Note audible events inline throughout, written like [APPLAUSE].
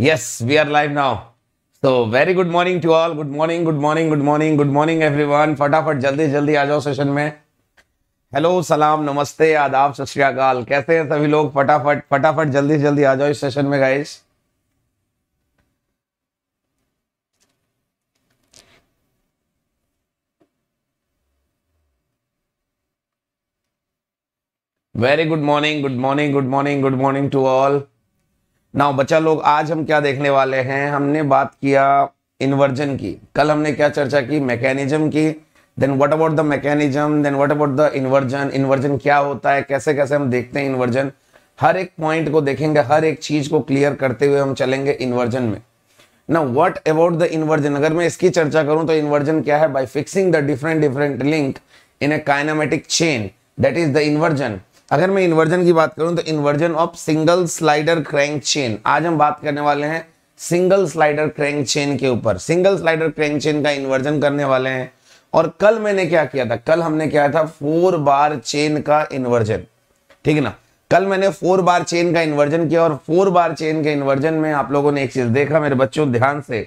Yes, we are live now. So very good morning to all. Good morning, good morning, good morning, good morning everyone. फटाफट जल्दी जल्दी आ जाओ session में hello सलाम नमस्ते आदाब सत श्रीकाल कैसे हैं सभी लोग फटाफट फटाफट जल्दी जल्दी आ जाओ इस सेशन में guys very good morning good morning good morning good morning to all now बच्चा लोग आज हम क्या देखने वाले हैं हमने बात किया इन्वर्जन की कल हमने क्या चर्चा की मैकेनिज्म की then what about the mechanism then what about the inversion inversion क्या होता है कैसे कैसे हम देखते हैं इन्वर्जन हर एक पॉइंट को देखेंगे हर एक चीज को क्लियर करते हुए हम चलेंगे इन्वर्जन में ना व्हाट अबाउट द इन्वर्जन अगर मैं इसकी चर्चा करूं तो इन्वर्जन क्या है by fixing the different different link in a kinematic chain that is the inversion अगर मैं इन्वर्जन की बात करूं तो inversion of single slider crank chain आज हम बात करने वाले हैं सिंगल स्लाइडर क्रैंक चेन के ऊपर सिंगल स्लाइडर क्रैंक चेन का इन्वर्जन करने वाले हैं और कल मैंने क्या किया था कल हमने क्या था फोर बार चेन का इन्वर्जन ठीक है ना कल मैंने फोर बार चेन का इन्वर्जन किया और फोर बार चेन के इन्वर्जन में आप लोगों ने एक चीज देखा मेरे बच्चों ध्यान से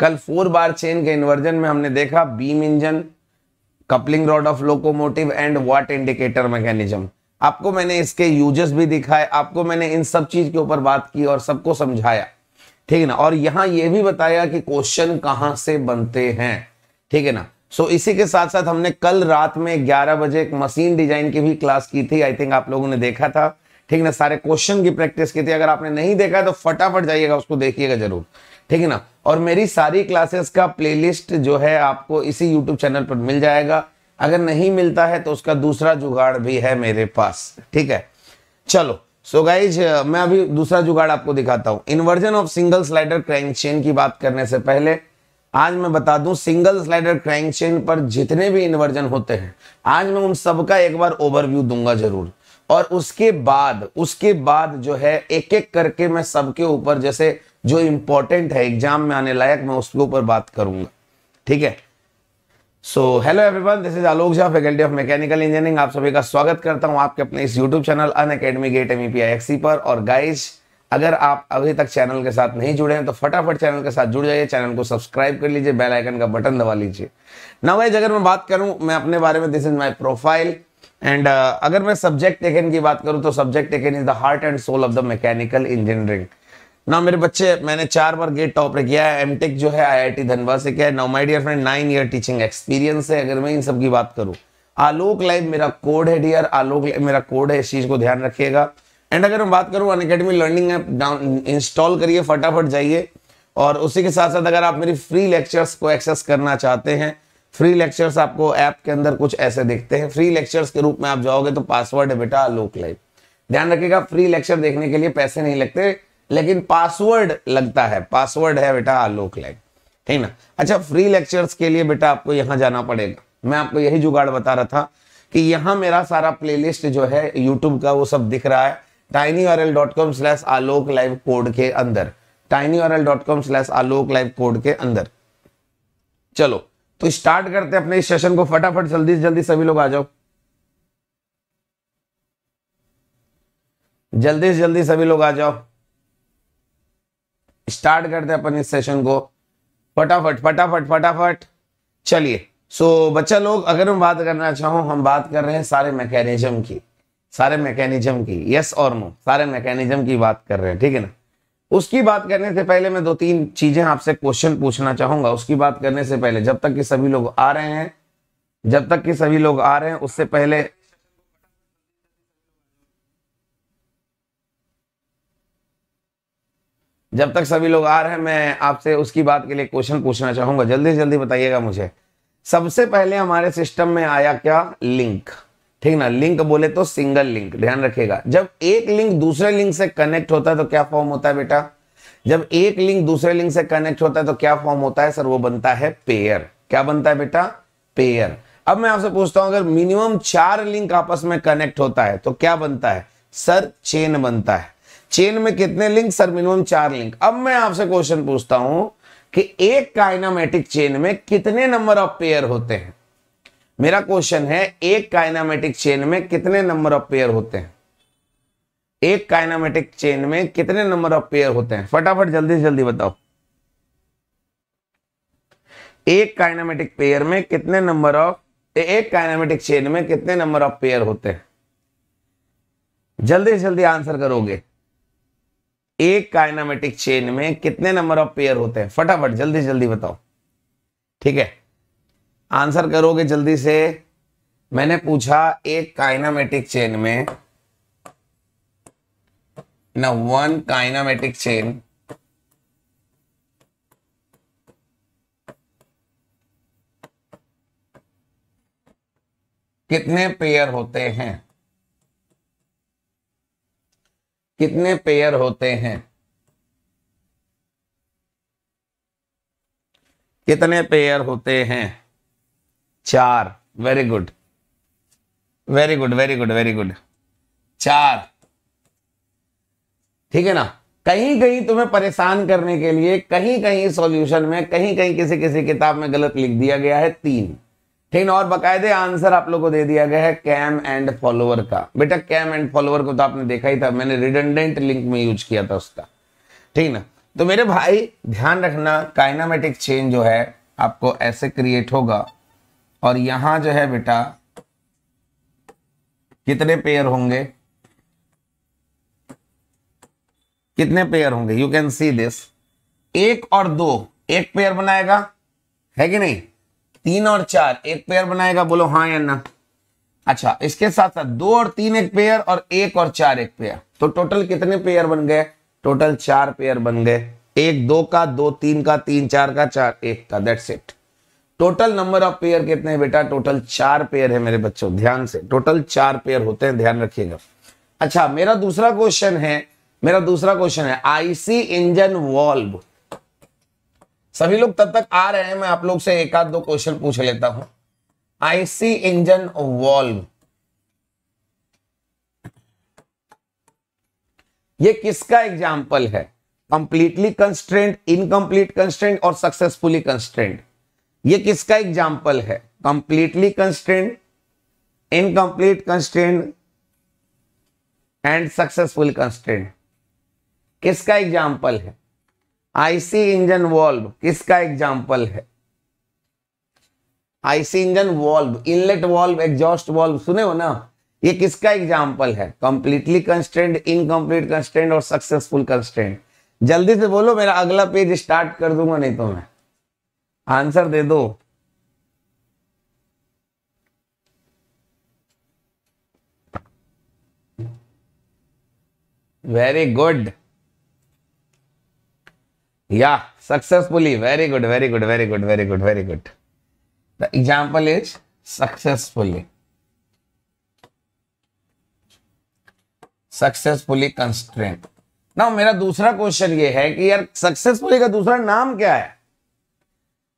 कल फोर बार चेन के इन्वर्जन में हमने देखा beam engine coupling rod of locomotive and watt indicator mechanism आपको मैंने इसके यूजेस भी दिखाए आपको मैंने इन सब चीज के ऊपर बात की और सबको समझाया ठीक है ना और यहां यह भी बताया कि क्वेश्चन कहाँ से बनते हैं ठीक है ना सो so, इसी के साथ साथ हमने कल रात में 11 बजे एक मशीन डिजाइन की भी क्लास की थी आई थिंक आप लोगों ने देखा था ठीक ना सारे क्वेश्चन की प्रैक्टिस की थी अगर आपने नहीं देखा तो फटाफट जाइएगा उसको देखिएगा जरूर ठीक है ना और मेरी सारी क्लासेस का प्लेलिस्ट जो है आपको इसी यूट्यूब चैनल पर मिल जाएगा अगर नहीं मिलता है तो उसका दूसरा जुगाड़ भी है मेरे पास ठीक है चलो सो so गाइज मैं अभी दूसरा जुगाड़ आपको दिखाता हूं inversion of single slider crank chain की बात करने से पहले आज मैं बता दूं सिंगल स्लाइडर क्रैंक चेन पर जितने भी इन्वर्जन होते हैं आज मैं उन सबका एक बार ओवरव्यू दूंगा जरूर और उसके बाद उसके बाद जो है एक एक करके मैं सबके ऊपर जैसे जो इंपॉर्टेंट है एग्जाम में आने लायक मैं उसके ऊपर बात करूंगा ठीक है so hello everyone this is Alok Jha faculty of mechanical engineering आप सभी का स्वागत करता हूं आपके अपने इस YouTube channel Unacademy GATE M E पर और गाइज अगर आप अभी तक चैनल के साथ नहीं जुड़े हैं तो फटाफट चैनल के साथ जुड़ जाइए चैनल को सब्सक्राइब कर लीजिए बेल आइकन का बटन दबा लीजिए नाइज अगर मैं बात करूं मैं अपने बारे में this is my profile and uh, अगर मैं सब्जेक्ट टेकन की बात करूं तो subject taken is the heart and soul of the mechanical engineering ना मेरे बच्चे मैंने चार बार गेट टॉपर किया है एमटेक जो है आईआईटी धनबाद से किया है now my dear friend nine year teaching experience है अगर मैं इन सब की बात करूं आलोक लाइव मेरा कोड है डियर आलोक लाइव मेरा कोड है इस चीज को ध्यान रखिएगा एंड अगर मैं बात करूं Unacademy learning app install करिए फटाफट जाइए और उसी के साथ साथ अगर आप मेरी फ्री लेक्चर्स को एक्सेस करना चाहते हैं फ्री लेक्चर्स आपको ऐप के अंदर कुछ ऐसे दिखते हैं फ्री लेक्चर्स के रूप में आप जाओगे तो पासवर्ड है बेटा लोक लाइव ध्यान रखिएगा फ्री लेक्चर देखने के लिए पैसे नहीं लगते लेकिन पासवर्ड लगता है पासवर्ड है बेटा आलोक लाइव ठीक ना अच्छा फ्री लेक्चर्स के लिए बेटा आपको यहाँ जाना पड़ेगा मैं आपको यही जुगाड़ बता रहा था कि यहाँ मेरा सारा प्लेलिस्ट जो है यूट्यूब का वो सब दिख रहा है com slash Alok live code के अंदर com slash Alok live code के अंदर चलो तो स्टार्ट करते हैं अपने इस सेशन को फटाफट जल्दी से जल्दी सभी लोग आ जाओ जल्दी से जल्दी सभी लोग आ जाओ स्टार्ट करते हैं अपन इस सेशन को फटाफट फटाफट फटाफट चलिए सो so, बच्चा लोग अगर मैं बात करना चाहो हम बात कर रहे हैं सारे मैकेनिज्म की सारे मैकेनिज्म की यस और नो सारे मैकेनिज्म की बात कर रहे हैं ठीक है ना उसकी बात करने से पहले मैं दो तीन चीजें आपसे क्वेश्चन पूछना चाहूंगा उसकी बात करने से पहले जब तक कि सभी लोग आ रहे हैं जब तक कि सभी लोग आ रहे हैं उससे पहले जब तक सभी लोग आ रहे हैं मैं आपसे उसकी बात के लिए क्वेश्चन पूछना चाहूंगा जल्दी से जल्दी बताइएगा मुझे सबसे पहले हमारे सिस्टम में आया क्या लिंक ठीक ना लिंक बोले तो सिंगल लिंक ध्यान रखिएगा जब एक लिंक दूसरे लिंक से कनेक्ट होता है तो क्या फॉर्म होता है बेटा जब एक लिंक दूसरे लिंक से कनेक्ट होता है तो क्या फॉर्म होता है सर वो बनता है पेयर क्या बनता है बेटा पेयर अब मैं आपसे पूछता हूं अगर मिनिमम चार लिंक आपस में कनेक्ट होता है तो क्या बनता है सर चेन बनता है चेन में कितने लिंक सर मिनिमम चार लिंक अब मैं आपसे क्वेश्चन पूछता हूं कि एक काइनामेटिक चेन में कितने नंबर ऑफ पेयर होते हैं मेरा क्वेश्चन है एक काइनामेटिक चेन में कितने नंबर ऑफ पेयर होते हैं एक काइनामेटिक चेन में कितने नंबर ऑफ पेयर होते हैं फटाफट जल्दी से जल्दी बताओ एक काइनामेटिक पेयर में कितने नंबर ऑफ एक काइनामेटिक चेन में कितने नंबर ऑफ पेयर होते हैं जल्दी से जल्दी आंसर करोगे एक काइनामेटिक चेन में कितने नंबर ऑफ पेयर होते हैं फटाफट जल्दी से जल्दी बताओ ठीक है आंसर करोगे जल्दी से मैंने पूछा एक काइनामेटिक चेन में न वन काइनामेटिक चेन कितने पेयर होते हैं कितने पेयर होते हैं कितने पेयर होते हैं चार very good very good very good very good चार ठीक है ना कहीं कहीं तुम्हें परेशान करने के लिए कहीं कहीं सॉल्यूशन में कहीं कहीं किसी किसी किताब में गलत लिख दिया गया है तीन ठीक ना और बकायदे आंसर आप लोगों को दे दिया गया है कैम एंड फॉलोवर का बेटा कैम एंड फॉलोवर को तो आपने देखा ही था मैंने रिडेंडेंट लिंक में यूज किया था उसका ठीक ना तो मेरे भाई ध्यान रखना काइनामेटिक चेंज जो है आपको ऐसे क्रिएट होगा और यहां जो है बेटा कितने पेयर होंगे कितने पेयर होंगे यू कैन सी दिस एक और दो एक पेयर बनाएगा है कि नहीं तीन और चार एक पेयर बनाएगा बोलो हाँ या ना अच्छा इसके साथ साथ दो और तीन एक पेयर और एक और चार एक पेयर तो टोटल कितने पेयर बन गए टोटल चार पेयर बन गए एक दो का दो तीन का तीन चार का चार एक का that's it total number of pair कितने हैं बेटा टोटल चार पेयर है मेरे बच्चों ध्यान से टोटल चार पेयर होते हैं ध्यान रखिएगा अच्छा मेरा दूसरा क्वेश्चन है मेरा दूसरा क्वेश्चन है आईसी इंजन वॉल्व सभी लोग तब तक आ रहे हैं मैं आप लोग से एक आध दो क्वेश्चन पूछ लेता हूं आईसी इंजन वॉल्व ये किसका एग्जाम्पल है कंप्लीटली कंस्ट्रेंट इनकम्प्लीट कंस्ट्रेंट और सक्सेसफुली कंस्ट्रेंट ये किसका एग्जाम्पल है completely constraint incomplete constraint and successful constraint किसका एग्जाम्पल है आईसी इंजन वॉल्व किसका एग्जाम्पल है IC engine valve inlet valve exhaust valve सुने हो ना ये किसका एग्जाम्पल है कंप्लीटली कंस्टेंट इनकम्प्लीट कंस्टेंट और सक्सेसफुल कंस्टेंट जल्दी से बोलो मेरा अगला पेज स्टार्ट कर दूंगा नहीं तो मैं आंसर दे दो वेरी गुड या successfully very good very good very good very good very good the example is successfully successfully constraint ना मेरा दूसरा क्वेश्चन ये है कि यार सक्सेसफुली का दूसरा नाम क्या है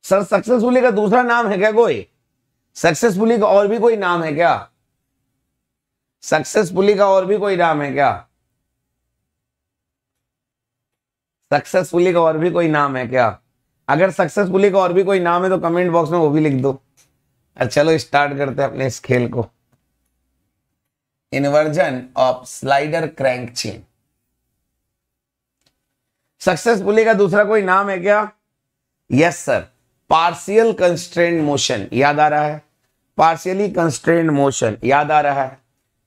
सर सक्सेसफुली का दूसरा नाम है क्या कोई सक्सेसफुली का और भी कोई नाम है क्या सक्सेसफुली का और भी कोई नाम है क्या सक्सेसफुली का और भी कोई नाम है क्या अगर सक्सेसफुली का और भी कोई नाम है तो कमेंट बॉक्स में वो भी लिख दो अच्छा, चलो स्टार्ट करते हैं अपने इस खेल को inversion of slider crank chain successfully का दूसरा कोई नाम है क्या yes yes, sir partial constraint motion याद आ रहा है पार्शियली कंस्ट्रेंट मोशन याद आ रहा है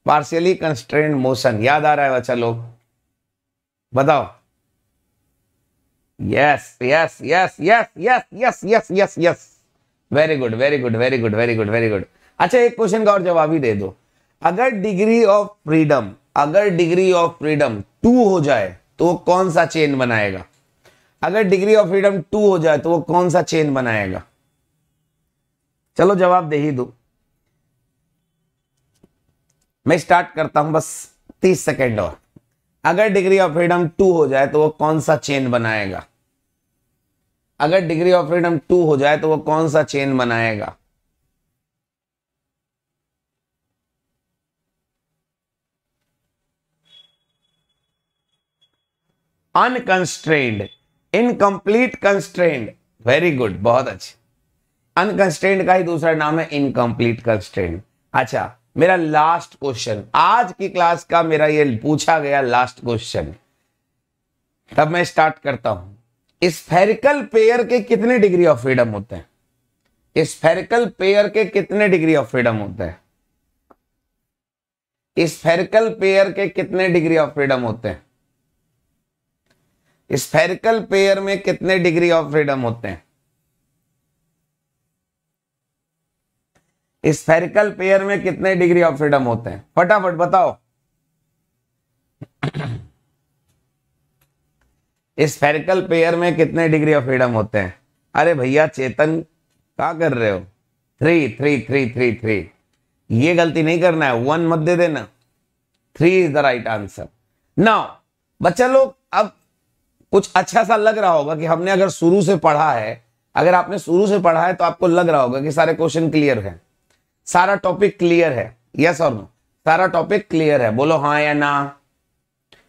पार्शियली कंस्ट्रेंट मोशन याद आ रहा है बच्चा लोग बताओ yes yes yes yes yes yes yes yes yes very good very good very good very good very good अच्छा एक क्वेश्चन का और जवाब ही दे दो अगर डिग्री ऑफ फ्रीडम अगर डिग्री ऑफ फ्रीडम टू हो जाए तो कौन सा चेन बनाएगा अगर डिग्री ऑफ फ्रीडम टू हो जाए तो वो कौन सा चेन बनाएगा चलो जवाब दे ही दो मैं स्टार्ट करता हूं बस तीस सेकेंड और अगर डिग्री ऑफ फ्रीडम टू हो जाए तो वो कौन सा चेन बनाएगा अगर डिग्री ऑफ फ्रीडम टू हो जाए तो वो कौन सा चेन बनाएगा unconstrained incomplete constrained very good बहुत अच्छे अनकंस्ट्रेंड का ही दूसरा नाम है इनकम्प्लीट कंस्ट्रेंड अच्छा मेरा लास्ट क्वेश्चन आज की क्लास का मेरा ये पूछा गया लास्ट क्वेश्चन तब मैं स्टार्ट करता हूं स्फेरिकल पेयर के कितने डिग्री ऑफ फ्रीडम होते हैं स्फेरिकल पेयर के कितने डिग्री ऑफ फ्रीडम होते हैं स्फेरिकल पेयर के कितने डिग्री ऑफ फ्रीडम होते हैं स्फेरिकल पेयर में कितने डिग्री ऑफ फ्रीडम होते हैं स्फेरिकल पेयर में कितने डिग्री ऑफ फ्रीडम होते हैं फटाफट बताओ स्फेरिकल पेयर में कितने डिग्री ऑफ फ्रीडम होते हैं अरे भैया चेतन क्या कर रहे हो three three three three three ये गलती नहीं करना है वन मत दे देना three is the right answer now बच्चा लोग अब कुछ अच्छा सा लग रहा होगा कि हमने अगर शुरू से पढ़ा है अगर आपने शुरू से पढ़ा है तो आपको लग रहा होगा कि सारे क्वेश्चन क्लियर है सारा टॉपिक क्लियर है यस और नो सारा टॉपिक क्लियर है बोलो हाँ या ना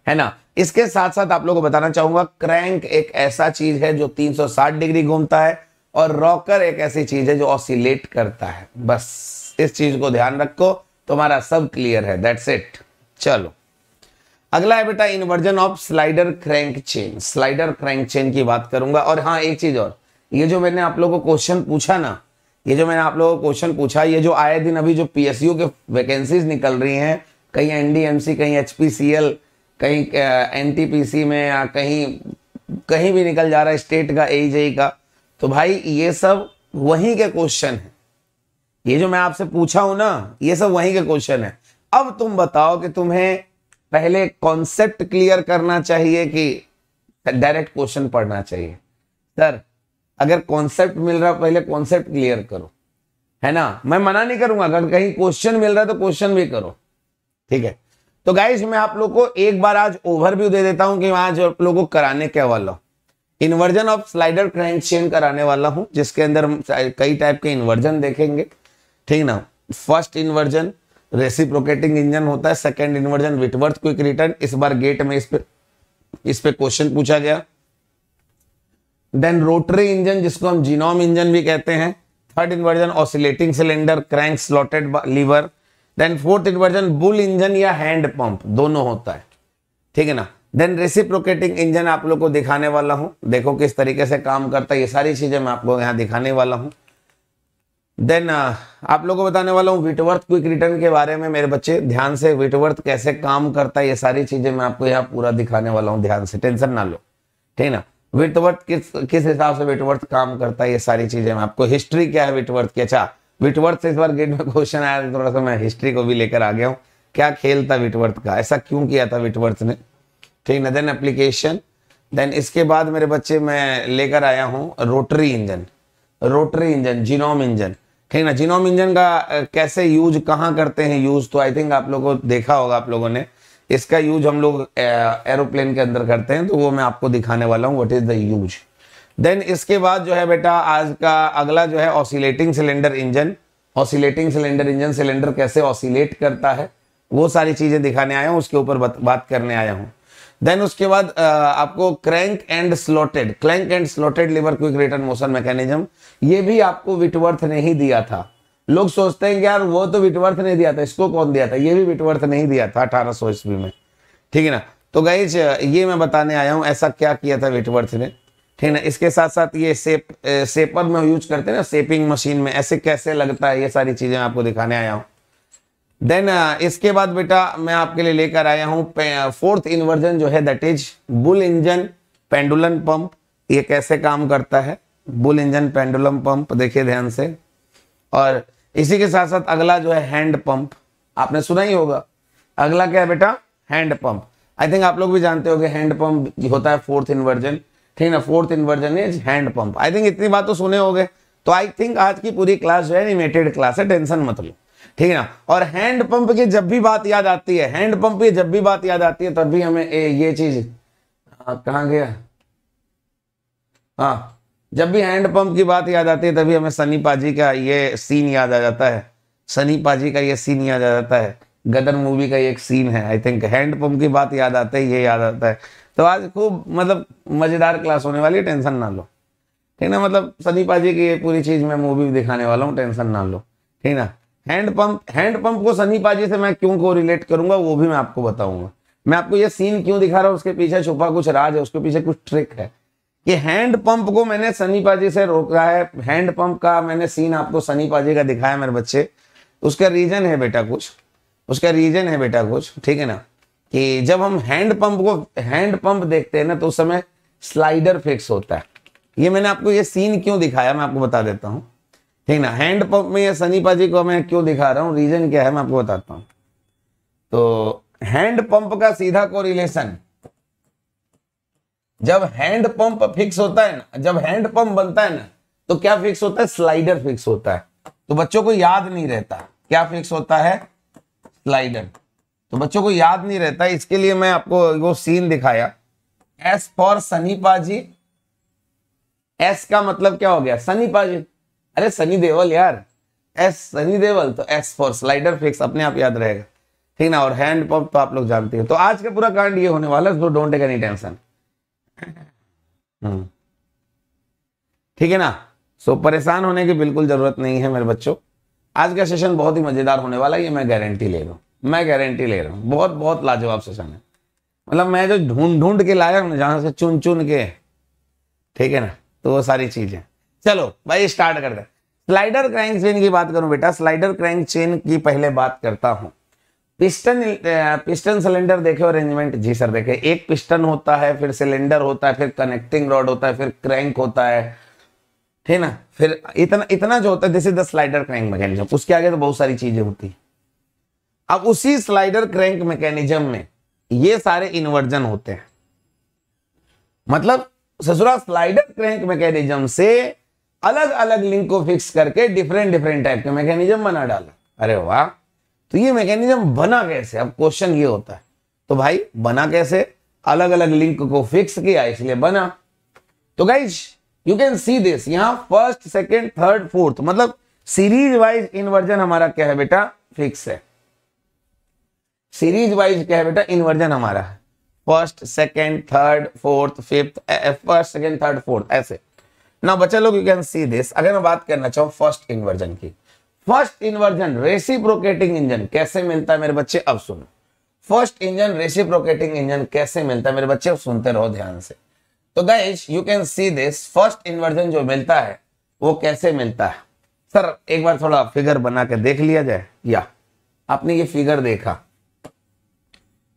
है ना इसके साथ साथ आप लोगों को बताना चाहूंगा क्रैंक एक ऐसा चीज है जो 360 डिग्री घूमता है और रॉकर एक ऐसी चीज है जो ऑसिलेट करता है बस इस चीज को ध्यान रखो तुम्हारा सब क्लियर है दैट्स इट चलो अगला है बेटा inversion of slider crank chain slider crank chain की बात करूंगा और हाँ एक चीज और ये जो मैंने आप लोगों को क्वेश्चन पूछा ना ये जो मैंने आप लोगों को क्वेश्चन पूछा ये जो आए दिन अभी जो पीएसयू के वैकेंसीज निकल रही हैं कहीं एनडीएमसी कहीं एचपीसीएल कहीं एनटीपीसी में या कहीं कहीं भी निकल जा रहा है स्टेट का एज का तो भाई ये सब वहीं के क्वेश्चन है ये जो मैं आपसे पूछा हूं ना ये सब वहीं के क्वेश्चन है अब तुम बताओ कि तुम्हें पहले कॉन्सेप्ट क्लियर करना चाहिए कि डायरेक्ट क्वेश्चन पढ़ना चाहिए सर अगर कॉन्सेप्ट मिल रहा पहले कॉन्सेप्ट क्लियर करो है ना मैं मना नहीं करूंगा अगर कहीं क्वेश्चन मिल रहा है तो क्वेश्चन भी करो ठीक है तो गाइज मैं आप लोग को एक बार आज ओवरव्यू दे देता हूं कि आज आप लोगों को कराने क्या वाला inversion of slider crank chain कराने वाला हूं जिसके अंदर हम कई टाइप के इन्वर्जन देखेंगे ठीक ना फर्स्ट इन्वर्जन रेसिप्रोकेटिंग इंजन होता है second inversion Whitworth quick return इस बार गेट में इस पे इस पे क्वेश्चन पूछा गया देन रोटरी इंजन जिसको हम जीनोम इंजन भी कहते हैं third inversion oscillating cylinder crank slotted lever then fourth inversion bull engine या हैंड पंप दोनों होता है ठीक है ना देन रेसिप्रोकेटिंग इंजन आप लोग को दिखाने वाला हूं देखो किस तरीके से काम करता है ये सारी चीजें मैं आपको यहां दिखाने वाला हूं देन uh, आप लोगों को बताने वाला हूँ विटवर्थ क्विक रिटर्न के बारे में मेरे बच्चे ध्यान से विटवर्थ कैसे काम करता है ये सारी चीजें मैं आपको यहाँ पूरा दिखाने वाला हूँ ध्यान से टेंशन ना लो ठीक ना विटवर्थ किस किस हिसाब से विटवर्थ काम करता है ये सारी चीजें मैं आपको हिस्ट्री क्या है विटवर्थ की अच्छा विटवर्थ से इस बार गेट में क्वेश्चन आया तो थोड़ा सा मैं हिस्ट्री को भी लेकर आ गया हूँ क्या खेल था विटवर्थ का ऐसा क्यों किया था विटवर्थ ने ठीक ना देन एप्लीकेशन देन इसके बाद मेरे बच्चे मैं लेकर आया हूँ rotary engine rotary engine gnome engine ठीक ना जीनोम इंजन का कैसे यूज कहाँ करते हैं यूज तो आई थिंक आप लोगों को देखा होगा आप लोगों ने इसका यूज हम लोग एरोप्लेन के अंदर करते हैं तो वो मैं आपको दिखाने वाला हूँ what is the use then इसके बाद जो है बेटा आज का अगला जो है oscillating cylinder engine oscillating cylinder engine cylinder कैसे ऑसिलेट करता है वो सारी चीजें दिखाने आया हूँ उसके ऊपर बात करने आया हूँ देन उसके बाद आपको crank and slotted crank and slotted lever quick return motion mechanism ये भी आपको विटवर्थ ने ही दिया था लोग सोचते हैं कि यार वो तो विटवर्थ ने दिया था इसको कौन दिया था ये भी विटवर्थ ने ही दिया था अठारह सौ ईस्वी में ठीक है ना तो गाइज ये मैं बताने आया हूँ ऐसा क्या किया था विटवर्थ ने ठीक है ना इसके साथ साथ ये सेप सेपर में यूज करते हैं ना सेपिंग मशीन में ऐसे कैसे लगता है ये सारी चीजें आपको दिखाने आया हूँ देन uh, इसके बाद बेटा मैं आपके लिए लेकर आया हूं फोर्थ इन्वर्जन जो है that is bull engine pendulum pump ये कैसे काम करता है बुल इंजन पेंडुलम पंप देखिए ध्यान से और इसी के साथ साथ अगला जो है हैंड पंप आपने सुना ही होगा अगला क्या है बेटा हैंड पंप आई थिंक आप लोग भी जानते होंगे हैंड पंप होता है फोर्थ इन्वर्जन ठीक ना fourth inversion is hand pump I think इतनी बात तो सुने होंगे तो आई थिंक आज की पूरी क्लास जो है एनिमेटेड क्लास है टेंशन मत लो ठीक है ना और हैंडपंप की जब भी बात याद आती है हैंडपंप की जब भी बात याद आती है तभी हमें ए, ये चीज हाँ, कहा गया हाँ जब भी पंप की बात याद आती है तभी हमें सनी पाजी का ये सीन याद आ जाता है सनी पाजी का ये सीन याद आ जाता है गदर मूवी का ये एक सीन है आई थिंक पंप की बात याद आते ही ये याद आता है तो आज खूब मतलब मज़ेदार क्लास होने वाली है टेंशन ना लो ठीक ना मतलब सनी पाजी की ये पूरी चीज़ मैं मूवी दिखाने वाला हूँ टेंशन ना लो ठीक ना हैंडपंप हैंडपंप को सनी पाजी से मैं क्यों को रिलेट करूंगा वो भी मैं आपको बताऊंगा मैं आपको ये सीन क्यों दिखा रहा हूँ उसके पीछे छुपा कुछ राज है उसके पीछे कुछ ट्रिक है कि हैंडपंप को मैंने सनी पाजी से रोका है हैंडपंप का मैंने सीन आपको सनी पाजी का दिखाया मेरे बच्चे उसका रीजन है बेटा कुछ उसका रीजन है बेटा कुछ ठीक है ना कि जब हम हैंडपंप को हैंडपंप देखते हैं ना तो उस समय स्लाइडर फिक्स होता है ये मैंने आपको ये सीन क्यों दिखाया मैं आपको बता देता हूँ ठीक ना हैंडपंप में या सनीपा जी को मैं क्यों दिखा रहा हूं रीजन क्या है मैं आपको बताता हूं तो हैंडपंप का सीधा रिलेशन जब हैंडपंप फिक्स होता है ना जब हैंडपंप बनता है ना तो क्या फिक्स होता है स्लाइडर फिक्स होता है तो बच्चों को याद नहीं रहता क्या फिक्स होता है स्लाइडर तो बच्चों को याद नहीं रहता इसके लिए मैं आपको वो सीन दिखाया एस फॉर सनीपा जी एस का मतलब क्या हो गया सनीपा जी अरे सनी देवल यार एस सनी देवल तो एस फॉर स्लाइडर फिक्स अपने आप याद रहेगा ठीक ना और हैंड पंप तो आप लोग जानते हो तो आज का पूरा कांड ये होने वाला है डोंट टेक एनी टेंशन ठीक है ना सो परेशान होने की बिल्कुल जरूरत नहीं है मेरे बच्चों आज का सेशन बहुत ही मजेदार होने वाला है ये मैं गारंटी ले रहा हूँ मैं गारंटी ले रहा हूँ बहुत बहुत लाजवाब सेशन है मतलब मैं जो ढूंढ ढूंढ के लाया हूँ ना जहां से चुन चुन के ठीक है ना तो वो सारी चीजें चलो भाई स्टार्ट कर दे स्लाइडर क्रैंक चेन की बात करूं बेटा स्लाइडर क्रैंक चेन की पहले बात करता हूं पिस्टन पिस्टन सिलेंडर देखे अरेंजमेंट जी सर देखे एक पिस्टन होता है फिर सिलेंडर होता है फिर कनेक्टिंग रॉड होता है फिर क्रैंक होता है ठीक ना फिर इतना इतना जो होता है this is the slider crank mechanism उसके आगे तो बहुत सारी चीजें होती है अब उसी स्लाइडर क्रैंक मैकेनिज्म में ये सारे इन्वर्जन होते हैं मतलब ससुरा स्लाइडर क्रैंक मैकेनिज्म से अलग अलग लिंक को फिक्स करके डिफरेंट डिफरेंट टाइप के मैकेनिज्म बना डाला अरे वाह तो ये मैकेनिज्म बना कैसे अब क्वेश्चन ये होता है तो भाई बना कैसे अलग अलग लिंक को फिक्स किया इसलिए बना तो guys you can see this यहां फर्स्ट सेकेंड थर्ड फोर्थ मतलब सीरीज वाइज इन्वर्जन हमारा क्या है बेटा फिक्स है सीरीज वाइज क्या है बेटा इन्वर्जन हमारा है first second third fourth fifth first second third fourth ऐसे ना बच्चा लोग यू कैन सी दिस अगर मैं बात करना चाहूँ फर्स्ट इन्वर्जन की फर्स्ट इन्वर्जन रेसिप्रोकेटिंग इंजन कैसे मिलता है मेरे बच्चे अब सुनो फर्स्ट इंजन रेसिप्रोकेटिंग इंजन कैसे मिलता है मेरे बच्चे अब सुनते रहो ध्यान से तो guys you can see this first inversion जो मिलता है वो कैसे मिलता है सर एक बार थोड़ा फिगर बना के देख लिया जाए या आपने ये फिगर देखा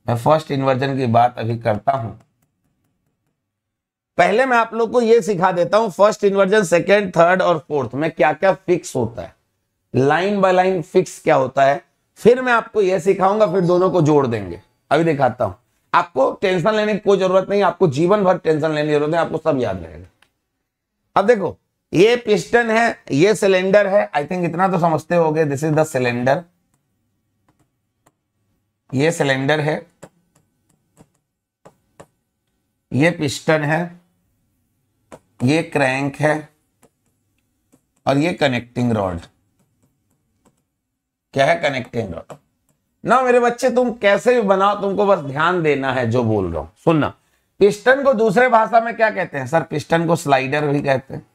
मैं फर्स्ट इन्वर्जन की बात अभी करता हूं पहले मैं आप लोग को यह सिखा देता हूं फर्स्ट इन्वर्जन सेकेंड थर्ड और फोर्थ में क्या क्या फिक्स होता है लाइन बाय लाइन फिक्स क्या होता है फिर मैं आपको यह सिखाऊंगा फिर दोनों को जोड़ देंगे अभी दिखाता हूं आपको टेंशन लेने की कोई जरूरत नहीं आपको जीवन भर टेंशन लेने की जरूरत है आपको सब याद रहेगा अब देखो ये पिस्टन है ये सिलेंडर है आई थिंक इतना तो समझते हो गए दिस इज द सिलेंडर ये सिलेंडर है ये पिस्टन है ये क्रैंक है और ये कनेक्टिंग रॉड क्या है कनेक्टिंग रॉड ना मेरे बच्चे तुम कैसे भी बनाओ तुमको बस ध्यान देना है जो बोल रहा हूं सुनना पिस्टन को दूसरे भाषा में क्या कहते हैं सर पिस्टन को स्लाइडर भी कहते हैं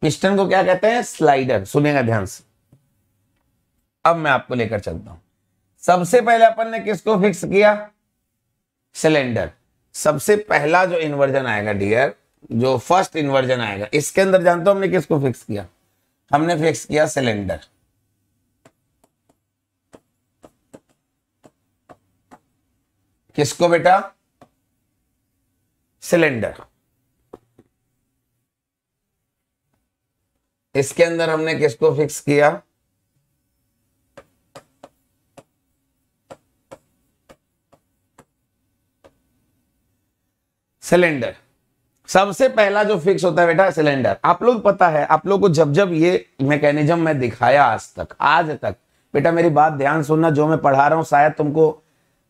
पिस्टन को क्या कहते हैं स्लाइडर सुनेगा ध्यान से अब मैं आपको लेकर चलता हूं सबसे पहले अपन ने किसको फिक्स किया सिलेंडर सबसे पहला जो इन्वर्जन आएगा डियर जो फर्स्ट इन्वर्जन आएगा इसके अंदर जानते हो हमने किसको फिक्स किया हमने फिक्स किया सिलेंडर किसको बेटा सिलेंडर इसके अंदर हमने किसको फिक्स किया सिलेंडर सबसे पहला जो फिक्स होता है बेटा सिलेंडर आप लोग पता है आप लोग को जब जब ये मैकेनिज्म मैं दिखाया आज तक आज तक बेटा मेरी बात ध्यान सुनना जो मैं पढ़ा रहा हूँ शायद तुमको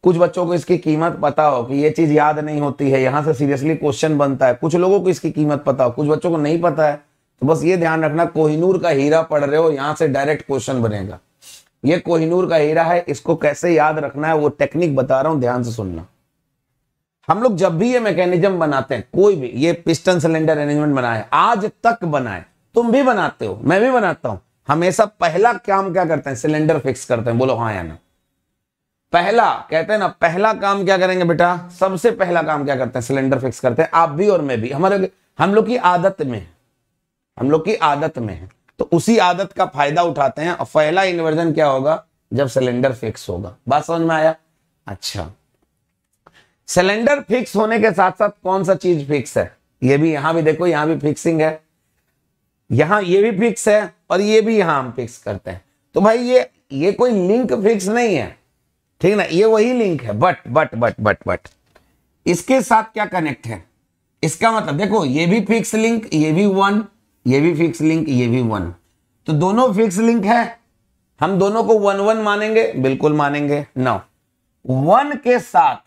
कुछ बच्चों को इसकी कीमत पता हो कि ये चीज याद नहीं होती है यहाँ से सीरियसली क्वेश्चन बनता है कुछ लोगों को इसकी कीमत पता हो कुछ बच्चों को नहीं पता है तो बस ये ध्यान रखना कोहिनूर का हीरा पढ़ रहे हो यहाँ से डायरेक्ट क्वेश्चन बनेगा ये कोहिनूर का हीरा है इसको कैसे याद रखना है वो टेक्निक बता रहा हूँ ध्यान से सुनना हम लोग जब भी ये मैकेनिज्म बनाते हैं कोई भी ये पिस्टन सिलेंडर अरेंजमेंट बनाए आज तक बनाए तुम भी बनाते हो मैं भी बनाता हूं हमेशा पहला काम क्या करते हैं सिलेंडर फिक्स करते हैं बोलो हाँ या ना पहला कहते हैं ना पहला काम क्या करेंगे बेटा सबसे पहला काम क्या करते हैं सिलेंडर फिक्स करते हैं आप भी और मैं भी हमारे हम लोग की आदत में हम लोग की आदत में है तो उसी आदत का फायदा उठाते हैं और पहला इन्वर्जन क्या होगा जब सिलेंडर फिक्स होगा बात समझ में आया अच्छा सिलेंडर फिक्स होने के साथ साथ कौन सा चीज फिक्स है ये भी यहां भी देखो यहां भी फिक्सिंग है यहां ये भी फिक्स है और ये भी यहां हम फिक्स करते हैं तो भाई ये ये कोई लिंक फिक्स नहीं है ठीक ना ये वही लिंक है but but but but but इसके साथ क्या कनेक्ट है इसका मतलब देखो ये भी फिक्स लिंक ये भी वन ये भी फिक्स लिंक ये भी वन तो दोनों फिक्स लिंक है हम दोनों को वन वन मानेंगे बिल्कुल मानेंगे नौ वन के साथ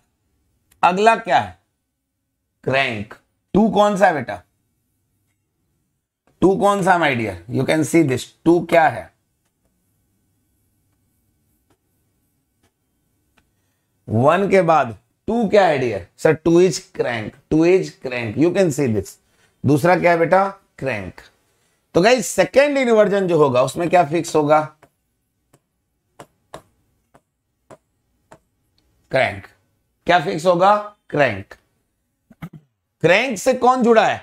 अगला क्या है क्रैंक टू कौन सा है बेटा टू कौन सा my dear you can see this two क्या है वन के बाद टू क्या है dear sir two is crank two is crank you can see this दूसरा क्या है बेटा क्रैंक तो गाइस सेकेंड इन्वर्जन जो होगा उसमें क्या फिक्स होगा क्रैंक क्या फिक्स होगा क्रैंक क्रैंक से कौन जुड़ा है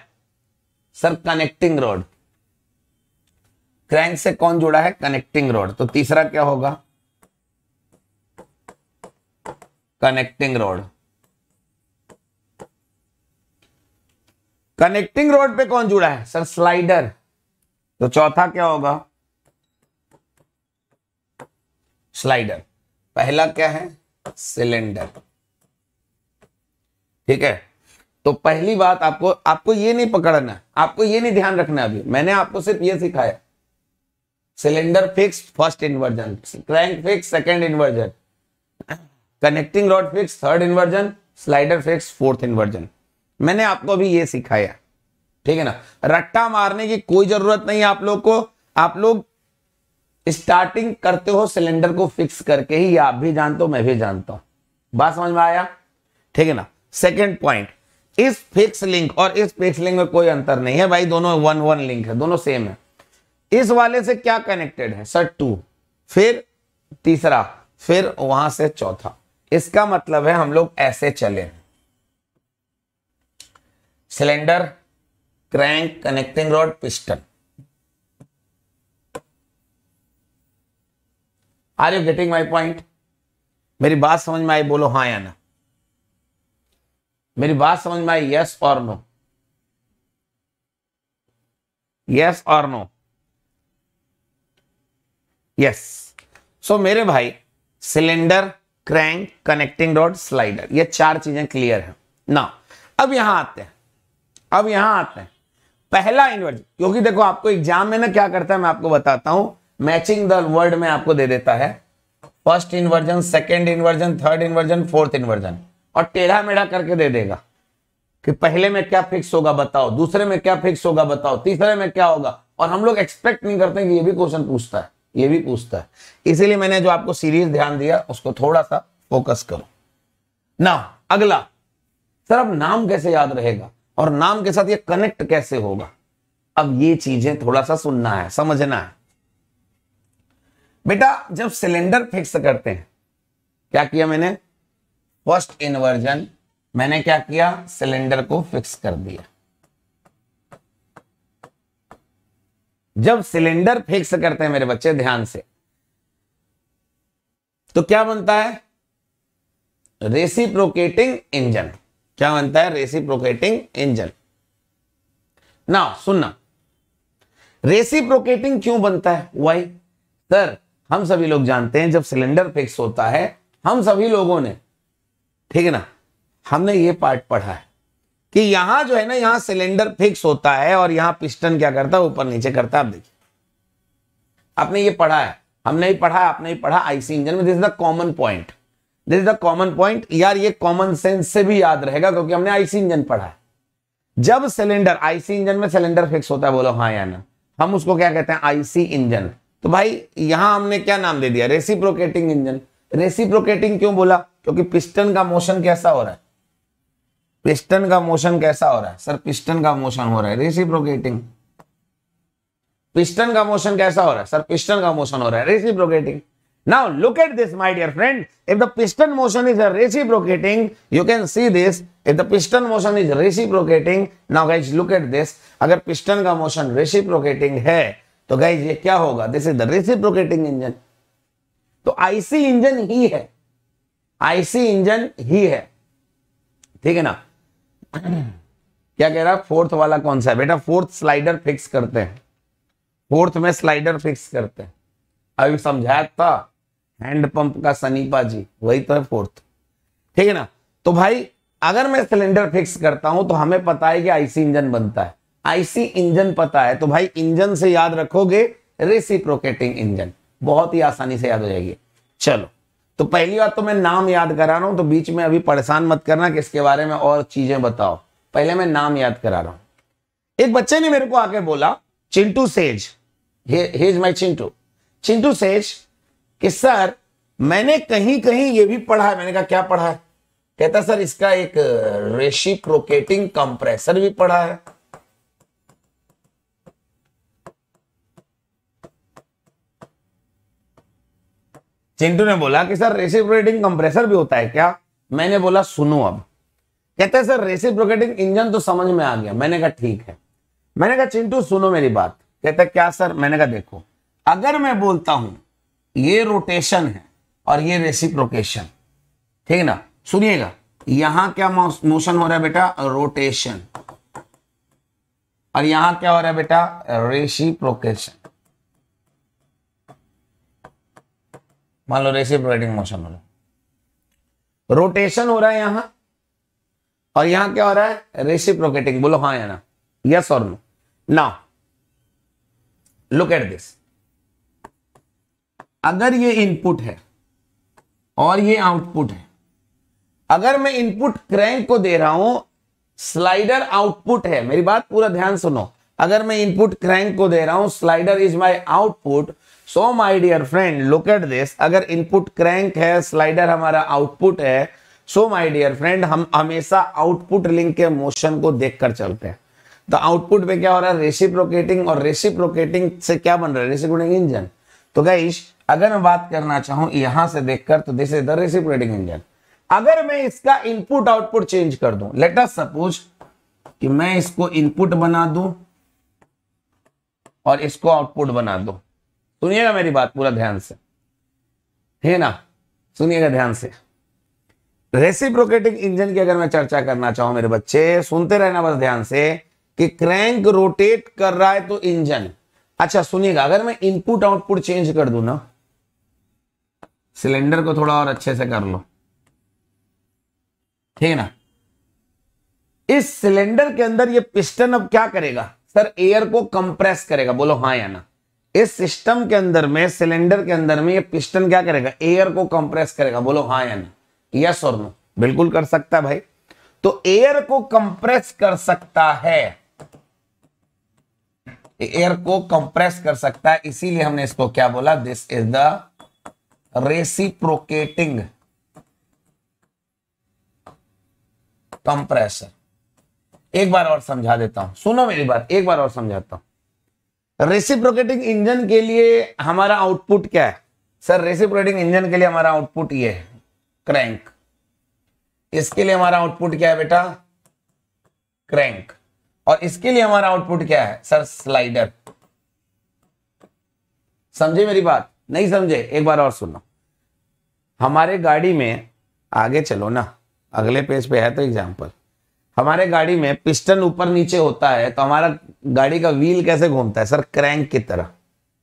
सर कनेक्टिंग रोड क्रैंक से कौन जुड़ा है कनेक्टिंग रोड तो तीसरा क्या होगा कनेक्टिंग रोड कनेक्टिंग रोड पे कौन जुड़ा है सर स्लाइडर तो चौथा क्या होगा स्लाइडर पहला क्या है सिलेंडर ठीक है तो पहली बात आपको आपको ये नहीं पकड़ना आपको ये नहीं ध्यान रखना अभी मैंने आपको सिर्फ ये सिखाया cylinder fix first inversion crank fix second inversion connecting rod fix third inversion slider fix fourth inversion मैंने आपको अभी ये सिखाया ठीक है ना रट्टा मारने की कोई जरूरत नहीं है आप लोग को आप लोग स्टार्टिंग करते हो सिलेंडर को फिक्स करके ही आप भी जानते हो मैं भी जानता हूं बात समझ में आया ठीक है ना सेकेंड पॉइंट इस फिक्स लिंक और इस फिक्स लिंक में कोई अंतर नहीं है भाई दोनों वन वन लिंक है दोनों सेम है इस वाले से क्या कनेक्टेड है सर टू फिर तीसरा फिर वहां से चौथा इसका मतलब है हम लोग ऐसे चले cylinder crank connecting rod piston are you getting my point मेरी बात समझ में आई बोलो हाँ या ना मेरी बात समझ में आई यस और नो यस और नो यस सो मेरे भाई cylinder crank connecting rod slider ये चार चीजें क्लियर है ना अब यहां आते हैं अब यहां आते हैं पहला इन्वर्जन क्योंकि देखो आपको एग्जाम में ना क्या करता है मैं आपको बताता हूं मैचिंग द वर्ड में आपको दे देता है first inversion second inversion third inversion fourth inversion और टेढ़ा मेढ़ा करके दे देगा कि पहले में क्या फिक्स होगा बताओ दूसरे में क्या फिक्स होगा बताओ तीसरे में क्या होगा और हम लोग एक्सपेक्ट नहीं करते कि ये भी क्वेश्चन पूछता है ये भी पूछता है इसीलिए मैंने जो आपको सीरीज ध्यान दिया उसको थोड़ा सा फोकस करो ना अगला सर अब नाम कैसे याद रहेगा और नाम के साथ ये कनेक्ट कैसे होगा अब ये चीजें थोड़ा सा सुनना है समझना है बेटा जब सिलेंडर फिक्स करते हैं क्या किया मैंने फर्स्ट इन्वर्जन मैंने क्या किया सिलेंडर को फिक्स कर दिया जब सिलेंडर फिक्स करते हैं मेरे बच्चे ध्यान से तो क्या बनता है रेसिप्रोकेटिंग इंजन क्या बनता है रेसिप्रोकेटिंग इंजन ना सुनना रेसिप्रोकेटिंग क्यों बनता है वाई सर हम सभी लोग जानते हैं जब सिलेंडर फिक्स होता है हम सभी लोगों ने ठीक है ना हमने ये पार्ट पढ़ा है कि यहां जो है ना यहां सिलेंडर फिक्स होता है और यहां पिस्टन क्या करता है ऊपर नीचे करता है आप देखिए आपने ये पढ़ा है हमने ही पढ़ा आपने ही पढ़ा आईसी इंजन में this is the common point this is the common point यार ये कॉमन सेंस से भी याद रहेगा क्योंकि हमने आईसी इंजन पढ़ा है जब सिलेंडर आईसी इंजन में सिलेंडर फिक्स होता है बोलो हाँ या ना हम उसको क्या कहते हैं आईसी इंजन तो भाई यहां हमने क्या नाम दे दिया रेसिप्रोकेटिंग इंजन रेसिप्रोकेटिंग क्यों बोला क्योंकि पिस्टन का मोशन कैसा हो रहा है पिस्टन का मोशन कैसा हो रहा है सर पिस्टन का मोशन हो रहा है रेसिप्रोकेटिंग पिस्टन का मोशन कैसा हो रहा है सर पिस्टन का मोशन हो रहा है reciprocating now look at this my dear friend if the piston motion is reciprocating you can see this if the piston motion is reciprocating now guys look at this अगर piston का motion reciprocating है तो guys ये क्या होगा this is the reciprocating engine तो IC engine ही है आईसी इंजन ही है ठीक है ना [CLEARS THROAT] क्या कह रहा है फोर्थ वाला कौन सा है बेटा फोर्थ स्लाइडर फिक्स करते हैं फोर्थ में स्लाइडर फिक्स करते हैं अभी समझाया था हैंडपंप का सनीपा जी वही तो है फोर्थ ठीक है ना तो भाई अगर मैं सिलेंडर फिक्स करता हूं तो हमें पता है कि आईसी इंजन बनता है आईसी इंजन पता है तो भाई इंजन से याद रखोगे रेसिप्रोकेटिंग इंजन बहुत ही आसानी से याद हो जाएगी चलो तो पहली बात तो मैं नाम याद करा रहा हूं तो बीच में अभी परेशान मत करना कि इसके बारे में और चीजें बताओ पहले मैं नाम याद करा रहा हूं एक बच्चे ने मेरे को आके बोला Chintu says he's my Chintu Chintu says कि सर मैंने कहीं कहीं ये भी पढ़ा है मैंने कहा क्या पढ़ा है कहता सर इसका एक रेशी कंप्रेसर भी पढ़ा है चिंटू ने बोला कि सर रेसिप्रोकेटिंग कंप्रेसर भी होता है क्या मैंने बोला सुनो अब कहते हैं सर रेसिप्रोकेटिंग इंजन तो समझ में आ गया मैंने कहा ठीक है मैंने कहा चिंटू सुनो मेरी बात कहते क्या सर मैंने कहा देखो अगर मैं बोलता हूं ये रोटेशन है और ये रेसिप्रोकेशन ठीक है ना सुनिएगा यहां क्या मोशन हो रहा है बेटा रोटेशन और यहां क्या हो रहा है बेटा रेसिप्रोकेशन मान लो राइटिंग मोशन हो रहा है रोटेशन हो रहा है यहां और यहां क्या हो रहा है रोकेटिंग बोलो हाँ या ना यस और no now look at this अगर ये इनपुट है और ये आउटपुट है अगर मैं इनपुट क्रैंक को दे रहा हूं स्लाइडर आउटपुट है मेरी बात पूरा ध्यान सुनो अगर मैं इनपुट क्रैंक को दे रहा हूं slider is my output so my dear friend look at this अगर इनपुट क्रैंक है स्लाइडर हमारा आउटपुट है सो माई डियर फ्रेंड हम हमेशा आउटपुट लिंक के मोशन को देखकर चलते हैं तो आउटपुट में क्या हो रहा है रेसिप्रोकेटिंग और रेसिप्रोकेटिंग से क्या बन रहा है रेसिप्रोकेटिंग इंजन तो गाइश अगर मैं बात करना चाहूं यहां से देखकर तो this is the reciprocating engine अगर मैं इसका इनपुट आउटपुट चेंज कर दू लेट अस सपोज कि मैं इसको इनपुट बना दूं और इसको आउटपुट बना दूं सुनिएगा मेरी बात पूरा ध्यान से है ना सुनिएगा ध्यान से रेसिप्रोकेटिंग इंजन की अगर मैं चर्चा करना चाहूं मेरे बच्चे सुनते रहना बस ध्यान से कि क्रैंक रोटेट कर रहा है तो इंजन अच्छा सुनिएगा अगर मैं इनपुट आउटपुट चेंज कर दू ना सिलेंडर को थोड़ा और अच्छे से कर लो ठीक है ना इस सिलेंडर के अंदर ये पिस्टन अब क्या करेगा सर एयर को कंप्रेस करेगा बोलो हाँ या ना इस सिस्टम के अंदर में सिलेंडर के अंदर में ये पिस्टन क्या करेगा एयर को कंप्रेस करेगा बोलो हाँ या नहीं यस और नो बिल्कुल कर सकता है भाई तो एयर को कंप्रेस कर सकता है एयर को कंप्रेस कर सकता है इसीलिए हमने इसको क्या बोला this is the reciprocating compressor एक बार और समझा देता हूं सुनो मेरी बात एक बार और समझाता हूं रेसिप्रोकेटिंग इंजन के लिए हमारा आउटपुट क्या है सर रेसिप्रोकेटिंग इंजन के लिए हमारा आउटपुट ये है क्रैंक इसके लिए हमारा आउटपुट क्या है बेटा क्रैंक और इसके लिए हमारा आउटपुट क्या है सर स्लाइडर समझे मेरी बात नहीं समझे एक बार और सुनो हमारे गाड़ी में आगे चलो ना अगले पेज पे है तो एग्जाम्पल हमारे गाड़ी में पिस्टन ऊपर नीचे होता है तो हमारा गाड़ी का व्हील कैसे घूमता है सर क्रैंक की तरह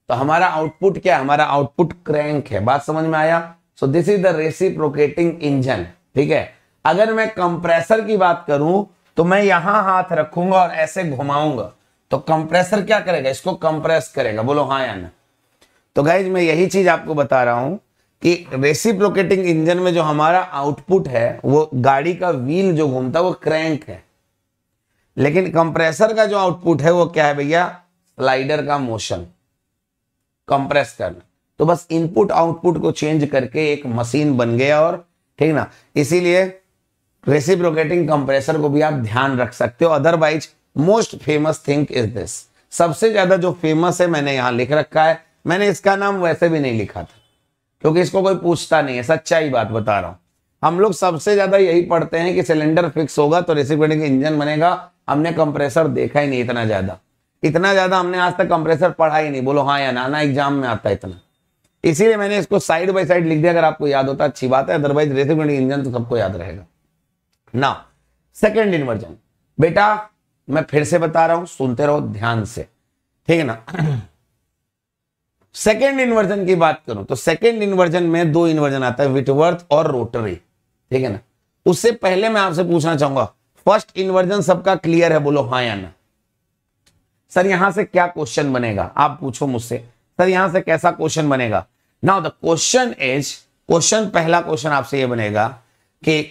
तो हमारा आउटपुट क्या है हमारा आउटपुट क्रैंक है बात समझ में आया so this is the reciprocating engine ठीक है अगर मैं कंप्रेसर की बात करूं तो मैं यहां हाथ रखूंगा और ऐसे घुमाऊंगा तो कंप्रेसर क्या करेगा इसको कंप्रेस करेगा बोलो हाँ या ना तो गाइज मैं यही चीज आपको बता रहा हूं कि रेसिप्रोकेटिंग इंजन में जो हमारा आउटपुट है वो गाड़ी का व्हील जो घूमता है वो क्रैंक है लेकिन कंप्रेसर का जो आउटपुट है वो क्या है भैया स्लाइडर का मोशन कंप्रेस करना तो बस इनपुट आउटपुट को चेंज करके एक मशीन बन गया और ठीक ना इसीलिए रेसिप्रोकेटिंग कंप्रेसर को भी आप ध्यान रख सकते हो otherwise most famous thing is this सबसे ज्यादा जो फेमस है मैंने यहां लिख रखा है मैंने इसका नाम वैसे भी नहीं लिखा था क्योंकि इसको कोई पूछता नहीं है सच्चाई बात बता रहा हूं हम लोग सबसे ज्यादा यही पढ़ते हैं कि सिलेंडर फिक्स होगा तो रेसिपेटिंग इंजन बनेगा हमने कंप्रेसर देखा ही नहीं इतना ज्यादा इतना ज्यादा हमने आज तक कंप्रेसर पढ़ा ही नहीं बोलो हाँ या नाना एग्जाम में आता है इतना इसीलिए मैंने इसको साइड बाय साइड लिख दिया अगर आपको याद होता तो अच्छी बात है अदरवाइज रेसिपेटिंग इंजन तो सबको याद रहेगा ना सेकेंड इन्वर्जन बेटा मैं फिर से बता रहा हूं सुनते रहो ध्यान से ठीक है ना सेकेंड इन्वर्जन की बात करूं तो सेकेंड इन्वर्जन में दो इन्वर्जन आता है विटवर्थ और रोटरी ठीक है ना उससे पहले मैं आपसे पूछना चाहूंगा फर्स्ट इन्वर्जन सबका क्लियर है बोलो हाँ या ना सर यहां से क्या क्वेश्चन बनेगा आप पूछो मुझसे सर यहां से कैसा क्वेश्चन बनेगा now the question is question पहला क्वेश्चन आपसे ये बनेगा कि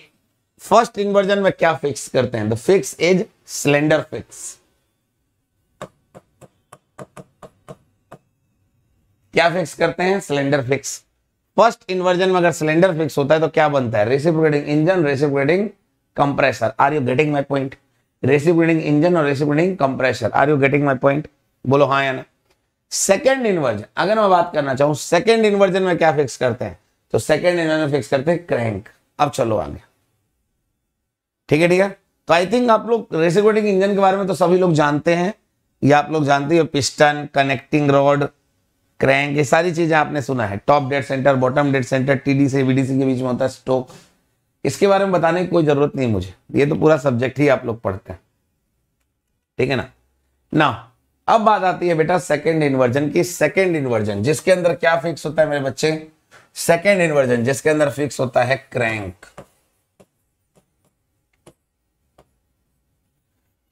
फर्स्ट इन्वर्जन में क्या फिक्स करते हैं the fix is cylinder fix क्या फिक्स करते हैं सिलेंडर फिक्स फर्स्ट इन्वर्जन में अगर सिलेंडर फिक्स होता है तो क्या बनता है reciprocating engine reciprocating compressor are you getting my point reciprocating engine और reciprocating compressor are you getting my point बोलो हाँ या ना सेकेंड इन्वर्जन अगर मैं बात करना चाहूं सेकेंड इन्वर्जन में क्या फिक्स करते हैं तो सेकेंड इन्वर्जन फिक्स करते हैं क्रैंक अब चलो आगे ठीक है ठीक है तो आई थिंक आप लोग रेसिप्रेटिंग इंजन के बारे में तो सभी लोग जानते हैं या आप लोग जानते हो पिस्टन कनेक्टिंग रॉड क्रैंक ये सारी चीजें आपने सुना है top dead centre bottom dead centre TD से वीडीसी के बीच में होता है स्टोक इसके बारे में बताने की कोई जरूरत नहीं मुझे ये तो पूरा सब्जेक्ट ही आप लोग पढ़ते हैं ठीक है ना ना अब बात आती है बेटा सेकेंड इन्वर्जन की सेकेंड इन्वर्जन जिसके अंदर क्या फिक्स होता है मेरे बच्चे सेकेंड इन्वर्जन जिसके अंदर फिक्स होता है क्रैंक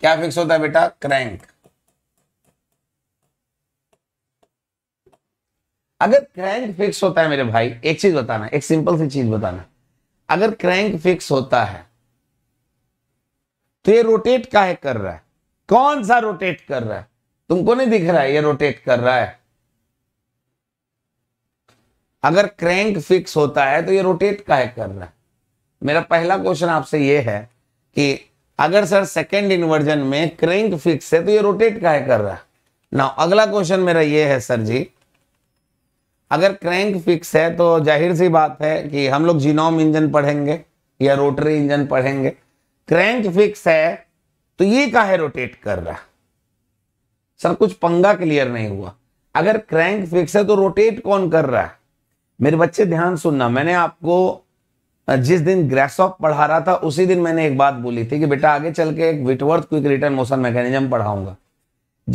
क्या फिक्स होता है बेटा क्रैंक अगर क्रैंक फिक्स होता है मेरे भाई एक चीज बताना एक सिंपल सी चीज बताना अगर क्रैंक फिक्स होता है तो ये रोटेट काहे कर रहा है कौन सा रोटेट कर रहा है तुमको नहीं दिख रहा है ये रोटेट कर रहा है अगर क्रैंक फिक्स होता है तो ये रोटेट काहे कर रहा है मेरा पहला क्वेश्चन आपसे ये है कि अगर सर सेकेंड इन्वर्जन में क्रैंक फिक्स है तो ये रोटेट काहे कर रहा है ना अगला क्वेश्चन मेरा ये है सर जी अगर क्रैंक फिक्स है तो जाहिर सी बात है कि हम लोग जीनोम इंजन पढ़ेंगे या रोटरी इंजन पढ़ेंगे क्रैंक फिक्स है तो ये है रोटेट कर रहा सर कुछ पंगा क्लियर नहीं हुआ अगर क्रैंक फिक्स है तो रोटेट कौन कर रहा है मेरे बच्चे ध्यान सुनना मैंने आपको जिस दिन ग्रेस ऑफ पढ़ा रहा था उसी दिन मैंने एक बात बोली थी कि बेटा आगे चल के एक Whitworth quick return motion mechanism पढ़ाऊंगा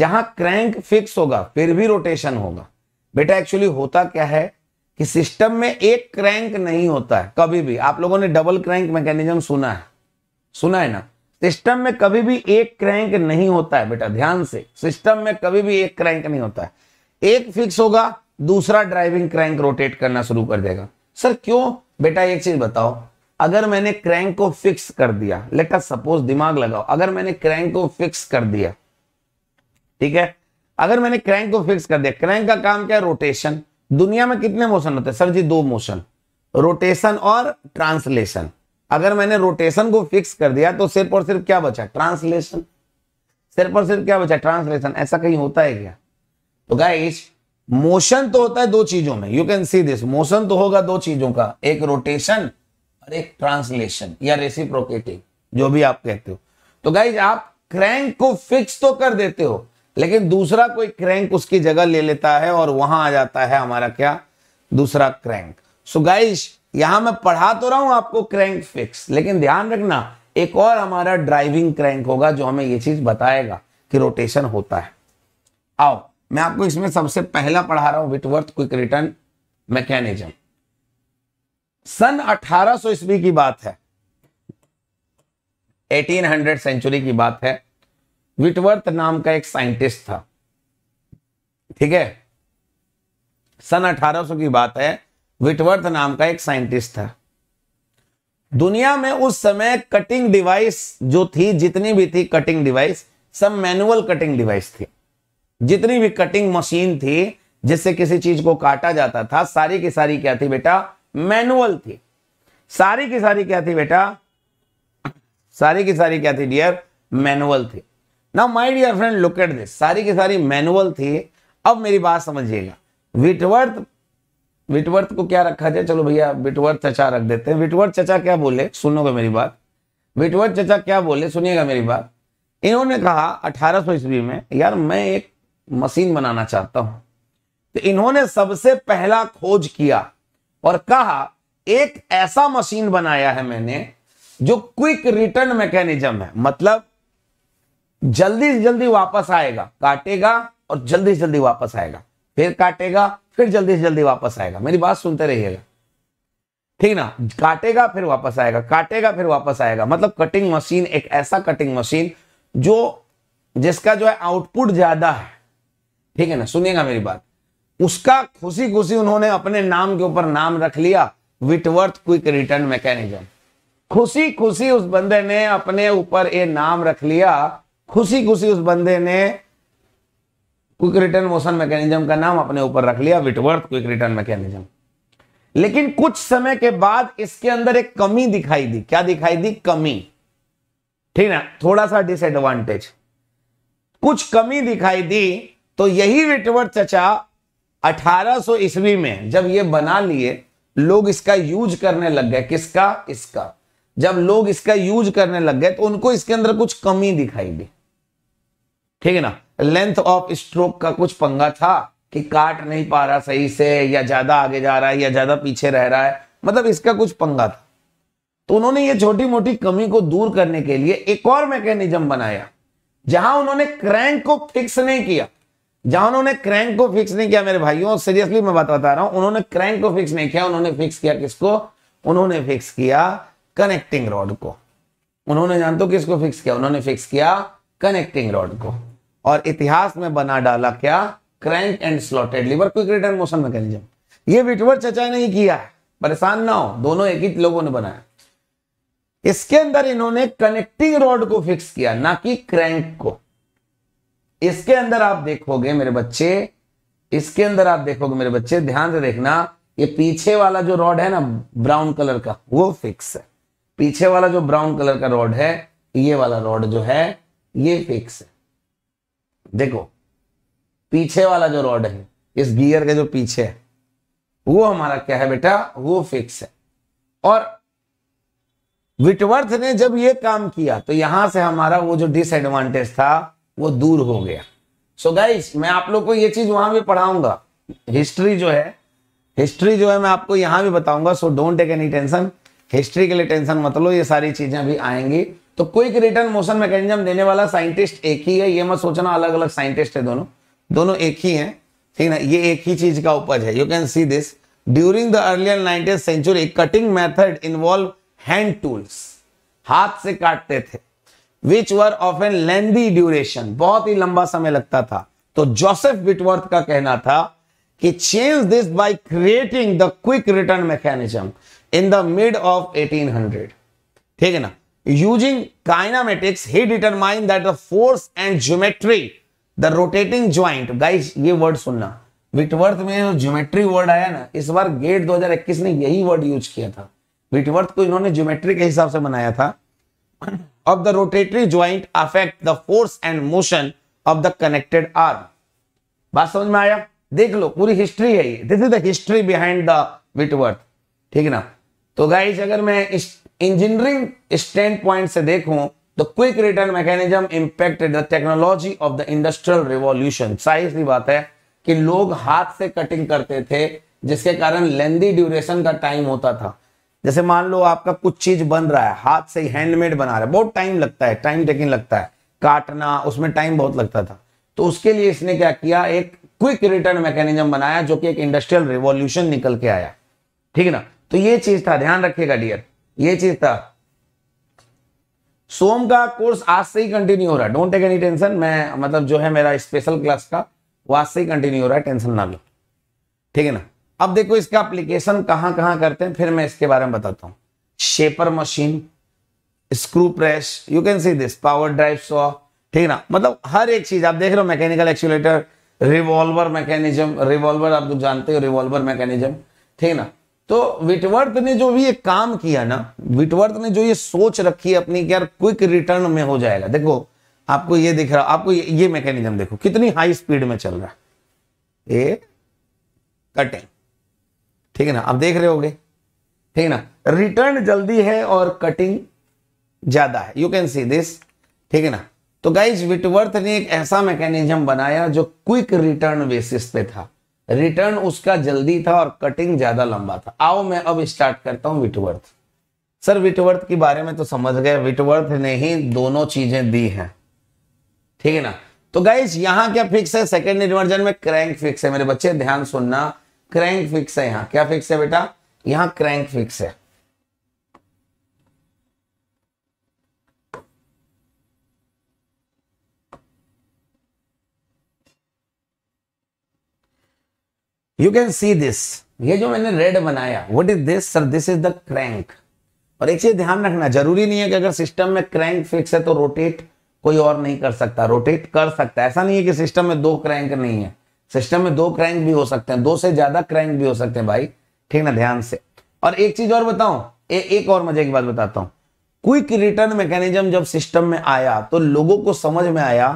जहां क्रैंक फिक्स होगा फिर भी रोटेशन होगा बेटा एक्चुअली होता क्या है कि सिस्टम में एक क्रैंक नहीं होता है कभी भी आप लोगों ने डबल क्रैंक मैकेनिज्म सुना है सुना है ना सिस्टम में कभी भी एक क्रैंक नहीं होता है बेटा ध्यान से सिस्टम में कभी भी एक क्रैंक नहीं होता है एक फिक्स होगा दूसरा ड्राइविंग क्रैंक रोटेट करना शुरू कर देगा सर क्यों बेटा एक चीज बताओ अगर मैंने क्रैंक को फिक्स कर दिया लेट सपोज दिमाग लगाओ अगर मैंने क्रैंक को फिक्स कर दिया ठीक है अगर मैंने क्रैंक को फिक्स कर दिया क्रैंक का काम क्या है रोटेशन दुनिया में कितने मोशन होते हैं सर जी दो मोशन रोटेशन और ट्रांसलेशन अगर मैंने रोटेशन को फिक्स कर दिया तो सिर्फ और सिर्फ क्या बचा ट्रांसलेशन सिर्फ और सिर्फ क्या बचा ट्रांसलेशन ऐसा कहीं होता है क्या तो गाइस मोशन तो होता है दो चीजों में you can see this motion तो होगा दो चीजों का एक रोटेशन और एक ट्रांसलेशन या रेसिप्रोकेटिंग जो भी आप कहते हो तो गाइज आप क्रैंक को फिक्स तो कर देते हो लेकिन दूसरा कोई क्रैंक उसकी जगह ले लेता है और वहां आ जाता है हमारा क्या दूसरा क्रैंक सो गाइश यहां मैं पढ़ा तो रहा हूं आपको क्रैंक फिक्स लेकिन ध्यान रखना एक और हमारा ड्राइविंग क्रैंक होगा जो हमें यह चीज बताएगा कि रोटेशन होता है आओ मैं आपको इसमें सबसे पहला पढ़ा रहा हूं विटवर्थ क्विक रिटर्न मैकेनिज्म सन 1800 ईस्वी की बात है 1800 सेंचुरी की बात है विटवर्थ नाम का एक साइंटिस्ट था ठीक है सन 1800 की बात है विटवर्थ नाम का एक साइंटिस्ट था दुनिया में उस समय कटिंग डिवाइस जो थी जितनी भी थी कटिंग डिवाइस सब मैनुअल कटिंग डिवाइस थी जितनी भी कटिंग मशीन थी जिससे किसी चीज को काटा जाता था सारी की सारी क्या थी बेटा मैनुअल थी सारी की सारी क्या थी बेटा सारी की सारी क्या थी डियर मैनुअल थी now my dear friend look at this सारी की सारी मैनुअल थी अब मेरी बात समझिएगा विटवर्थ विटवर्थ को क्या रखा जाए चलो भैया विटवर्थ चचा रख देते हैं विटवर्थ चचा क्या बोले सुनोगे मेरी बात विटवर्थ चचा क्या बोले सुनिएगा मेरी बात इन्होंने कहा अठारह ईस्वी में यार मैं एक मशीन बनाना चाहता हूं तो इन्होंने सबसे पहला खोज किया और कहा एक ऐसा मशीन बनाया है मैंने जो क्विक रिटर्न मैकेनिज्म है मतलब जल्दी से जल्दी वापस आएगा काटेगा और जल्दी से जल्दी वापस आएगा फिर काटेगा फिर जल्दी से जल्दी वापस आएगा मेरी बात सुनते रहिएगा ठीक ना काटेगा फिर वापस आएगा काटेगा फिर वापस आएगा मतलब कटिंग मशीन एक ऐसा कटिंग मशीन जो जिसका जो है आउटपुट ज्यादा है ठीक है ना सुनिएगा मेरी बात उसका खुशी खुशी उन्होंने अपने नाम के ऊपर नाम रख लिया विटवर्थ क्विक रिटर्न मैकेनिज्म खुशी खुशी उस बंदे ने अपने ऊपर ये नाम रख लिया खुशी खुशी उस बंदे ने क्विक रिटर्न मोशन मैकेनिज्म का नाम अपने ऊपर रख लिया विटवर्थ क्विक रिटर्न मैकेनिज्म लेकिन कुछ समय के बाद इसके अंदर एक कमी दिखाई दी क्या दिखाई दी कमी ठीक ना थोड़ा सा डिसएडवांटेज कुछ कमी दिखाई दी तो यही विटवर्थ चचा 1800 ईस्वी में जब ये बना लिए लोग इसका यूज करने लग गए किसका इसका जब लोग इसका यूज करने लग गए तो उनको इसके अंदर कुछ कमी दिखाई दी ठीक है ना लेंथ ऑफ स्ट्रोक का कुछ पंगा था कि काट नहीं पा रहा सही से या ज्यादा आगे जा रहा है या ज्यादा पीछे रह रहा है मतलब इसका कुछ पंगा था तो उन्होंने ये छोटी मोटी कमी को दूर करने के लिए एक और मैकेनिज्म बनाया जहां उन्होंने क्रैंक को फिक्स नहीं किया जहां उन्होंने क्रैंक को फिक्स नहीं किया मेरे भाइयों सीरियसली मैं बात बता रहा हूं उन्होंने क्रैंक को फिक्स नहीं किया उन्होंने फिक्स किया किसको उन्होंने फिक्स किया कनेक्टिंग रॉड को उन्होंने जानते तो किसको फिक्स किया उन्होंने फिक्स किया कनेक्टिंग रॉड को और इतिहास में बना डाला क्या crank and slotted lever quick return motion mechanism ये विटवर चर्चा नहीं किया है परेशान ना हो दोनों एक ही लोगों ने बनाया इसके अंदर इन्होंने कनेक्टिंग रॉड को फिक्स किया ना कि क्रैंक को इसके अंदर आप देखोगे मेरे बच्चे इसके अंदर आप देखोगे मेरे बच्चे ध्यान से देखना ये पीछे वाला जो रॉड है ना ब्राउन कलर का वो फिक्स है पीछे वाला जो ब्राउन कलर का रॉड है ये वाला रॉड जो है ये फिक्स है देखो पीछे वाला जो रॉड है इस गियर के जो पीछे है वो हमारा क्या है बेटा वो फिक्स है और विटवर्थ ने जब ये काम किया तो यहां से हमारा वो जो डिसएडवांटेज था वो दूर हो गया सो so गाइस मैं आप लोग को ये चीज वहां भी पढ़ाऊंगा हिस्ट्री जो है हिस्ट्री जो है मैं आपको यहां भी बताऊंगा so don't take any tension history के लिए टेंशन मतलब ये सारी चीजें भी आएंगी तो क्विक रिटर्न मोशन मैकेनिज्म देने वाला साइंटिस्ट एक ही है ये मत सोचना अलग अलग साइंटिस्ट है दोनों दोनों एक ही हैं ठीक ना ये एक ही चीज का उपज है you can see this during the earlier nineteen century cutting method involve hand tools हाथ से काटते थे which were of an lengthy duration बहुत ही लंबा समय लगता था तो जोसेफ बिटवर्थ का कहना था कि change this by creating the quick return mechanism in the mid of 1800 ठीक है ना Using kinematics, he determined that the force and geometry, the rotating joint, guys ये वर्ड सुनना विटवर्थ में जो ज्योमेट्री वर्ड आया ना इस बार गेट 2021 ने यही वर्ड यूज किया था विटवर्थ को इन्होंने ज्योमेट्री के हिसाब से बनाया था of the rotatory joint affect the force and motion of the connected arm बात समझ में आया देख लो पूरी हिस्ट्री है ये this is the history behind the Whitworth ठीक ना तो गाइज अगर मैं इस इंजीनियरिंग स्टैंड पॉइंट से देखूं the quick return mechanism impacted the technology of the industrial revolution size की बात है कि लोग हाथ से कटिंग करते थे जिसके कारण लेंदी ड्यूरेशन का टाइम होता था जैसे मान लो आपका कुछ चीज बन रहा है हाथ से हैंडमेड बना रहा है बहुत टाइम लगता है टाइम टेकिंग लगता है काटना उसमें टाइम बहुत लगता था तो उसके लिए इसने क्या किया एक क्विक रिटर्न मैकेनिज्म बनाया जो कि एक इंडस्ट्रियल रिवॉल्यूशन निकल के आया ठीक है ना तो ये चीज था ध्यान रखिएगा डियर ये चीज था सोम का कोर्स आज से ही कंटिन्यू हो रहा है डोंट टेक एनी टेंशन मैं मतलब जो है मेरा स्पेशल क्लास का वो आज से ही कंटिन्यू हो रहा है टेंशन ना लो ठीक है ना अब देखो इसका एप्लीकेशन कहां कहां करते हैं फिर मैं इसके बारे में बताता हूं shaper machine screw press you can see this power drive saw ठीक है ना मतलब हर एक चीज आप देख रहे हो mechanical actuator revolver mechanism revolver आप लोग जानते हो रिवॉल्वर मैकेनिज्म ठीक है ना तो विटवर्थ ने जो भी ये काम किया ना विटवर्थ ने जो ये सोच रखी है अपनी कि यार क्विक रिटर्न में हो जाएगा देखो आपको ये दिख रहा आपको ये, ये मैकेनिज्म देखो कितनी हाई स्पीड में चल रहा है ये कटिंग ठीक है ना आप देख रहे होगे ठीक है ना रिटर्न जल्दी है और कटिंग ज्यादा है यू कैन सी दिस ठीक है ना तो गाइज विटवर्थ ने एक ऐसा मैकेनिज्म बनाया जो क्विक रिटर्न बेसिस पे था रिटर्न उसका जल्दी था और कटिंग ज्यादा लंबा था आओ मैं अब स्टार्ट करता हूं विटवर्थ सर विटवर्थ के बारे में तो समझ गए विटवर्थ ने ही दोनों चीजें दी हैं ठीक है ना तो गाइज यहां क्या फिक्स है सेकेंड इन्वर्जन में क्रैंक फिक्स है मेरे बच्चे ध्यान सुनना क्रैंक फिक्स है यहाँ क्या फिक्स है बेटा यहाँ क्रैंक फिक्स है यू कैन सी दिस ये जो मैंने रेड बनाया what is this sir this is the crank और एक चीज ध्यान रखना जरूरी नहीं है कि अगर सिस्टम में क्रैंक फिक्स है तो रोटेट कोई और नहीं कर सकता रोटेट कर सकता है ऐसा नहीं है कि सिस्टम में दो क्रैंक नहीं है सिस्टम में दो क्रैंक भी हो सकते हैं दो से ज्यादा क्रैंक भी हो सकते हैं भाई ठीक ना ध्यान से और एक चीज और बताऊं ए, एक और मजे की बात बताता हूं क्विक रिटर्न मैकेनिज्म जब सिस्टम में आया तो लोगों को समझ में आया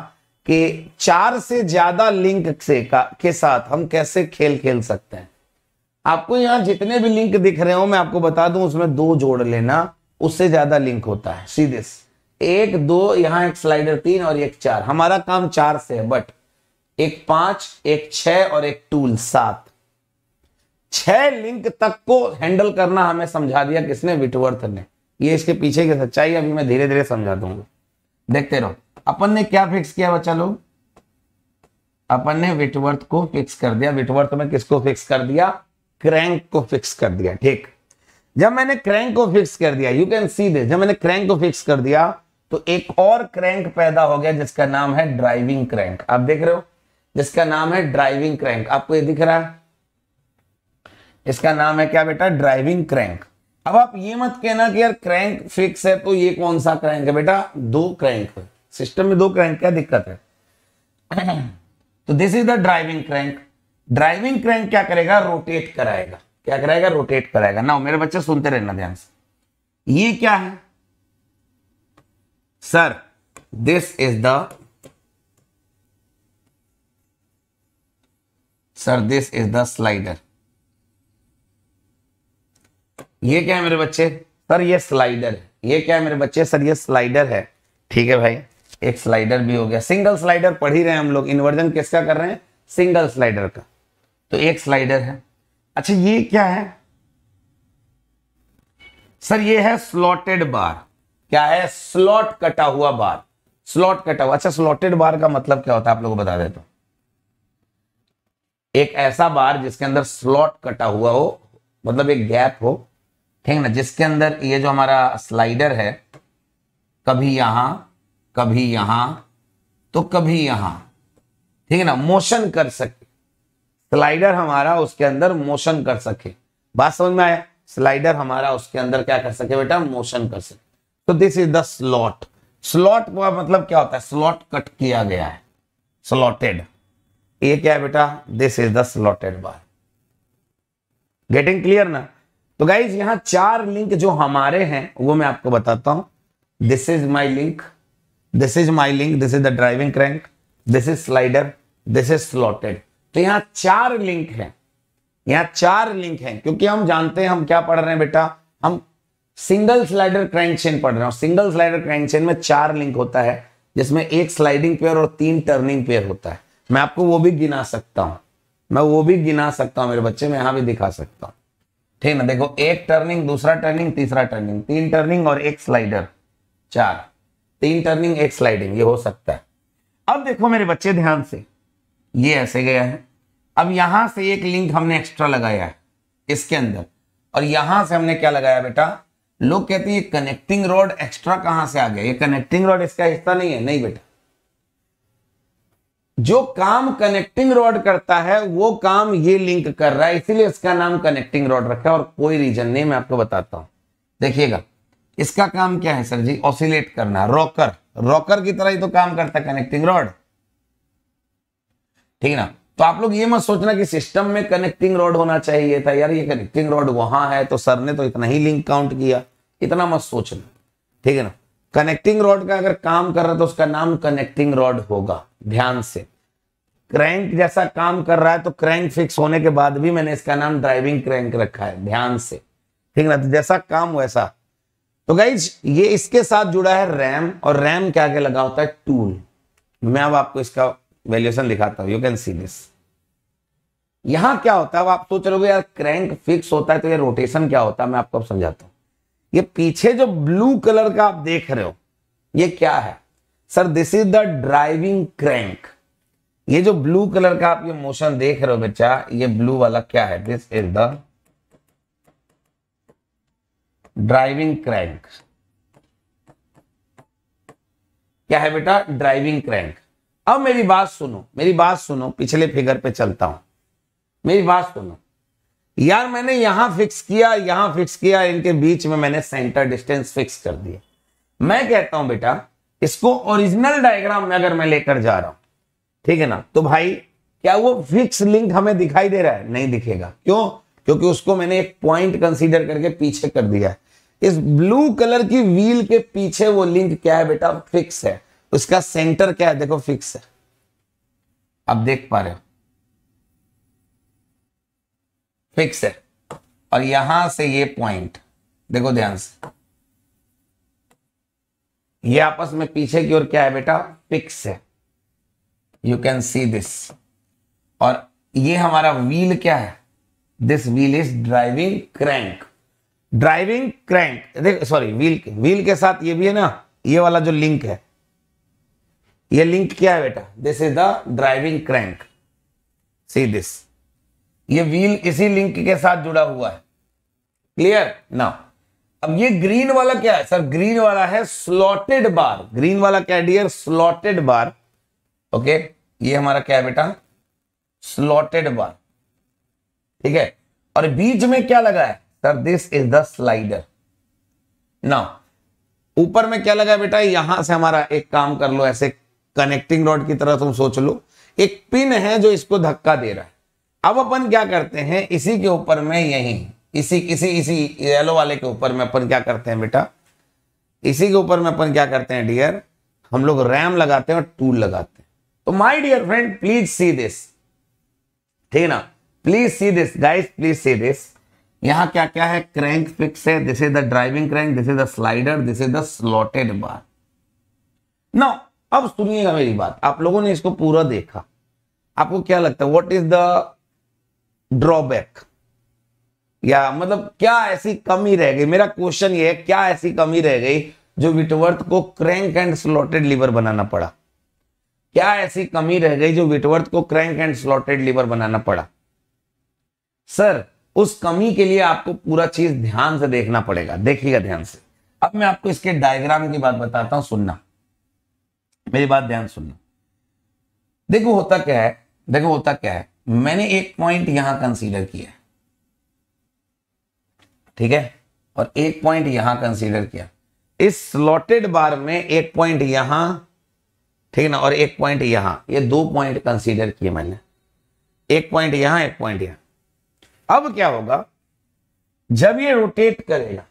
कि चार से ज्यादा लिंक से का, के साथ हम कैसे खेल खेल सकते हैं आपको यहां जितने भी लिंक दिख रहे हो मैं आपको बता दूं उसमें दो जोड़ लेना उससे ज्यादा लिंक होता है सीधे एक दो यहां एक स्लाइडर तीन और एक चार हमारा काम चार से है बट एक पांच एक छ और एक टूल सात छह लिंक तक को हैंडल करना हमें समझा दिया किसने विटवर्थ ने ये इसके पीछे की सच्चाई अभी मैं धीरे धीरे समझा दूंगा देखते रहो अपन ने क्या फिक्स किया बच्चा लोग अपन ने विटवर्थ को फिक्स कर दिया विटवर्थ में किसको फिक्स कर दिया क्रैंक को फिक्स कर दिया ठीक जब मैंने क्रैंक को फिक्स कर दिया यू कैन सी दिस जब मैंने क्रैंक को फिक्स कर दिया तो एक और क्रैंक पैदा हो गया जिसका नाम है ड्राइविंग क्रैंक आप देख रहे हो जिसका नाम है ड्राइविंग क्रैंक आपको ये दिख रहा है इसका नाम है क्या बेटा ड्राइविंग क्रैंक अब आप ये मत कहना कि यार क्रैंक फिक्स है तो ये कौन सा क्रैंक है बेटा दो क्रैंक है सिस्टम में दो क्रैंक क्या दिक्कत है तो this is the driving crank driving crank क्या करेगा रोटेट कराएगा क्या कराएगा रोटेट कराएगा ना मेरे बच्चे सुनते रहना ध्यान से ये क्या है sir this is the sir this is the slider ये क्या है मेरे बच्चे सर ये स्लाइडर है ये क्या है मेरे बच्चे सर ये स्लाइडर है ठीक है भाई एक स्लाइडर भी हो गया सिंगल स्लाइडर पढ़ ही रहे हैं हम लोग इन्वर्जन किसका कर रहे हैं सिंगल स्लाइडर का तो एक स्लाइडर है अच्छा ये क्या है सर ये है स्लॉटेड बार क्या है स्लॉट कटा हुआ बार स्लॉट कटा हुआ अच्छा स्लॉटेड बार का मतलब क्या होता है आप लोगों को बता देता हूं तो। एक ऐसा बार जिसके अंदर स्लॉट कटा हुआ हो मतलब एक गैप हो ठीक ना जिसके अंदर ये जो हमारा स्लाइडर है कभी यहां कभी यहां तो कभी यहां ठीक है ना मोशन कर सके स्लाइडर हमारा उसके अंदर मोशन कर सके बात समझ में आया स्लाइडर हमारा उसके अंदर क्या कर सके बेटा मोशन कर सके तो this is the slot slot का मतलब क्या होता है स्लॉट कट किया गया है स्लॉटेड ये क्या है बेटा this is the slotted bar getting clear ना तो गाइज यहां चार लिंक जो हमारे हैं वो मैं आपको बताता हूं this is my link this is my link this is the driving crank this is slider this is slotted तो यहां चार लिंक है यहां चार लिंक है क्योंकि हम जानते हैं हम क्या पढ़ रहे हैं बेटा हम सिंगल स्लाइडर क्रैंक चेन पढ़ रहे हैं सिंगल स्लाइडर क्रैंक चेन में चार लिंक होता है जिसमें एक स्लाइडिंग पेयर और तीन टर्निंग पेयर होता है मैं आपको वो भी गिना सकता हूं मैं वो भी गिना सकता हूं मेरे बच्चे मैं यहां भी दिखा सकता हूं ठीक ना देखो एक टर्निंग दूसरा टर्निंग तीसरा टर्निंग तीन टर्निंग और एक स्लाइडर चार तीन टर्निंग एक स्लाइडिंग ये हो सकता है अब देखो मेरे बच्चे ध्यान से ये ऐसे गया है अब यहां से एक लिंक हमने एक्स्ट्रा लगाया है इसके अंदर और यहां से हमने क्या लगाया बेटा लोग कहते हैं कनेक्टिंग रोड एक्स्ट्रा कहां से आ गया ये कनेक्टिंग रोड इसका हिस्सा नहीं है नहीं बेटा जो काम कनेक्टिंग रोड करता है वो काम ये लिंक कर रहा है इसीलिए इसका नाम कनेक्टिंग रोड रखा है और कोई रीजन नहीं मैं आपको बताता हूं देखिएगा इसका काम क्या है सर जी ऑसिलेट करना रॉकर रॉकर की तरह ही तो काम करता है कनेक्टिंग रॉड ठीक ना तो आप लोग ये मत सोचना कि सिस्टम में कनेक्टिंग रॉड होना चाहिए था यार ये कनेक्टिंग रॉड वहां है तो सर ने तो इतना ही लिंक काउंट किया इतना मत सोचना ठीक है ना कनेक्टिंग रॉड का अगर काम कर रहा है तो उसका नाम कनेक्टिंग रॉड होगा ध्यान से क्रैंक जैसा काम कर रहा है तो क्रैंक फिक्स होने के बाद भी मैंने इसका नाम ड्राइविंग क्रैंक रखा है ध्यान से ठीक ना तो जैसा काम वैसा तो गाइज ये इसके साथ जुड़ा है रैम और रैम क्या क्या लगा होता है टूल मैं अब आपको इसका वैल्यूएशन दिखाता हूं यू कैन सी दिस यहां क्या होता है आप सोच रहे यार क्रैंक फिक्स होता है तो ये रोटेशन क्या होता है मैं आपको अब समझाता हूं ये पीछे जो ब्लू कलर का आप देख रहे हो ये क्या है sir this is the driving crank ये जो ब्लू कलर का आप ये मोशन देख रहे हो बच्चा ये ब्लू वाला क्या है this is the driving crank क्या है बेटा ड्राइविंग क्रैंक अब मेरी बात सुनो मेरी बात सुनो पिछले फिगर पे चलता हूं मेरी बात सुनो यार मैंने यहां फिक्स किया यहां फिक्स किया इनके बीच में मैंने सेंटर डिस्टेंस फिक्स कर दिया मैं कहता हूं बेटा इसको ओरिजिनल डायग्राम में अगर मैं लेकर जा रहा हूं ठीक है ना तो भाई क्या वो फिक्स लिंक हमें दिखाई दे रहा है नहीं दिखेगा क्यों क्योंकि उसको मैंने एक पॉइंट कंसीडर करके पीछे कर दिया है इस ब्लू कलर की व्हील के पीछे वो लिंक क्या है बेटा फिक्स है उसका सेंटर क्या है देखो फिक्स है आप देख पा रहे हो फिक्स है और यहां से ये पॉइंट देखो ध्यान से ये आपस में पीछे की ओर क्या है बेटा फिक्स है यू कैन सी दिस और ये हमारा व्हील क्या है this wheel is driving crank driving crank देख सॉरी व्हील व्हील के साथ ये भी है ना ये वाला जो लिंक है ये लिंक क्या है बेटा this is the driving crank see this ये व्हील इसी लिंक के साथ जुड़ा हुआ है क्लियर नाउ अब ये ग्रीन वाला क्या है सर ग्रीन वाला है स्लॉटेड बार ग्रीन वाला क्या है डियर स्लॉटेड बार ओके ये हमारा क्या है बेटा स्लॉटेड बार ठीक है और बीच में क्या लगा है sir this is the slider now ऊपर में क्या लगा बेटा यहां से हमारा एक काम कर लो ऐसे कनेक्टिंग रॉड की तरह तुम सोच लो एक पिन है जो इसको धक्का दे रहा है अब अपन क्या करते हैं इसी के ऊपर में यही इसी इसी इसी येलो वाले के ऊपर में अपन क्या करते हैं बेटा इसी के ऊपर में अपन क्या करते हैं डियर हम लोग रैम लगाते हैं और टूल लगाते हैं तो my dear friend please see this ठीक है ना please see this guys please see this यहां क्या क्या है क्रैंक फिक्स है this is the driving crank this is the slider this is the slotted bar ना अब सुनिएगा मेरी बात आप लोगों ने इसको पूरा देखा आपको क्या लगता है व्हाट इज द ड्रॉबैक या मतलब क्या ऐसी कमी रह गई मेरा क्वेश्चन ये है क्या ऐसी कमी रह गई जो विटवर्थ को क्रैंक एंड स्लॉटेड लीवर बनाना पड़ा क्या ऐसी कमी रह गई जो विटवर्थ को क्रैंक एंड स्लॉटेड लीवर बनाना पड़ा सर उस कमी के लिए आपको पूरा चीज ध्यान से देखना पड़ेगा देखिएगा ध्यान से अब मैं आपको इसके डायग्राम की बात बताता हूं सुनना मेरी बात ध्यान सुनना देखो होता क्या है देखो होता क्या है मैंने एक पॉइंट यहां कंसीडर किया है ठीक है और एक पॉइंट यहां कंसीडर किया इस स्लॉटेड बार में एक पॉइंट यहां ठीक है ना और एक पॉइंट यहां ये दो पॉइंट कंसीडर किए मैंने एक पॉइंट यहां एक पॉइंट यहां अब क्या होगा जब ये रोटेट करेगा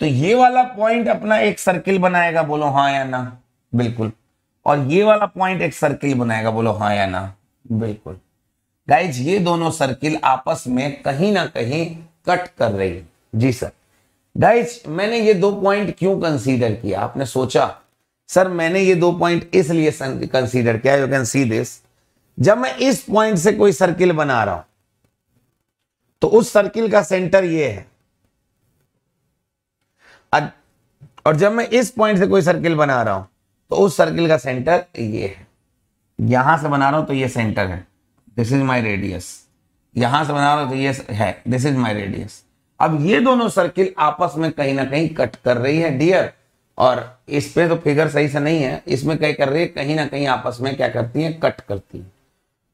तो ये वाला पॉइंट अपना एक सर्किल बनाएगा बोलो हाँ या ना बिल्कुल और ये वाला पॉइंट एक सर्किल बनाएगा बोलो हाँ या ना बिल्कुल गाइज ये दोनों सर्किल आपस में कहीं ना कहीं कट कर रही है जी सर गाइज मैंने ये दो पॉइंट क्यों कंसीडर किया आपने सोचा सर मैंने ये दो पॉइंट इसलिए कंसीडर किया यू कैन सी दिस जब मैं इस पॉइंट से कोई सर्किल बना रहा हूं तो उस सर्किल का सेंटर ये है और जब मैं इस पॉइंट से कोई सर्किल बना रहा हूं तो उस सर्किल का सेंटर ये है यहां से बना रहा हूं तो ये सेंटर है दिस इज माई रेडियस यहां से बना रहा हूं तो ये है दिस इज माई रेडियस अब ये दोनों सर्किल आपस में कहीं ना कहीं कट कर रही है डियर और इस पे तो फिगर सही से नहीं है इसमें क्या कर रही है कहीं ना कहीं आपस में क्या करती है कट करती है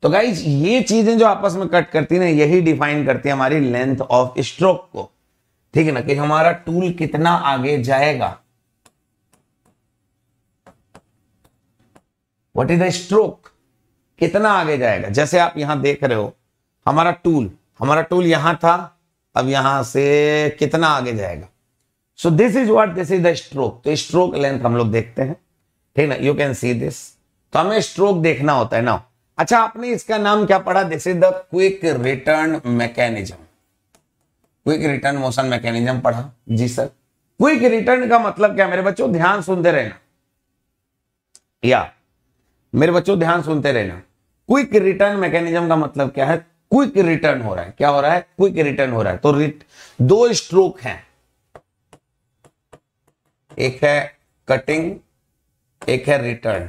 तो गाइज ये चीजें जो आपस में कट करती है ना यही डिफाइन करती है हमारी लेंथ ऑफ स्ट्रोक को ठीक है ना कि हमारा टूल कितना आगे जाएगा वट इज द स्ट्रोक कितना आगे जाएगा जैसे आप यहां देख रहे हो हमारा टूल हमारा टूल यहां था अब यहां से कितना आगे जाएगा so this is what this is the stroke तो स्ट्रोक लेंथ हम लोग देखते हैं ठीक ना यू कैन सी दिस तो हमें स्ट्रोक देखना होता है ना अच्छा आपने इसका नाम क्या पढ़ा this is the quick return mechanism quick return motion mechanism पढ़ा जी सर क्विक रिटर्न का मतलब क्या मेरे बच्चों ध्यान सुनते रहना या मेरे बच्चों ध्यान सुनते रहना क्विक रिटर्न मैकेनिज्म का मतलब क्या है क्विक रिटर्न हो रहा है क्या हो रहा है क्विक रिटर्न हो रहा है तो रिट, दो स्ट्रोक हैं एक है कटिंग एक है रिटर्न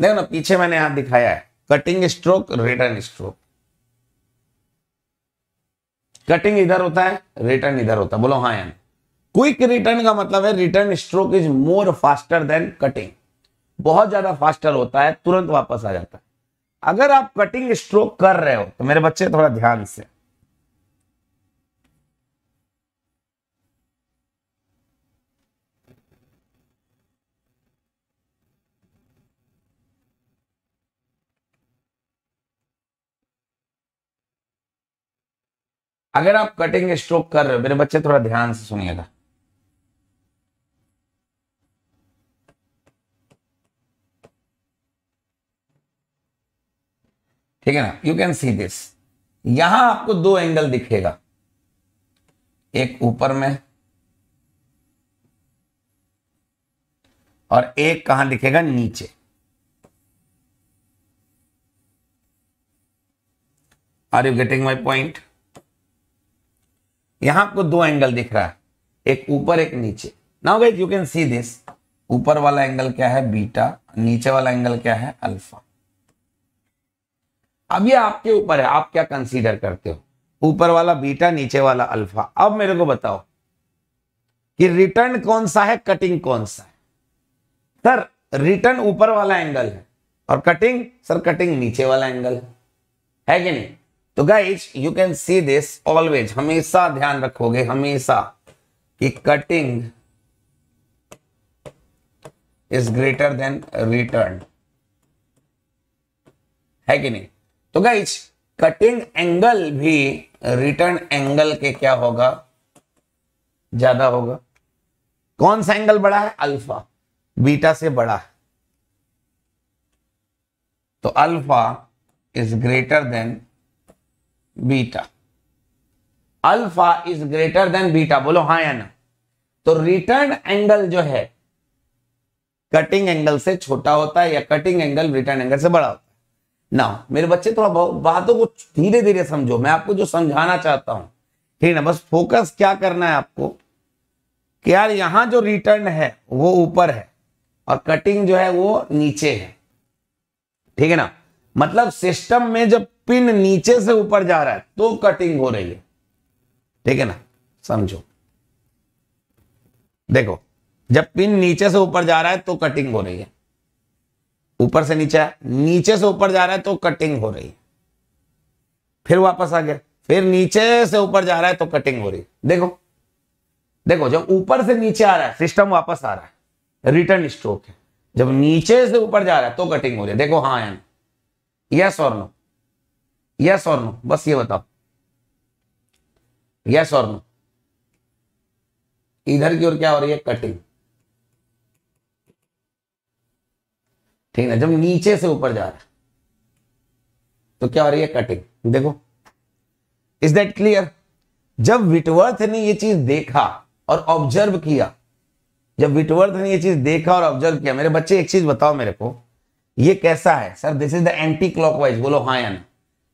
देखो ना पीछे मैंने यहां दिखाया है cutting stroke return stroke cutting इधर होता है रिटर्न इधर होता है बोलो हाँ यान क्विक रिटर्न का मतलब है return stroke is more faster than cutting बहुत ज्यादा फास्टर होता है तुरंत वापस आ जाता है अगर आप कटिंग स्ट्रोक कर रहे हो तो मेरे बच्चे थोड़ा ध्यान से अगर आप कटिंग स्ट्रोक कर रहे हो मेरे बच्चे थोड़ा ध्यान से सुनिएगा ठीक है ना यू कैन सी दिस यहां आपको दो एंगल दिखेगा एक ऊपर में और एक कहां दिखेगा नीचे are you getting my point यहां आपको दो एंगल दिख रहा है एक ऊपर एक नीचे now guys you can see this ऊपर वाला एंगल क्या है बीटा नीचे वाला एंगल क्या है अल्फा अब ये आपके ऊपर है आप क्या कंसीडर करते हो ऊपर वाला बीटा नीचे वाला अल्फा अब मेरे को बताओ कि रिटर्न कौन सा है कटिंग कौन सा है सर रिटर्न ऊपर वाला एंगल है और कटिंग सर कटिंग नीचे वाला एंगल है, है कि नहीं तो guys you can see this always हमेशा ध्यान रखोगे हमेशा कि cutting is greater than return है कि नहीं तो गाइज कटिंग एंगल भी रिटर्न एंगल के क्या होगा ज्यादा होगा कौन सा एंगल बड़ा है अल्फा बीटा से बड़ा है तो alpha is greater than beta alpha is greater than beta बोलो हा या ना तो रिटर्न एंगल जो है कटिंग एंगल से छोटा होता है या कटिंग एंगल रिटर्न एंगल से बड़ा होता है ना मेरे बच्चे थोड़ा बातों को धीरे धीरे समझो मैं आपको जो समझाना चाहता हूं ठीक ना बस फोकस क्या करना है आपको कि यार यहां जो रिटर्न है वो ऊपर है और कटिंग जो है वो नीचे है ठीक है ना मतलब सिस्टम में जब पिन नीचे से ऊपर जा रहा है तो कटिंग हो रही है ठीक है ना समझो देखो जब पिन नीचे से ऊपर जा रहा है तो कटिंग हो रही है ऊपर से नीचे नीचे से ऊपर जा रहा है तो कटिंग हो रही है फिर वापस आ गया फिर नीचे से ऊपर जा रहा है तो कटिंग हो रही है देखो देखो जब ऊपर से नीचे आ रहा है सिस्टम वापस आ रहा है रिटर्न स्ट्रोक है जब नीचे से ऊपर जा रहा है तो कटिंग हो रही है देखो हाँ यस और नो यस और नो बस ये बताओ यस और नो इधर की ओर क्या हो रही है कटिंग ठीक है जब नीचे से ऊपर जा रहा है तो क्या हो रही है कटिंग देखो इज दैट क्लियर जब विटवर्थ ने ये चीज देखा और ऑब्जर्व किया जब विटवर्थ ने ये चीज देखा और ऑब्जर्व किया मेरे बच्चे एक चीज बताओ मेरे को ये कैसा है sir this is the anticlockwise बोलो हाँ या ना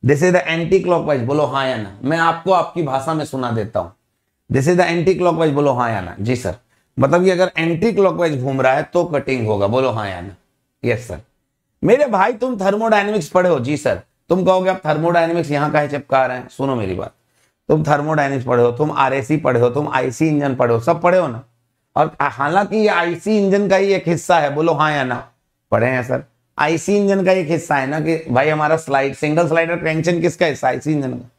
this is the anticlockwise बोलो हाँ या ना मैं आपको आपकी भाषा में सुना देता हूं this is the anticlockwise बोलो हाँ या ना जी सर मतलब कि अगर एंटी क्लॉकवाइज घूम रहा है तो कटिंग होगा बोलो हाँ या ना यस सर मेरे भाई तुम थर्मोडाइनमिक्स पढ़े हो जी सर तुम कहोगे आप थर्मोडाइनमिक्स यहाँ का है चिपका रहे हैं सुनो मेरी बात तुम थर्मोडाइनमिक्स पढ़े हो तुम आरएसी पढ़े हो तुम आईसी इंजन पढ़े हो सब पढ़े हो ना और हालांकि ये आईसी इंजन का ही एक हिस्सा है बोलो हाँ या ना पढ़े हैं सर आईसी इंजन का एक हिस्सा है ना कि भाई हमारा स्लाइड सिंगल स्लाइडर क्रेंचन किसका हिस्सा आईसी इंजन का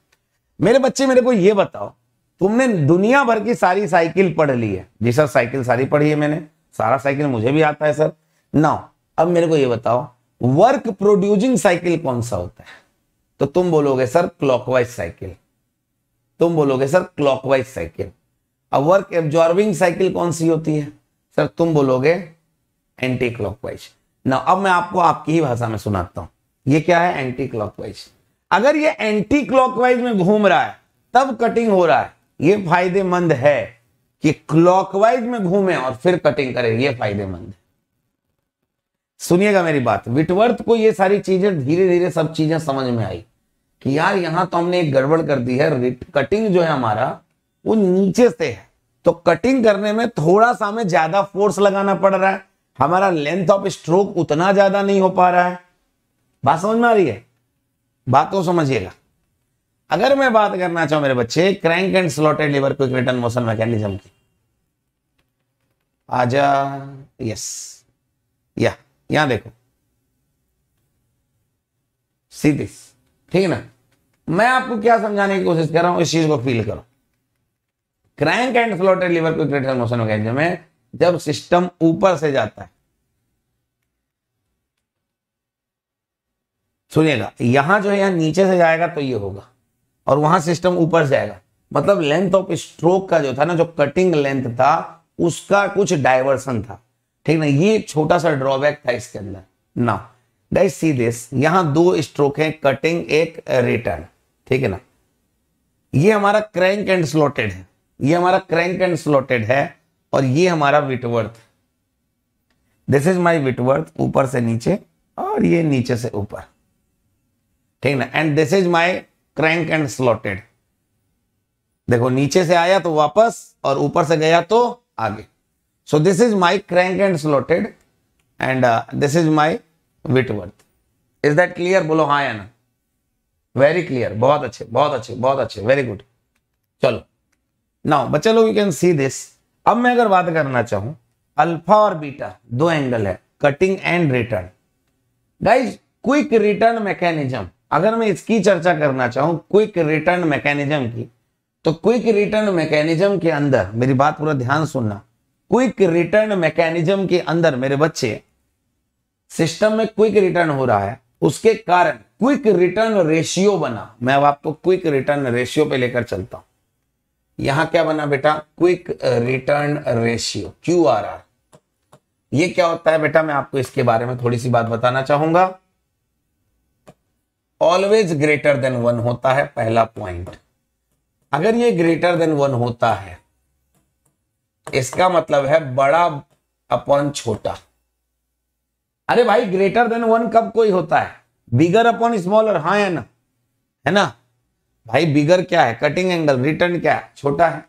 मेरे बच्चे मेरे को ये बताओ तुमने दुनिया भर की सारी साइकिल पढ़ ली है जी सर साइकिल सारी पढ़ी है मैंने सारा साइकिल मुझे भी आता है सर ना अब मेरे को ये बताओ वर्क प्रोड्यूसिंग साइकिल कौन सा होता है तो तुम बोलोगे सर क्लॉकवाइज साइकिल तुम बोलोगे सर क्लॉकवाइज साइकिल अब वर्क एब्जॉर्बिंग साइकिल कौन सी होती है सर तुम बोलोगे एंटी क्लॉकवाइज ना अब मैं आपको आपकी ही भाषा में सुनाता हूं ये क्या है एंटी क्लॉकवाइज अगर ये एंटी क्लॉकवाइज में घूम रहा है तब कटिंग हो रहा है ये फायदेमंद है कि क्लॉकवाइज में घूमे और फिर कटिंग करें ये फायदेमंद है सुनिएगा मेरी बात विटवर्थ को ये सारी चीजें धीरे धीरे सब चीजें समझ में आई कि यार यहां तो हमने एक गड़बड़ कर दी है कटिंग जो है हमारा वो नीचे से है तो कटिंग करने में थोड़ा सा हमें ज्यादा फोर्स लगाना पड़ रहा है हमारा लेंथ ऑफ स्ट्रोक उतना ज्यादा नहीं हो पा रहा है बात समझ में आ रही है बात को समझिएगा अगर मैं बात करना चाहूं मेरे बच्चे crank and slotted lever quick return motion mechanism की आजा यस या यहां देखो सी दिस ठीक है ना मैं आपको क्या समझाने की कोशिश कर रहा हूं इस चीज को फील करो crank and slotted lever quick return motion mechanism में जब सिस्टम ऊपर से जाता है सुनिएगा यहां जो है यहां नीचे से जाएगा तो ये होगा और वहां सिस्टम ऊपर से जाएगा मतलब लेंथ ऑफ स्ट्रोक का जो था ना जो कटिंग लेंथ था उसका कुछ डायवर्सन था ठीक ना ये एक छोटा सा ड्रॉबैक था इसके अंदर ना गाइस सी दिस यहां दो स्ट्रोक है कटिंग एक रिटर्न ठीक है ना ये हमारा क्रैंक एंड स्लॉटेड है ये हमारा क्रैंक एंड स्लॉटेड है और ये हमारा Whitworth this is my Whitworth ऊपर से नीचे और ये नीचे से ऊपर ठीक ना and this is my crank and slotted देखो नीचे से आया तो वापस और ऊपर से गया तो आगे so this is my crank and slotted and this is my Whitworth is that clear बोलो हाँ या ना वेरी क्लियर बहुत अच्छे बहुत अच्छे बहुत अच्छे वेरी गुड चलो नाउ बच्चे लोग यू कैन सी दिस अब मैं अगर बात करना चाहूं अल्फा और बीटा दो एंगल है cutting and return guys quick return mechanism अगर मैं इसकी चर्चा करना चाहूं क्विक रिटर्न मैकेनिज्म की तो क्विक रिटर्न मैकेनिज्म के अंदर मेरी बात पूरा ध्यान सुनना क्विक रिटर्न मैकेनिज्म के अंदर मेरे बच्चे सिस्टम में क्विक रिटर्न हो रहा है उसके कारण क्विक रिटर्न रेशियो बना मैं अब आपको क्विक रिटर्न रेशियो पे लेकर चलता हूं यहां क्या बना बेटा quick return ratio Q R R ये क्या होता है बेटा मैं आपको इसके बारे में थोड़ी सी बात बताना चाहूंगा ऑलवेज ग्रेटर देन वन होता है पहला पॉइंट अगर ये ग्रेटर देन वन होता है इसका मतलब है बड़ा अपॉन छोटा अरे भाई ग्रेटर देन वन कब कोई होता है बिगर अपॉन स्मॉलर हाँ है ना है ना भाई बिगर क्या है कटिंग एंगल रिटर्न क्या है छोटा है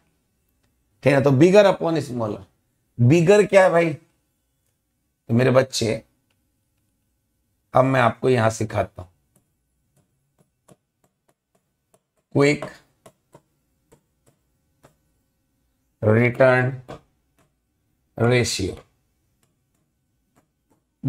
ठीक है तो बिगर अपॉन स्मॉलर बिगर क्या है भाई तो मेरे बच्चे अब मैं आपको यहां सिखाता हूं क्विक रिटर्न रेशियो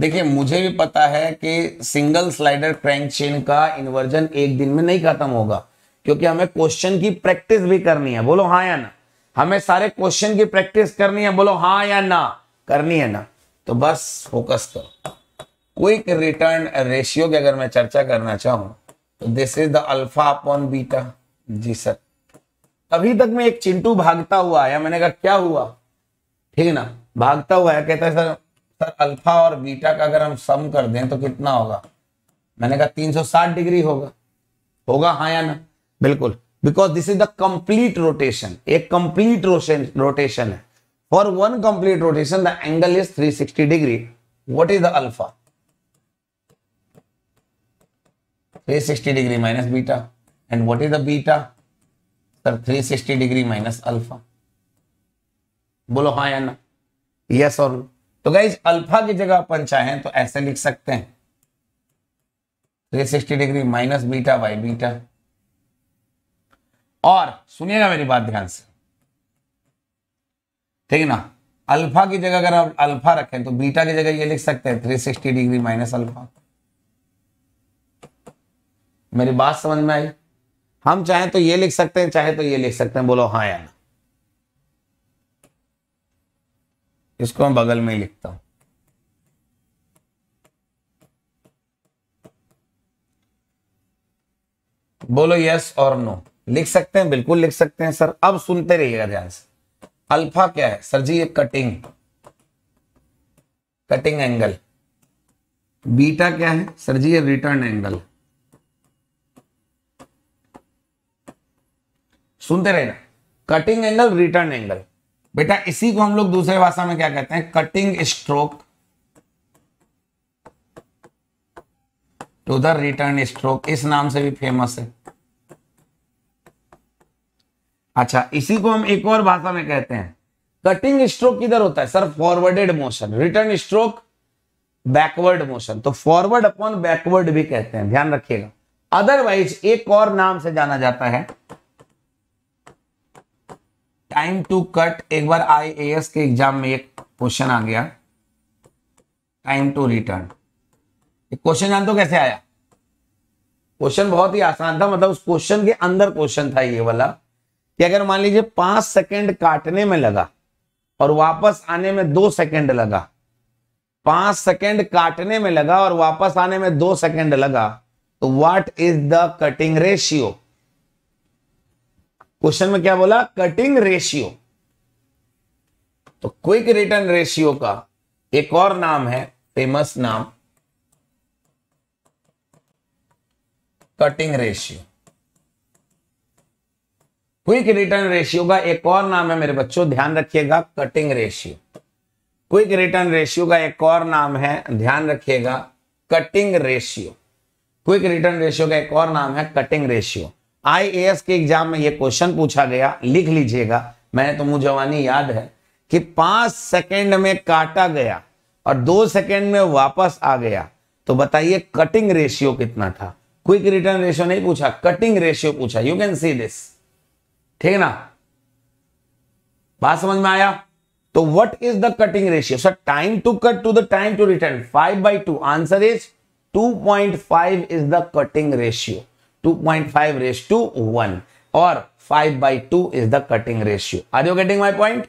देखिए मुझे भी पता है कि सिंगल स्लाइडर क्रैंक चेन का इन्वर्जन एक दिन में नहीं खत्म होगा क्योंकि हमें क्वेश्चन की प्रैक्टिस भी करनी है बोलो हाँ या ना हमें सारे क्वेश्चन की प्रैक्टिस करनी है बोलो हाँ या ना करनी है ना तो बस फोकस करो क्विक रिटर्न रेशियो की अगर मैं चर्चा करना चाहूं तो this is the alpha upon beta जी सर अभी तक मैं एक चिंटू भागता हुआ आया मैंने कहा क्या हुआ ठीक है ना भागता हुआ है कहता है सर सर अल्फा और बीटा का अगर हम सम कर दें तो कितना होगा मैंने कहा 360 डिग्री होगा होगा हाँ या ना बिल्कुल because this is the complete rotation एक कंप्लीट रोटेशन है for one complete rotation the angle is 360 degree what is the alpha 360 degree minus beta and what is the beta sir 360 degree minus alpha बोलो हाँ या ना yes और तो guys alpha की जगह अपन चाहें तो ऐसे लिख सकते हैं 360 degree minus beta by beta और सुनिएगा मेरी बात ध्यान से ठीक है ना अल्फा की जगह अगर आप अल्फा रखें तो बीटा की जगह ये लिख सकते हैं 360 डिग्री माइनस अल्फा मेरी बात समझ में आई हम चाहे तो ये लिख सकते हैं चाहे तो ये लिख सकते हैं बोलो हाँ या ना इसको मैं बगल में लिखता हूं बोलो यस और नो लिख सकते हैं बिल्कुल लिख सकते हैं सर अब सुनते रहिएगा ध्यान से अल्फा क्या है सर जी ये कटिंग कटिंग एंगल बीटा क्या है सर जी ये रिटर्न एंगल सुनते रहना कटिंग एंगल रिटर्न एंगल बेटा इसी को हम लोग दूसरे भाषा में क्या कहते हैं cutting stroke to the return stroke इस नाम से भी फेमस है अच्छा इसी को हम एक और भाषा में कहते हैं कटिंग स्ट्रोक किधर होता है sir forwarded motion return stroke backward motion तो फॉरवर्ड अपॉन बैकवर्ड भी कहते हैं ध्यान रखिएगा अदरवाइज एक और नाम से जाना जाता है टाइम टू कट एक बार आईएएस के एग्जाम में एक क्वेश्चन आ गया टाइम टू रिटर्न क्वेश्चन जान तो कैसे आया क्वेश्चन बहुत ही आसान था मतलब उस क्वेश्चन के अंदर क्वेश्चन था ये वाला कि अगर मान लीजिए पांच सेकंड काटने में लगा और वापस आने में दो सेकंड लगा पांच सेकंड काटने में लगा और वापस आने में दो सेकंड लगा तो what is the cutting ratio question में क्या बोला कटिंग रेशियो तो क्विक रिटर्न रेशियो का एक और नाम है फेमस नाम cutting ratio quick return ratio का एक और नाम है मेरे बच्चों ध्यान रखिएगा cutting ratio quick return ratio का एक और नाम है ध्यान रखिएगा cutting ratio quick return ratio का एक और नाम है कटिंग रेशियो आईएएस के एग्जाम में यह क्वेश्चन पूछा गया लिख लीजिएगा मैंने तो मुझे जवानी याद है कि पांच सेकेंड में काटा गया और दो सेकेंड में वापस आ गया तो बताइए कटिंग रेशियो कितना था क्विक रिटर्न रेशियो नहीं पूछा कटिंग रेशियो पूछा यू कैन सी दिस ठीक है ना बात समझ में आया तो what is the cutting ratio sir time to cut to the time to return five by two answer is 2.5 cutting ratio two point 2.5 race to one और 5 by two is the cutting ratio are you getting my point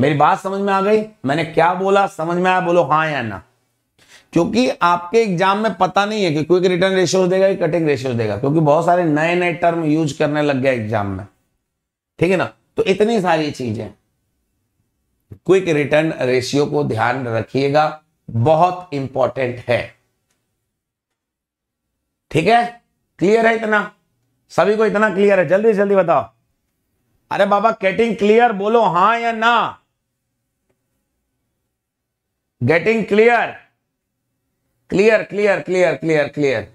मेरी बात समझ में आ गई मैंने क्या बोला समझ में आया बोलो हाँ या ना क्योंकि आपके एग्जाम में पता नहीं है कि क्विक रिटर्न रेशियो देगा कि कटिंग रेशियो देगा क्योंकि बहुत सारे नए नए टर्म यूज करने लग गए एग्जाम में ठीक है ना तो इतनी सारी चीजें क्विक रिटर्न रेशियो को ध्यान रखिएगा बहुत इंपॉर्टेंट है ठीक है क्लियर है इतना सभी को इतना क्लियर है जल्दी जल्दी बताओ अरे बाबा गेटिंग क्लियर बोलो हां या ना getting clear clear clear clear clear clear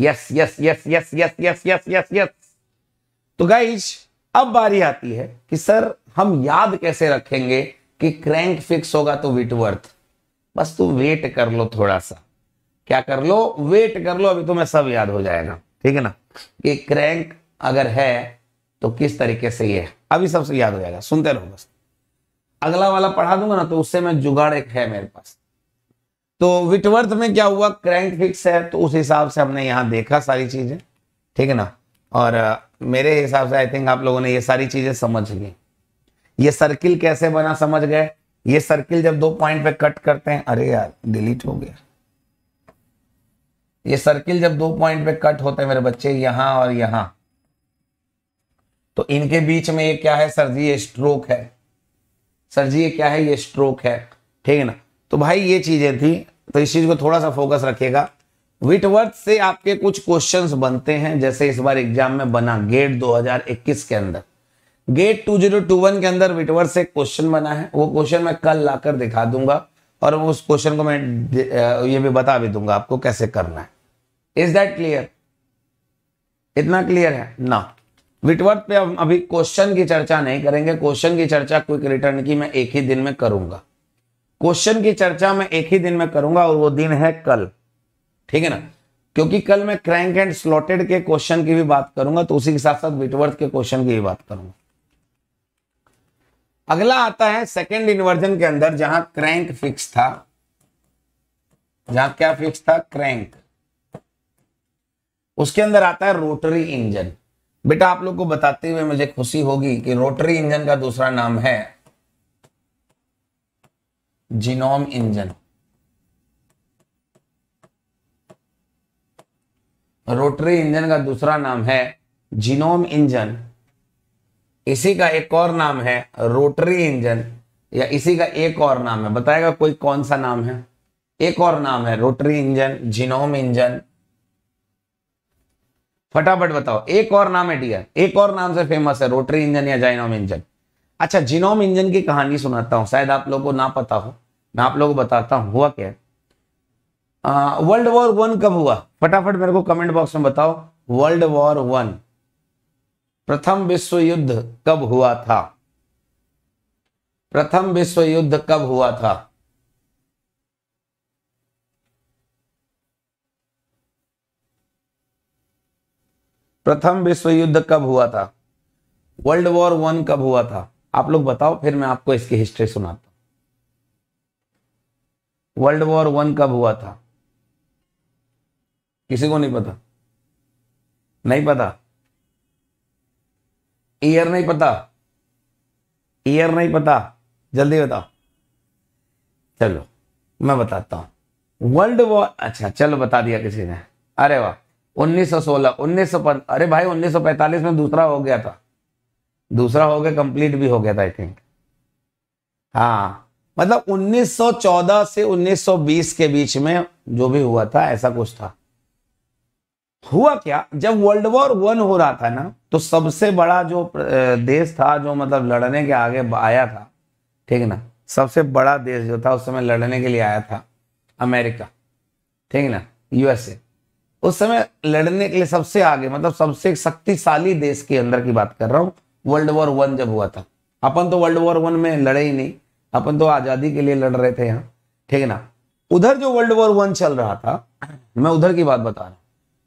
yes yes yes yes yes yes yes yes yes तो गाइज अब बारी आती है कि सर हम याद कैसे रखेंगे कि क्रैंक फिक्स होगा तो विटवर्थ बस तू वेट कर लो थोड़ा सा क्या कर लो वेट कर लो अभी तुम्हें सब याद हो जाएगा ठीक है ना कि क्रैंक अगर है तो किस तरीके से ये अभी सबसे याद हो जाएगा सुनते रहो बस अगला वाला पढ़ा दूंगा ना तो उससे मैं जुगाड़ एक है मेरे पास तो विटवर्थ में क्या हुआ क्रैंक फिक्स है तो उस हिसाब से हमने यहां देखा सारी चीजें ठीक है ना और मेरे हिसाब से आई थिंक आप लोगों ने ये सारी चीजें समझ ली ये सर्किल कैसे बना समझ गए ये सर्किल जब दो पॉइंट पे कट करते हैं अरे यार डिलीट हो गया ये सर्किल जब दो पॉइंट पे कट होते हैं मेरे बच्चे यहां और यहां तो इनके बीच में ये क्या है सर जी ये स्ट्रोक है सर जी ये क्या है ये स्ट्रोक है ठीक है ना तो भाई ये चीजें थी तो इस चीज को थोड़ा सा फोकस रखिएगा विटवर्थ से आपके कुछ क्वेश्चंस बनते हैं जैसे इस बार एग्जाम में बना गेट 2021 के अंदर गेट 2021 के अंदर विटवर्थ से क्वेश्चन बना है वो क्वेश्चन मैं कल लाकर दिखा दूंगा और उस क्वेश्चन को मैं ये भी बता भी दूंगा आपको कैसे करना है इज दैट क्लियर इतना क्लियर है ना विटवर्थ पे हम अभी क्वेश्चन की चर्चा नहीं करेंगे क्वेश्चन की चर्चा क्विक रिटर्न की मैं एक ही दिन में करूंगा क्वेश्चन की चर्चा मैं एक ही दिन में करूंगा और वो दिन है कल ठीक है ना क्योंकि कल मैं क्रैंक एंड स्लॉटेड के क्वेश्चन की भी बात करूंगा तो उसी के साथ साथ विटवर्थ के क्वेश्चन की भी बात करूंगा अगला आता है सेकेंड इन्वर्जन के अंदर जहां क्रैंक फिक्स था जहां क्या फिक्स था क्रैंक उसके अंदर आता है रोटरी इंजन बेटा आप लोग को बताते हुए मुझे खुशी होगी कि रोटरी इंजन का दूसरा नाम है जिनोम इंजन रोटरी इंजन का दूसरा नाम है जीनोम इंजन इसी का एक और नाम है रोटरी इंजन या इसी का एक और नाम है बताएगा कोई कौन सा नाम है एक और नाम है रोटरी इंजन जीनोम इंजन फटाफट बताओ एक और नाम है डियर एक और नाम से फेमस है रोटरी इंजन या जाइनोम इंजन अच्छा जीनोम इंजन की कहानी सुनाता हूं शायद आप लोगों को ना पता हो मैं आप लोगों को बताता हूं हुआ क्या है वर्ल्ड वॉर वन कब हुआ फटाफट मेरे को कमेंट बॉक्स में बताओ वर्ल्ड वॉर वन प्रथम विश्व युद्ध कब हुआ था प्रथम विश्व युद्ध कब हुआ था प्रथम विश्व युद्ध कब हुआ था वर्ल्ड वॉर वन कब हुआ था आप लोग बताओ फिर मैं आपको इसकी हिस्ट्री सुनाता हूं वर्ल्ड वॉर वन कब हुआ था किसी को नहीं पता नहीं पता ईयर नहीं पता ईयर नहीं पता जल्दी बताओ चलो मैं बताता हूं वर्ल्ड वॉर अच्छा चलो बता दिया किसी ने अरे वाह 1916 1900 अरे भाई 1945 में दूसरा हो गया था दूसरा हो गया कंप्लीट भी हो गया था आई थिंक हाँ मतलब 1914 से 1920 के बीच में जो भी हुआ था ऐसा कुछ था हुआ क्या जब वर्ल्ड वॉर वन हो रहा था ना तो सबसे बड़ा जो देश था जो मतलब लड़ने के आगे आया था ठीक है ना सबसे बड़ा देश जो था उस समय लड़ने के लिए आया था अमेरिका ठीक है ना यूएसए उस समय लड़ने के लिए सबसे आगे मतलब सबसे शक्तिशाली देश के अंदर की बात कर रहा हूँ वर्ल्ड वॉर वन जब हुआ था अपन तो वर्ल्ड वॉर वन में लड़े ही नहीं अपन तो आज़ादी के लिए लड़ रहे थे यहाँ ठीक है ना उधर जो वर्ल्ड वॉर वन चल रहा था मैं उधर की बात बता रहा हूँ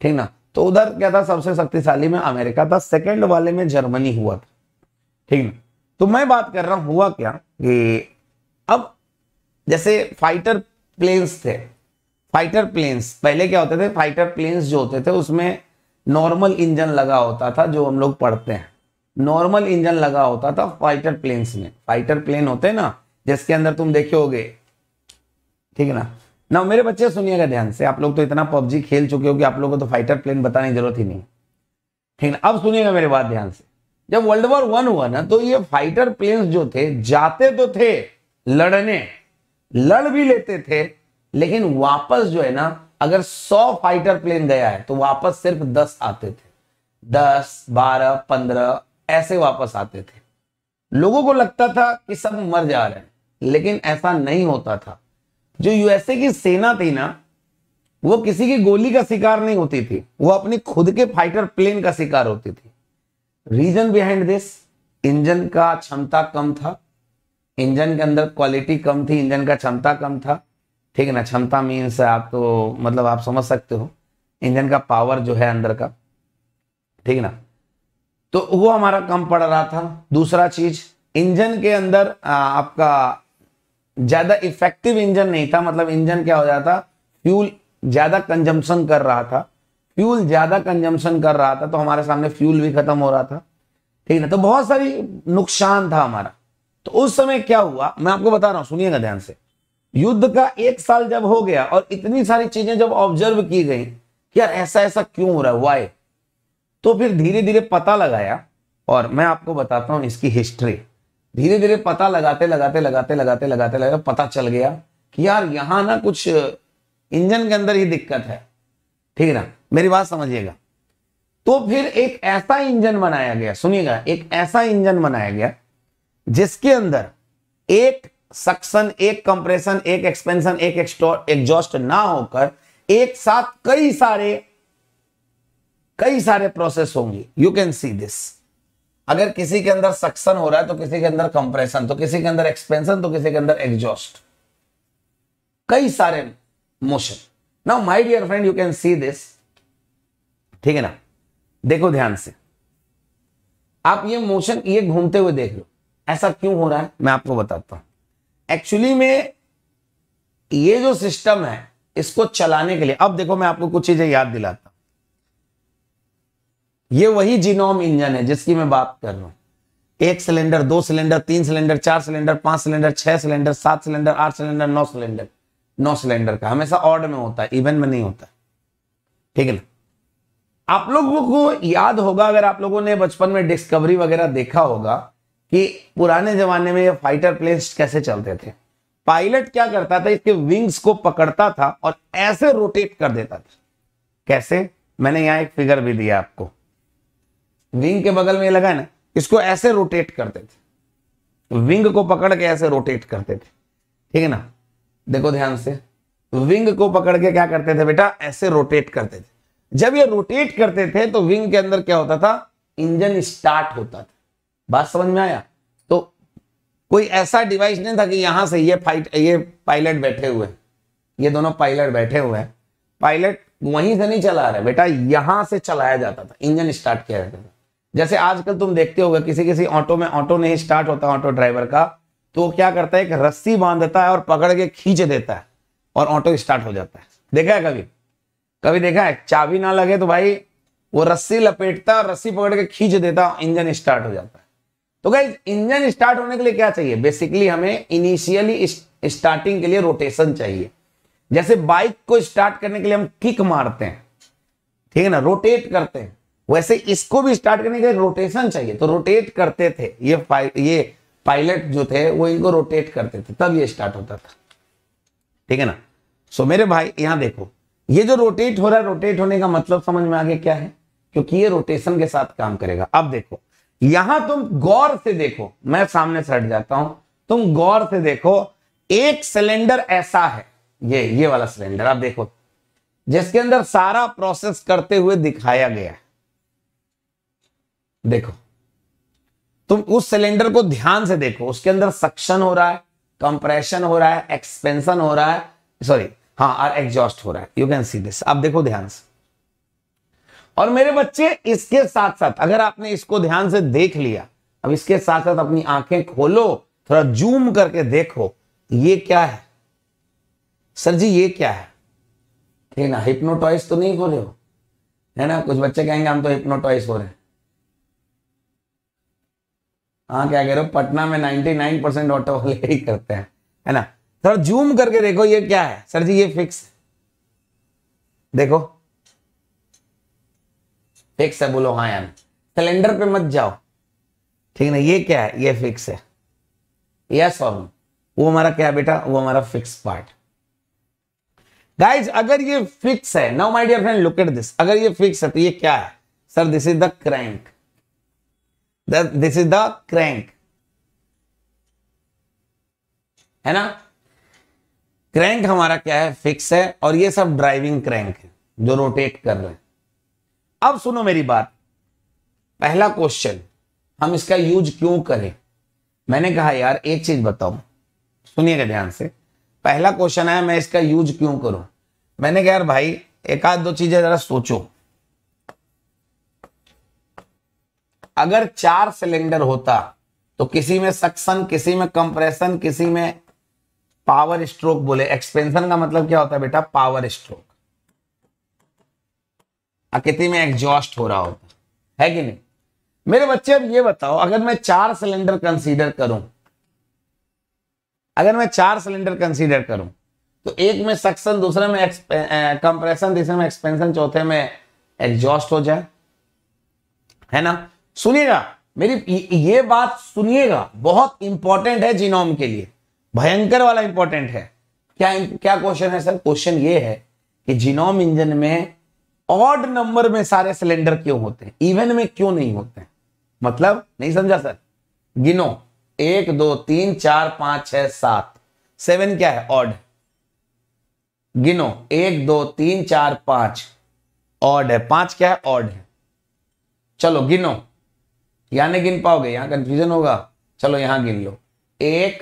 ठीक ना तो उधर क्या था सबसे शक्तिशाली में अमेरिका था सेकेंड वाले में जर्मनी हुआ था ठीक ना तो मैं बात कर रहा हूं हुआ क्या कि अब जैसे फाइटर प्लेन्स थे फाइटर प्लेन्स पहले क्या होते थे फाइटर प्लेन्स जो होते थे उसमें नॉर्मल इंजन लगा होता था जो हम लोग पढ़ते हैं नॉर्मल इंजन लगा होता था फाइटर प्लेन्स में फाइटर प्लेन होते ना जिसके अंदर तुम देखे होगे ठीक है ना ना मेरे बच्चे सुनिएगा ध्यान से आप लोग तो इतना पबजी खेल चुके हो कि आप लोगों को तो फाइटर प्लेन बताने की जरूरत ही नहीं ठीक अब सुनिएगा मेरे बात ध्यान से जब वर्ल्ड वॉर वन हुआ ना तो ये फाइटर प्लेन्स जो थे जाते तो थे लड़ने लड़ भी लेते थे लेकिन वापस जो है ना अगर सौ फाइटर प्लेन गया है तो वापस सिर्फ दस आते थे दस बारह पंद्रह ऐसे वापस आते थे लोगों को लगता था कि सब मर जा रहे हैं लेकिन ऐसा नहीं होता था जो यूएसए की सेना थी ना वो किसी की गोली का शिकार नहीं होती थी वो अपने खुद के फाइटर प्लेन का शिकार होती थी रीजन बिहाइंड दिस इंजन का क्षमता कम था इंजन के अंदर क्वालिटी कम थी इंजन का क्षमता कम था ठीक है ना क्षमता मीन्स आप तो मतलब आप समझ सकते हो इंजन का पावर जो है अंदर का ठीक है ना तो वो हमारा कम पड़ रहा था दूसरा चीज इंजन के अंदर आ, आपका ज्यादा इफेक्टिव इंजन नहीं था मतलब इंजन क्या हो जाता फ्यूल ज्यादा कंजम्पशन कर रहा था फ्यूल ज्यादा कंजम्पशन कर रहा था तो हमारे सामने फ्यूल भी खत्म हो रहा था ठीक है ना तो बहुत सारी नुकसान था हमारा तो उस समय क्या हुआ मैं आपको बता रहा हूं सुनिएगा ध्यान से युद्ध का एक साल जब हो गया और इतनी सारी चीजें जब ऑब्जर्व की गई यार ऐसा ऐसा क्यों हो रहा है वाई तो फिर धीरे धीरे पता लगाया और मैं आपको बताता हूं इसकी हिस्ट्री धीरे धीरे पता लगाते लगाते लगाते लगाते लगाते लगाते पता चल गया कि यार यहां ना कुछ इंजन के अंदर ही दिक्कत है ठीक है ना मेरी बात समझिएगा तो फिर एक ऐसा इंजन बनाया गया सुनिएगा एक ऐसा इंजन बनाया गया जिसके अंदर एक सक्शन एक कंप्रेशन एक एक्सपेंशन एक एग्जॉस्ट ना होकर एक साथ कई सारे कई सारे प्रोसेस होंगे यू कैन सी दिस अगर किसी के अंदर सक्सन हो रहा है तो किसी के अंदर कंप्रेशन तो किसी के अंदर एक्सपेंशन तो किसी के अंदर एग्जॉस्ट कई सारे motion now my dear friend you can see this ठीक है ना देखो ध्यान से आप ये मोशन ये घूमते हुए देख लो ऐसा क्यों हो रहा है मैं आपको बताता हूं एक्चुअली में ये जो सिस्टम है इसको चलाने के लिए अब देखो मैं आपको कुछ चीजें याद दिलाता ये वही जीनोम इंजन है जिसकी मैं बात कर रहा हूं एक सिलेंडर दो सिलेंडर तीन सिलेंडर चार सिलेंडर पांच सिलेंडर छह सिलेंडर सात सिलेंडर आठ सिलेंडर नौ सिलेंडर नौ सिलेंडर का हमेशा ऑर्ड में होता है इवन में नहीं होता ठीक है ना आप लोगों को याद होगा अगर आप लोगों ने बचपन में डिस्कवरी वगैरह देखा होगा कि पुराने जमाने में ये फाइटर प्लेन्स कैसे चलते थे पायलट क्या करता था इसके विंग्स को पकड़ता था और ऐसे रोटेट कर देता था कैसे मैंने यहां एक फिगर भी दिया आपको विंग के बगल में लगा है ना इसको ऐसे रोटेट करते थे तो विंग को पकड़ के ऐसे रोटेट करते थे ठीक है ना देखो ध्यान से विंग को पकड़ के क्या करते थे बेटा ऐसे रोटेट करते थे जब ये रोटेट करते थे तो विंग के अंदर क्या होता था इंजन स्टार्ट होता था बात समझ में आया तो कोई ऐसा डिवाइस नहीं था कि यहां से ये फाइट ये पायलट बैठे हुए ये दोनों पायलट बैठे हुए हैं पायलट वहीं से नहीं चला रहे बेटा यहां से चलाया जाता था इंजन स्टार्ट किया जाता था जैसे आजकल तुम देखते होगे किसी किसी ऑटो में ऑटो नहीं स्टार्ट होता ऑटो ड्राइवर का तो वो क्या करता है एक रस्सी बांधता है और पकड़ के खींच देता है और ऑटो स्टार्ट हो जाता है देखा है कभी कभी देखा है चाबी ना लगे तो भाई वो रस्सी लपेटता और रस्सी पकड़ के खींच देता इंजन स्टार्ट हो जाता है तो गाइज इंजन स्टार्ट होने के लिए क्या चाहिए बेसिकली हमें इनिशियली स्टार्टिंग के लिए रोटेशन चाहिए जैसे बाइक को स्टार्ट करने के लिए हम किक मारते हैं ठीक है ना रोटेट करते हैं वैसे इसको भी स्टार्ट करने के लिए रोटेशन चाहिए तो रोटेट करते थे ये ये पायलट जो थे वो इनको रोटेट करते थे तब ये स्टार्ट होता था ठीक है ना सो मेरे भाई यहां देखो ये जो रोटेट हो रहा है रोटेट होने का मतलब समझ में आगे क्या है क्योंकि ये रोटेशन के साथ काम करेगा अब देखो यहां तुम गौर से देखो मैं सामने से हट जाता हूं तुम गौर से देखो एक सिलेंडर ऐसा है ये ये वाला सिलेंडर आप देखो जिसके अंदर सारा प्रोसेस करते हुए दिखाया गया है देखो तुम उस सिलेंडर को ध्यान से देखो उसके अंदर सक्शन हो रहा है कंप्रेशन हो रहा है एक्सपेंशन हो रहा है सॉरी हाँ और एग्जॉस्ट हो रहा है यू कैन सी दिस आप देखो ध्यान से और मेरे बच्चे इसके साथ साथ अगर आपने इसको ध्यान से देख लिया अब इसके साथ साथ अपनी आंखें खोलो थोड़ा जूम करके देखो ये क्या है सर जी ये क्या है ठीक है ना हिप्नोटॉइस तो नहीं हो रहे हो है ना कुछ बच्चे कहेंगे हम तो हिप्नोटॉइस हो रहे हैं हाँ क्या कह रहे हो पटना में 99 परसेंट ऑटो वाले ही करते हैं है ना थोड़ा जूम करके देखो ये क्या है सर जी ये फिक्स देखो फिक्स है बोलो हाँ यार सिलेंडर पे मत जाओ ठीक ना ये क्या है ये फिक्स है यस और वो हमारा क्या बेटा वो हमारा फिक्स पार्ट गाइज अगर ये फिक्स है no my dear friend look at this अगर ये फिक्स है तो ये क्या है sir this is the crank that this is the crank है ना क्रैंक हमारा क्या है फिक्स है और ये सब ड्राइविंग क्रैंक है जो रोटेट कर रहे हैं अब सुनो मेरी बात पहला क्वेश्चन हम इसका यूज क्यों करें मैंने कहा यार एक चीज बताओ सुनिएगा ध्यान से पहला क्वेश्चन है मैं इसका यूज क्यों करूं मैंने कहा यार भाई एक आध दो चीजें जरा सोचो अगर चार सिलेंडर होता तो किसी में सक्शन किसी में कंप्रेशन किसी में पावर स्ट्रोक बोले एक्सपेंशन का मतलब क्या होता है बेटा पावर स्ट्रोक कितनी में एग्जॉस्ट हो रहा होता है कि नहीं मेरे बच्चे अब ये बताओ अगर मैं चार सिलेंडर कंसीडर करूं अगर मैं चार सिलेंडर कंसीडर करूं तो एक में सक्शन दूसरे में कंप्रेशन तीसरे में एक्सपेंशन चौथे में एग्जॉस्ट हो जाए है ना सुनिएगा मेरी ये बात सुनिएगा बहुत इंपॉर्टेंट है जीनोम के लिए भयंकर वाला इंपॉर्टेंट है क्या क्या क्वेश्चन है सर क्वेश्चन ये है कि जीनोम इंजन में ऑड नंबर में सारे सिलेंडर क्यों होते हैं इवन में क्यों नहीं होते हैं मतलब नहीं समझा सर गिनो एक दो तीन चार पांच छह सात सेवन क्या है ऑड गिनो एक दो तीन चार पांच ऑड है पांच क्या है ऑड है चलो गिनो यहाँ नहीं गिन पाओगे यहाँ कंफ्यूजन होगा चलो यहाँ गिन लो एक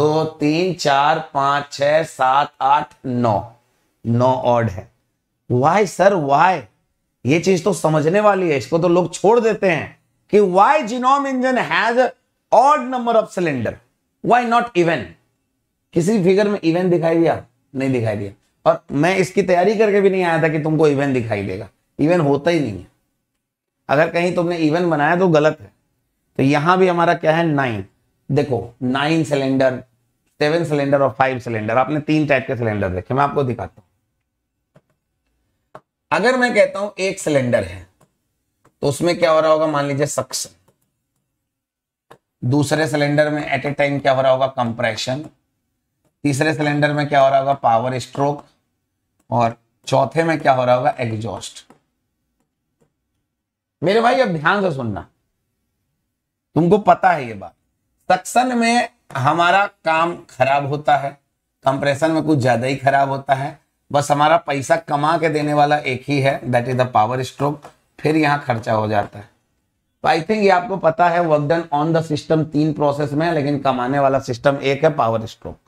दो तीन चार पांच छ सात आठ नौ नौ ऑड है वाई सर वाई ये चीज तो समझने वाली है इसको तो लोग छोड़ देते हैं कि why gnome engine has odd number of cylinder why not even किसी फिगर में इवेंट दिखाई दिया नहीं दिखाई दिया और मैं इसकी तैयारी करके भी नहीं आया था कि तुमको इवेंट दिखाई देगा इवेंट होता ही नहीं है अगर कहीं तुमने इवन बनाया तो गलत है तो यहां भी हमारा क्या है नाइन देखो नाइन सिलेंडर सेवन सिलेंडर और फाइव सिलेंडर आपने तीन टाइप के सिलेंडर देखे मैं आपको दिखाता हूं अगर मैं कहता हूं एक सिलेंडर है तो उसमें क्या हो रहा होगा मान लीजिए सक्शन दूसरे सिलेंडर में एट ए टाइम क्या हो रहा होगा कंप्रेशन तीसरे सिलेंडर में क्या हो रहा होगा पावर स्ट्रोक और चौथे में क्या हो रहा होगा एग्जॉस्ट मेरे भाई अब ध्यान से सुनना तुमको पता है ये बात सक्शन में हमारा काम खराब होता है कंप्रेशन में कुछ ज्यादा ही खराब होता है बस हमारा पैसा कमा के देने वाला एक ही है that is the power stroke फिर यहाँ खर्चा हो जाता है तो आई थिंक ये आपको पता है work done on the system तीन प्रोसेस में लेकिन कमाने वाला सिस्टम एक है पावर स्ट्रोक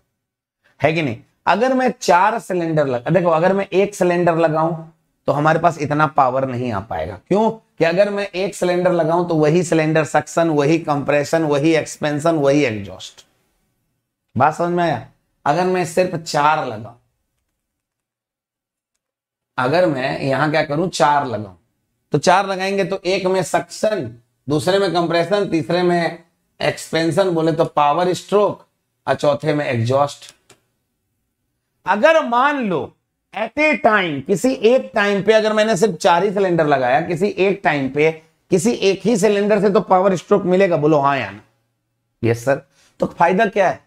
है कि नहीं अगर मैं चार सिलेंडर लगा देखो अगर मैं एक सिलेंडर लगाऊं तो हमारे पास इतना पावर नहीं आ पाएगा क्यों कि अगर मैं एक सिलेंडर लगाऊं तो वही सिलेंडर सक्शन वही कंप्रेशन वही एक्सपेंशन वही एग्जॉस्ट बात समझ में आया अगर मैं सिर्फ चार लगाऊं अगर मैं यहां क्या करूं चार लगाऊं तो चार लगाएंगे तो एक में सक्शन दूसरे में कंप्रेशन तीसरे में एक्सपेंशन बोले तो पावर स्ट्रोक और चौथे में एग्जॉस्ट अगर मान लो एट ए टाइम किसी एक टाइम पे अगर मैंने सिर्फ चार ही सिलेंडर लगाया किसी एक टाइम पे किसी एक ही सिलेंडर से तो पावर स्ट्रोक मिलेगा बोलो हाँ यार यस सर तो फायदा क्या है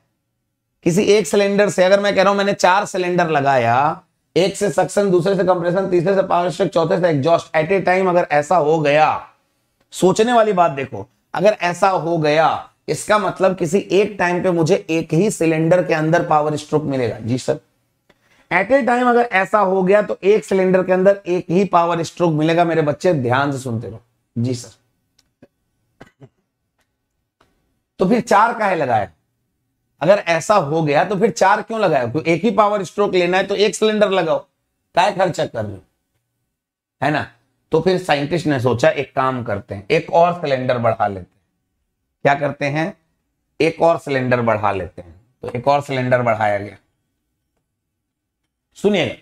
किसी एक सिलेंडर से अगर मैं कह रहा हूं मैंने चार सिलेंडर लगाया एक से सक्शन दूसरे से कंप्रेशन तीसरे से पावर स्ट्रोक चौथे से एग्जॉस्ट एट ए टाइम अगर ऐसा हो गया सोचने वाली बात देखो अगर ऐसा हो गया इसका मतलब किसी एक टाइम पे मुझे एक ही सिलेंडर के अंदर पावर स्ट्रोक मिलेगा जी सर एट ए टाइम अगर ऐसा हो गया तो एक सिलेंडर के अंदर एक ही पावर स्ट्रोक मिलेगा मेरे बच्चे ध्यान से सुनते रहो जी सर तो फिर चार काहे लगाया अगर ऐसा हो गया तो फिर चार क्यों लगाया क्योंकि एक ही पावर स्ट्रोक लेना है तो एक सिलेंडर लगाओ काय खर्चा कर लो है ना तो फिर साइंटिस्ट ने सोचा एक काम करते हैं एक और सिलेंडर बढ़ा लेते हैं क्या करते हैं एक और सिलेंडर बढ़ा लेते हैं तो एक और सिलेंडर बढ़ाया गया सुनिएगा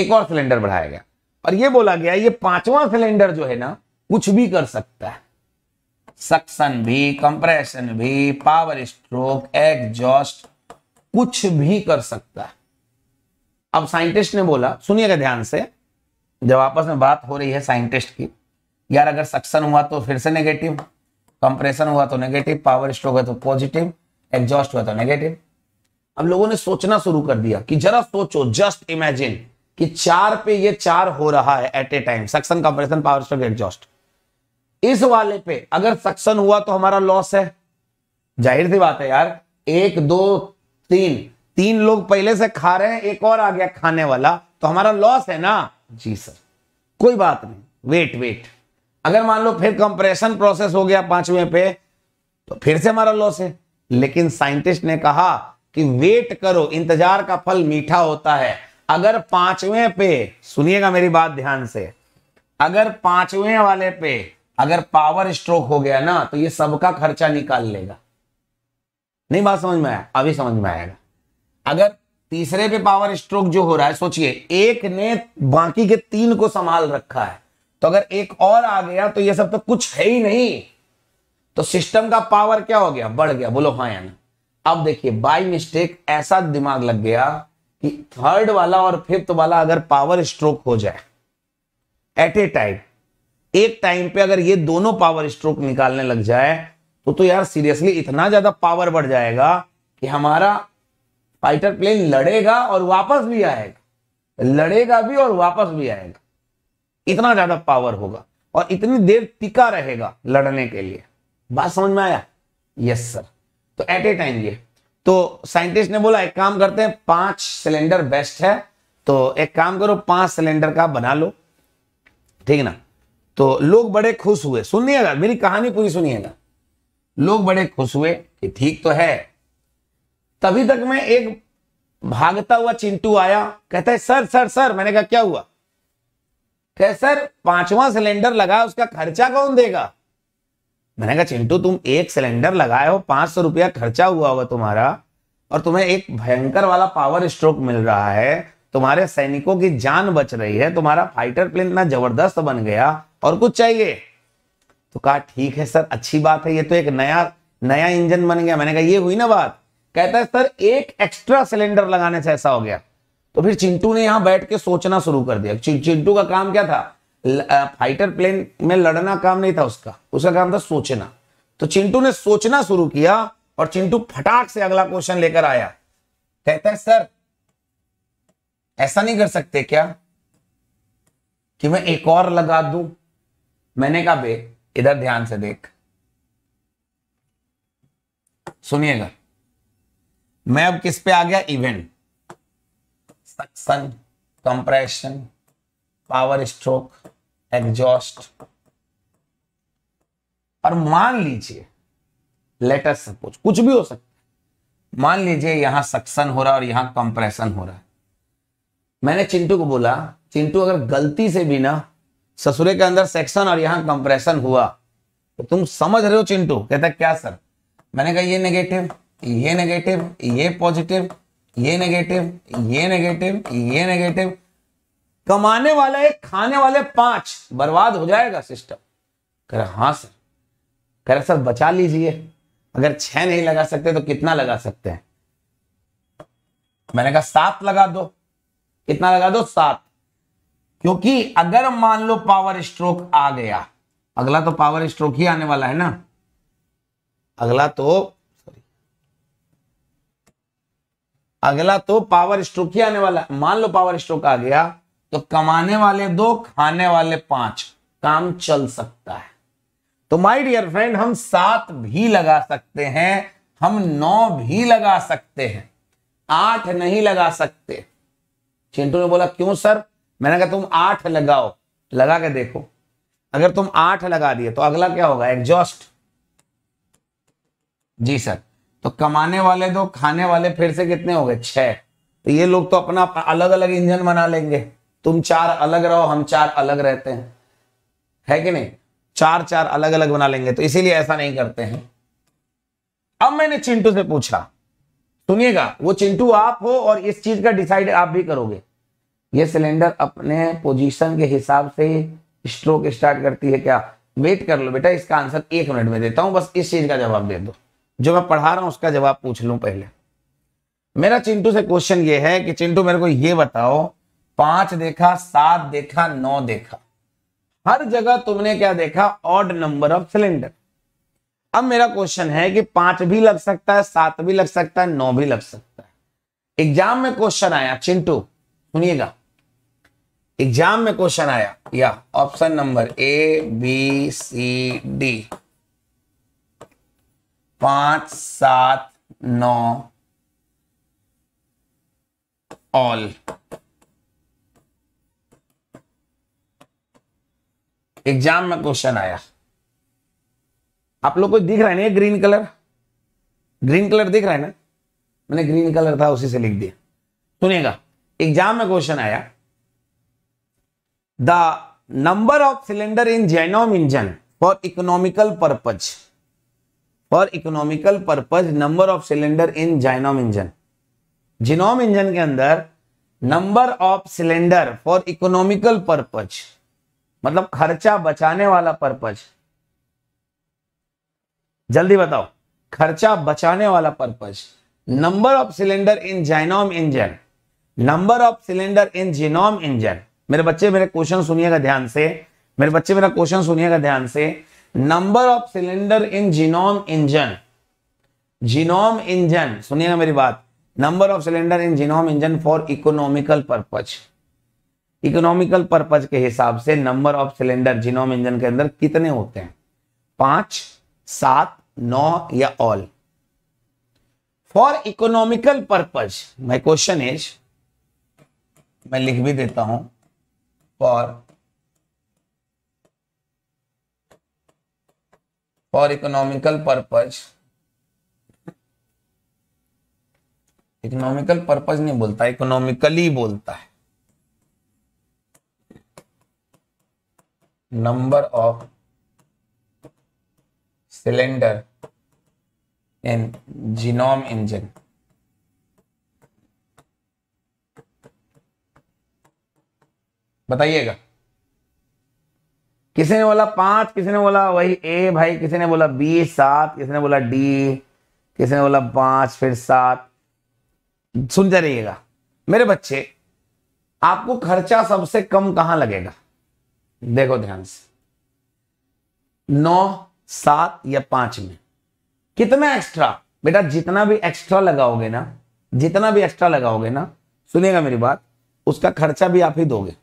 एक और सिलेंडर बढ़ाया गया और ये बोला गया ये पांचवा सिलेंडर जो है ना कुछ भी कर सकता है सक्शन भी कंप्रेशन भी पावर स्ट्रोक एग्जॉस्ट कुछ भी कर सकता है अब साइंटिस्ट ने बोला सुनिएगा ध्यान से जब आपस में बात हो रही है साइंटिस्ट की यार अगर सक्शन हुआ तो फिर से नेगेटिव कंप्रेशन हुआ तो नेगेटिव पावर स्ट्रोक है तो पॉजिटिव एग्जॉस्ट हुआ तो नेगेटिव अब लोगों ने सोचना शुरू कर दिया कि जरा सोचो जस्ट इमेजिन कि चार पे ये चार हो रहा है at a time suction compression power stroke exhaust इस वाले पे अगर सक्सन हुआ तो हमारा लॉस है जाहिर सी बात है यार एक दो तीन तीन लोग पहले से खा रहे हैं एक और आ गया खाने वाला तो हमारा लॉस है ना जी सर कोई बात नहीं वेट वेट अगर मान लो फिर कंप्रेशन प्रोसेस हो गया पांचवें पे तो फिर से हमारा लॉस है लेकिन साइंटिस्ट ने कहा कि वेट करो इंतजार का फल मीठा होता है अगर पांचवें पे सुनिएगा मेरी बात ध्यान से अगर पांचवें वाले पे अगर पावर स्ट्रोक हो गया ना तो ये सबका खर्चा निकाल लेगा नहीं बात समझ में आया अभी समझ में आएगा अगर तीसरे पे पावर स्ट्रोक जो हो रहा है सोचिए एक ने बाकी के तीन को संभाल रखा है तो अगर एक और आ गया तो ये सब तो कुछ है ही नहीं तो सिस्टम का पावर क्या हो गया बढ़ गया बोलो हाँ या ना अब देखिए बाई मिस्टेक ऐसा दिमाग लग गया कि थर्ड वाला और फिफ्थ वाला अगर पावर स्ट्रोक हो जाए एट ए टाइम एक टाइम पे अगर ये दोनों पावर स्ट्रोक निकालने लग जाए तो तो यार सीरियसली इतना ज्यादा पावर बढ़ जाएगा कि हमारा फाइटर प्लेन लड़ेगा और वापस भी आएगा लड़ेगा भी और वापस भी आएगा इतना ज्यादा पावर होगा और इतनी देर टिका रहेगा लड़ने के लिए बात समझ में आया यस सर तो एट ए टाइम ये तो साइंटिस्ट ने बोला एक काम करते हैं पांच सिलेंडर बेस्ट है तो एक काम करो पांच सिलेंडर का बना लो ठीक ना तो लोग बड़े खुश हुए सुनिएगा मेरी कहानी पूरी सुनिएगा लोग बड़े खुश हुए कि ठीक तो है तभी तक मैं एक भागता हुआ चिंटू आया कहता है सर सर सर मैंने कहा क्या हुआ कह सर पांचवा सिलेंडर लगा उसका खर्चा कौन देगा मैंने कहा चिंटू तुम एक सिलेंडर लगाए हो पांच सौ रुपया खर्चा हुआ हुआ तुम्हारा और तुम्हें एक भयंकर वाला पावर स्ट्रोक मिल रहा है तुम्हारे सैनिकों की जान बच रही है तुम्हारा फाइटर प्लेन इतना जबरदस्त बन गया और कुछ चाहिए तो कहा ठीक है सर अच्छी बात है ये तो एक नया नया इंजन बन गया मैंने कहा ये हुई ना बात कहता है सर एक एक्स्ट्रा सिलेंडर लगाने से ऐसा हो गया तो फिर चिंटू ने यहां बैठ के सोचना शुरू कर दिया चिंटू का काम क्या था फाइटर प्लेन में लड़ना काम नहीं था उसका उसका काम था सोचना तो चिंटू ने सोचना शुरू किया और चिंटू फटाक से अगला क्वेश्चन लेकर आया कहता है सर ऐसा नहीं कर सकते क्या कि मैं एक और लगा दू मैंने कहा बे इधर ध्यान से देख सुनिएगा मैं अब किस पे आ गया event suction compression power stroke exhaust और मान लीजिए लेटर सपोज कुछ भी हो सकता मान लीजिए यहां सक्शन हो रहा है और यहां कंप्रेशन हो रहा है मैंने चिंटू को बोला चिंटू अगर गलती से भी ना ससुरे के अंदर सेक्शन और यहां कंप्रेशन हुआ तो तुम समझ रहे हो चिंटू कहता क्या सर मैंने कहा ये नेगेटिव ये नेगेटिव ये पॉजिटिव ये नेगेटिव ये नेगेटिव ये नेगेटिव कमाने वाला एक खाने वाले पांच बर्बाद हो जाएगा सिस्टम करे हाँ सर करे सर बचा लीजिए अगर छह नहीं लगा सकते तो कितना लगा सकते हैं मैंने कहा सात लगा दो कितना लगा दो सात क्योंकि अगर मान लो पावर स्ट्रोक आ गया अगला तो पावर स्ट्रोक ही आने वाला है ना अगला तो सॉरी अगला तो पावर स्ट्रोक ही आने वाला मान लो पावर स्ट्रोक आ गया तो कमाने वाले दो खाने वाले पांच काम चल सकता है तो माय डियर फ्रेंड हम सात भी लगा सकते हैं हम नौ भी लगा सकते हैं आठ नहीं लगा सकते चिंटू ने बोला क्यों सर मैंने कहा तुम आठ लगाओ लगा के देखो अगर तुम आठ लगा दिए तो अगला क्या होगा एग्जॉस्ट जी सर तो कमाने वाले दो खाने वाले फिर से कितने हो गए छह तो ये लोग तो अपना अलग अलग इंजन बना लेंगे तुम चार अलग रहो हम चार अलग रहते हैं है कि नहीं चार चार अलग अलग बना लेंगे तो इसीलिए ऐसा नहीं करते हैं अब मैंने चिंटू से पूछा सुनिएगा वो चिंटू आप हो और इस चीज का डिसाइड आप भी करोगे ये सिलेंडर अपने पोजीशन के हिसाब से स्ट्रोक स्टार्ट करती है क्या वेट कर लो बेटा इसका आंसर एक मिनट में देता हूं बस इस चीज का जवाब दे दो जो मैं पढ़ा रहा हूं उसका जवाब पूछ लू पहले मेरा चिंटू से क्वेश्चन ये है कि चिंटू मेरे को ये बताओ पांच देखा सात देखा नौ देखा हर जगह तुमने क्या देखा ऑड नंबर ऑफ सिलेंडर अब मेरा क्वेश्चन है कि पांच भी लग सकता है सात भी लग सकता है नौ भी लग सकता है एग्जाम में क्वेश्चन आया चिंटू सुनिएगा एग्जाम में क्वेश्चन आया या option number A B C D पांच सात नौ ऑल एग्जाम में क्वेश्चन आया आप लोग को दिख रहा है ना ग्रीन कलर ग्रीन कलर दिख रहा है ना मैंने ग्रीन कलर था उसी से लिख दिया सुनिएगा एग्जाम में क्वेश्चन आया the number of cylinder in gnome engine for economical purpose for economical purpose number of cylinder in gnome engine gnome engine के अंदर number of cylinder for economical purpose मतलब खर्चा बचाने वाला पर्पज जल्दी बताओ खर्चा बचाने वाला purpose number of cylinder in gnome engine number of cylinder in gnome engine मेरे बच्चे मेरे क्वेश्चन सुनिएगा ध्यान से मेरे बच्चे मेरा क्वेश्चन सुनिएगा ध्यान से number of cylinder in gnome engine gnome engine सुनिएगा मेरी बात number of cylinder in gnome engine for economical purpose economical purpose के हिसाब से number of cylinder gnome engine के अंदर कितने होते हैं पांच सात नौ या all for economical purpose my question is मैं लिख भी देता हूं for for economical purpose economical purpose नहीं बोलता इकोनॉमिकली बोलता है number of cylinder in genome engine बताइएगा किसी ने बोला पांच किसी ने बोला वही ए भाई किसी ने बोला बी सात किसी ने बोला डी किसी ने बोला पांच फिर सात सुनते रहिएगा मेरे बच्चे आपको खर्चा सबसे कम कहां लगेगा देखो ध्यान से नौ सात या पांच में कितना एक्स्ट्रा बेटा जितना भी एक्स्ट्रा लगाओगे ना जितना भी एक्स्ट्रा लगाओगे ना सुनिएगा मेरी बात उसका खर्चा भी आप ही दोगे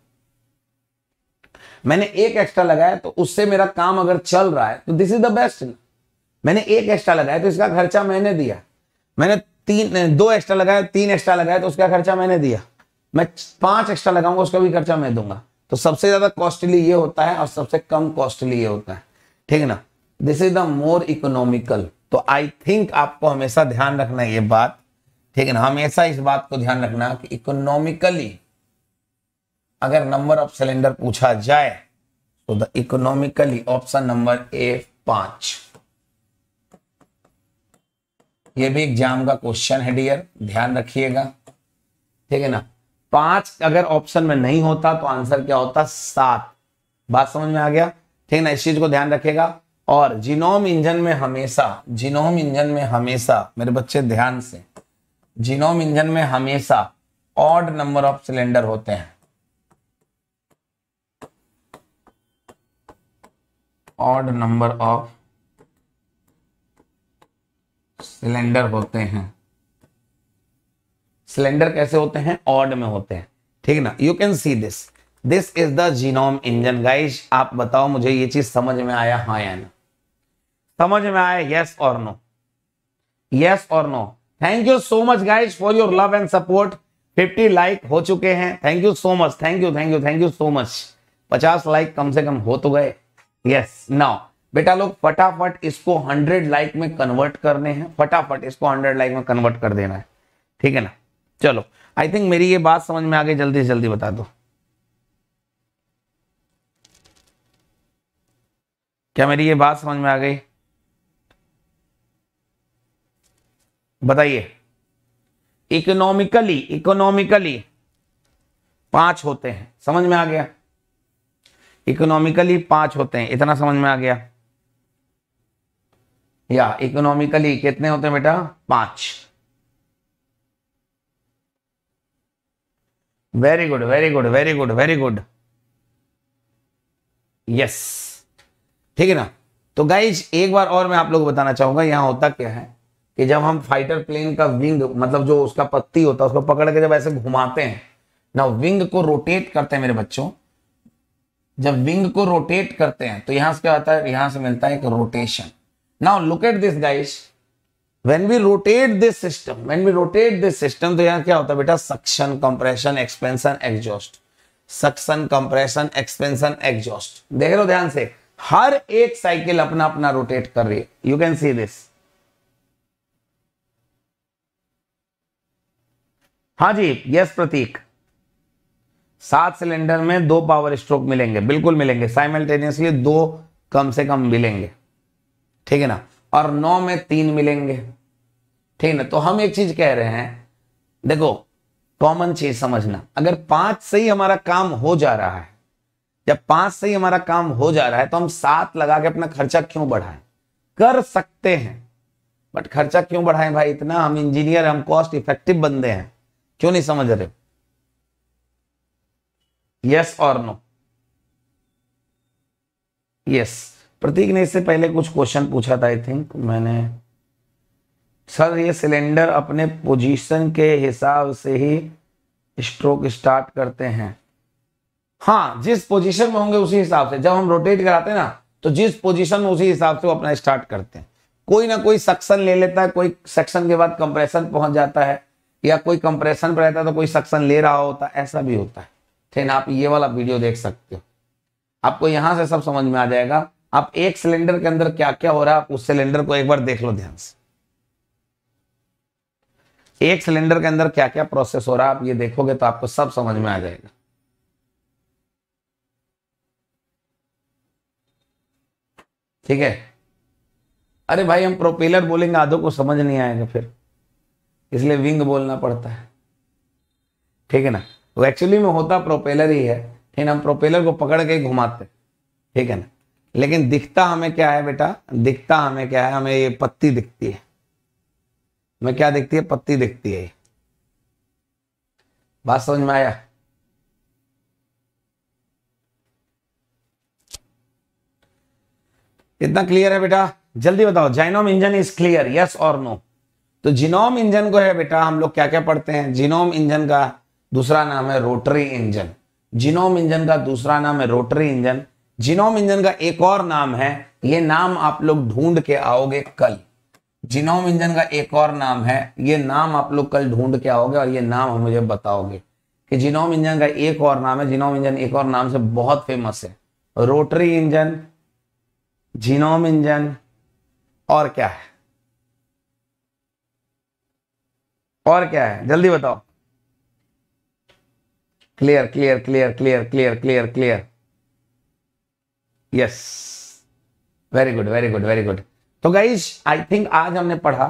मैंने एक एक्स्ट्रा लगाया तो उससे मेरा काम अगर चल रहा है तो दिस इज द बेस्ट मैंने एक एक्स्ट्रा लगाया तो इसका खर्चा मैंने दिया मैंने तीन दो एक्स्ट्रा लगाया तीन एक्स्ट्रा लगाया तो उसका खर्चा मैंने दिया मैं पांच एक्स्ट्रा लगाऊंगा उसका भी खर्चा मैं दूंगा तो सबसे ज्यादा कॉस्टली ये होता है और सबसे कम कॉस्टली ये होता है ठीक है ना this is the more economical तो आई थिंक आपको हमेशा ध्यान रखना ये बात ठीक है ना हमेशा इस बात को ध्यान रखना कि इकोनॉमिकली अगर नंबर ऑफ सिलेंडर पूछा जाए तो the economically option number A पांच ये भी एग्जाम का क्वेश्चन है डियर ध्यान रखिएगा ठीक है ना पांच अगर ऑप्शन में नहीं होता तो आंसर क्या होता सात बात समझ में आ गया ठीक ना इस चीज को ध्यान रखेगा और जिनोम इंजन में हमेशा जिनोम इंजन में हमेशा मेरे बच्चे ध्यान से जिनोम इंजन में हमेशा ऑड नंबर ऑफ सिलेंडर होते हैं ऑड नंबर ऑफ सिलेंडर होते हैं सिलेंडर कैसे होते हैं ऑर्ड में होते हैं ठीक ना you can see this this is the gnome engine guys आप बताओ मुझे ये चीज समझ में आया हाँ या ना समझ में आया यस और नो यस और no thank you so much guys for your love and support fifty like हो चुके हैं thank you so much thank you thank you thank you so much पचास लाइक कम से कम हो तो गए यस नाउ बेटा लोग फटाफट इसको हंड्रेड लाइक में कन्वर्ट करने हैं फटाफट इसको हंड्रेड लाइक में कन्वर्ट कर देना है ठीक है ना चलो आई थिंक मेरी ये बात समझ में आ गई जल्दी से जल्दी बता दो क्या मेरी ये बात समझ में आ गई बताइए इकोनॉमिकली इकोनॉमिकली पांच होते हैं समझ में आ गया इकोनॉमिकली पांच होते हैं इतना समझ में आ गया या इकोनॉमिकली कितने होते हैं बेटा पांच very good very good very good very good yes ठीक है ना तो गाइज एक बार और मैं आप लोग को बताना चाहूंगा यहां होता क्या है कि जब हम फाइटर प्लेन का विंग मतलब जो उसका पत्ती होता है उसको पकड़ के जब ऐसे घुमाते हैं ना विंग को रोटेट करते हैं मेरे बच्चों जब विंग को रोटेट करते हैं तो यहां से क्या होता है यहां से मिलता है एक rotation now look at this guys when we rotate this system when we rotate this system तो यहाँ क्या होता है बेटा suction compression expansion exhaust suction compression expansion exhaust देख लो ध्यान से हर एक साइकिल अपना अपना रोटेट कर रही है यू कैन सी दिस हाँ जी यस प्रतीक सात सिलेंडर में दो पावर स्ट्रोक मिलेंगे बिल्कुल मिलेंगे साइमल्टेनियसली दो कम से कम मिलेंगे ठीक है ना और नौ में तीन मिलेंगे ठीक ना तो हम एक चीज कह रहे हैं देखो कॉमन चीज समझना अगर पांच से ही हमारा काम हो जा रहा है जब पांच से ही हमारा काम हो जा रहा है तो हम सात लगा के अपना खर्चा क्यों बढ़ाएं कर सकते हैं बट खर्चा क्यों बढ़ाएं भाई इतना हम इंजीनियर हम कॉस्ट इफेक्टिव बंदे हैं क्यों नहीं समझ रहे यस और नो यस प्रतीक ने इससे पहले कुछ क्वेश्चन पूछा था आई थिंक मैंने सर ये सिलेंडर अपने पोजीशन के हिसाब से ही स्ट्रोक स्टार्ट करते हैं हाँ जिस पोजीशन में होंगे उसी हिसाब से जब हम रोटेट कराते हैं ना तो जिस पोजीशन में उसी हिसाब से वो अपना स्टार्ट करते हैं कोई ना कोई सक्शन ले लेता है कोई सेक्शन के बाद कंप्रेशन पहुंच जाता है या कोई कंप्रेशन पर रहता है तो कोई सक्शन ले रहा होता है ऐसा भी होता है ठीक आप ये वाला वीडियो देख सकते हो आपको यहां से सब समझ में आ जाएगा अब एक सिलेंडर के अंदर क्या क्या हो रहा है आप उस सिलेंडर को एक बार देख लो ध्यान से एक सिलेंडर के अंदर क्या क्या प्रोसेस हो रहा है आप ये देखोगे तो आपको सब समझ में आ जाएगा ठीक है अरे भाई हम प्रोपेलर बोलेंगे आधो को समझ नहीं आएगा फिर इसलिए विंग बोलना पड़ता है ठीक है ना वो तो एक्चुअली में होता प्रोपेलर ही है लेकिन हम प्रोपेलर को पकड़ के घुमाते ठीक है ना लेकिन दिखता हमें क्या है बेटा दिखता हमें क्या है हमें ये पत्ती दिखती है हमें क्या दिखती है पत्ती दिखती है बात समझ में आया इतना क्लियर है बेटा जल्दी बताओ gnome engine is clear yes और नो तो जिनोम इंजन को है बेटा हम लोग क्या क्या पढ़ते हैं जिनोम इंजन का दूसरा नाम है रोटरी इंजन जीनोम इंजन का दूसरा नाम है रोटरी इंजन जिनोम इंजन का एक और नाम है ये नाम आप लोग ढूंढ के आओगे कल जिनोम इंजन का एक और नाम है ये नाम आप लोग कल ढूंढ के आओगे और ये नाम मुझे बताओगे कि जिनोम इंजन का एक और नाम है जिनोम इंजन एक और नाम से बहुत फेमस है रोटरी इंजन जिनोम इंजन और क्या है और क्या है जल्दी बताओ clear clear clear clear clear clear clear yes very good very good very good तो गाइज आई थिंक आज हमने पढ़ा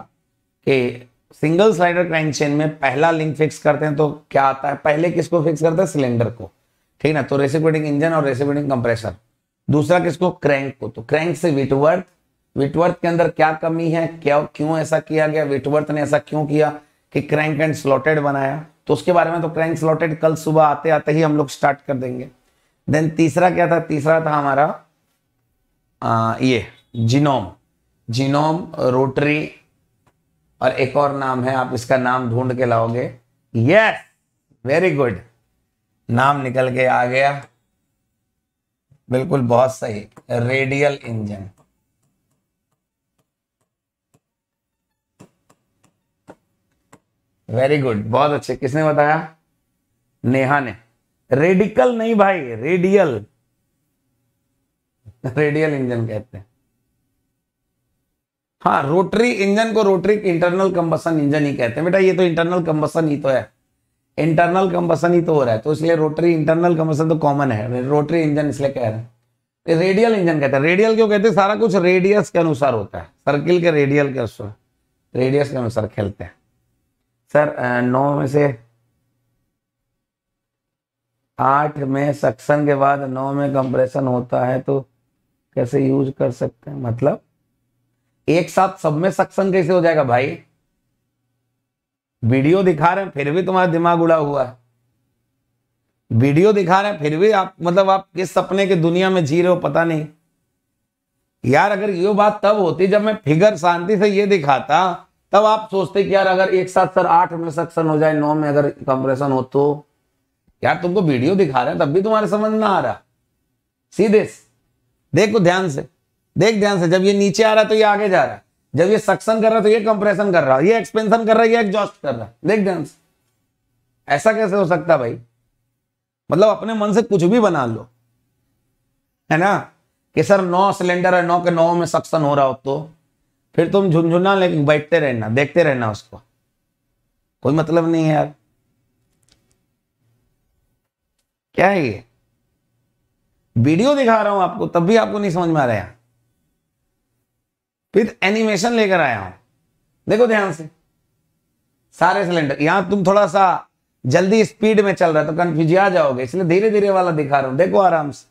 कि सिंगल स्लाइडर क्रैंक चेन में पहला लिंक फिक्स करते हैं तो क्या आता है पहले किसको फिक्स करते हैं सिलेंडर को ठीक ना तो रेसिप्रेटिंग इंजन और रेसिप्रेटिंग कंप्रेसर दूसरा किसको क्रैंक को तो क्रैंक से विटवर्थ विटवर्थ के अंदर क्या कमी है क्या क्यों ऐसा किया गया विटवर्थ ने ऐसा क्यों किया कि क्रैंक एंड स्लॉटेड बनाया तो उसके बारे में तो क्रैंक स्लॉटेड कल सुबह आते आते ही हम लोग स्टार्ट कर देंगे देन तीसरा क्या था तीसरा था हमारा ये जीनोम जीनोम रोटरी और एक और नाम है आप इसका नाम ढूंढ के लाओगे यस वेरी गुड नाम निकल के आ गया बिल्कुल बहुत सही रेडियल इंजन वेरी गुड बहुत अच्छे किसने बताया नेहा ने रेडिकल नहीं भाई रेडियल रेडियल इंजन कहते हैं हाँ रोटरी इंजन को रोटरी इंटरनल कंबसन इंजन ही कहते हैं बेटा ये तो इंटरनल कंबसन ही तो है इंटरनल कंबसन ही तो हो रहा है तो इसलिए रोटरी इंटरनल कंबसन तो कॉमन है रोटरी इंजन इसलिए कह रहे हैं रेडियल इंजन कहते हैं रेडियल क्यों कहते हैं सारा कुछ रेडियस के अनुसार होता है सर्किल के रेडियल के अनुसार रेडियस के अनुसार खेलते हैं सर नौ में से आठ में सक्शन के बाद नौ में कंप्रेशन होता है तो कैसे यूज कर सकते हैं मतलब एक साथ सब में सक्सन कैसे हो जाएगा भाई वीडियो दिखा रहे हैं फिर भी तुम्हारा दिमाग उड़ा हुआ है वीडियो दिखा रहे हैं फिर भी आप मतलब आप किस सपने की दुनिया में जी रहे हो पता नहीं यार अगर ये बात तब होती जब मैं फिगर शांति से ये दिखाता तब आप सोचते कि यार अगर एक साथ सर आठ में सक्सन हो जाए नौ में अगर कंप्रेशन हो तो यार तुमको वीडियो दिखा रहे हैं तब भी तुम्हारे समझ ना आ रहा सीधे देखो ध्यान से देख ध्यान से जब ये नीचे आ रहा है तो ये आगे जा रहा है जब ये सक्शन कर रहा है तो ये कंप्रेशन कर रहा है ये एक्सपेंशन कर रहा है ये एग्जॉस्ट कर रहा है देख ध्यान से ऐसा कैसे हो सकता भाई मतलब अपने मन से कुछ भी बना लो है ना कि सर नौ सिलेंडर है नौ के नौ में सक्शन हो रहा हो तो फिर तुम झुंझुना लेकिन बैठते रहना देखते रहना उसको कोई मतलब नहीं है यार क्या है ये वीडियो दिखा रहा हूं आपको तब भी आपको नहीं समझ में आ रहा विथ एनिमेशन लेकर आया हूं देखो ध्यान से सारे सिलेंडर यहां तुम थोड़ा सा जल्दी स्पीड में चल रहा है तो कंफ्यूज आ जाओगे इसलिए धीरे धीरे वाला दिखा रहा हूं देखो आराम से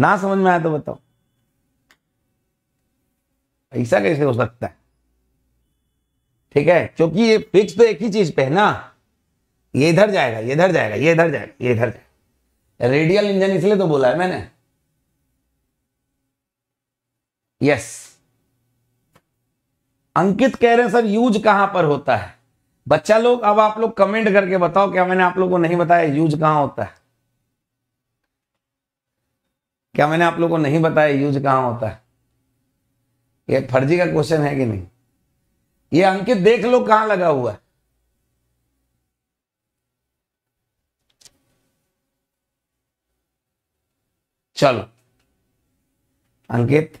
ना समझ में आया तो बताओ ऐसा कैसे हो सकता है ठीक है क्योंकि ये फिक्स तो एक ही चीज पे है ना ये इधर जाएगा ये इधर जाएगा ये इधर जाएगा ये इधर जाएगा रेडियल इंजन इसलिए तो बोला है मैंने यस अंकित कह रहे हैं सर यूज कहां पर होता है बच्चा लोग अब आप लोग कमेंट करके बताओ क्या मैंने आप लोगों को नहीं बताया यूज कहां होता है क्या मैंने आप लोगों को नहीं बताया यूज कहां होता है ये फर्जी का क्वेश्चन है कि नहीं ये अंकित देख लो कहां लगा हुआ है चलो अंकित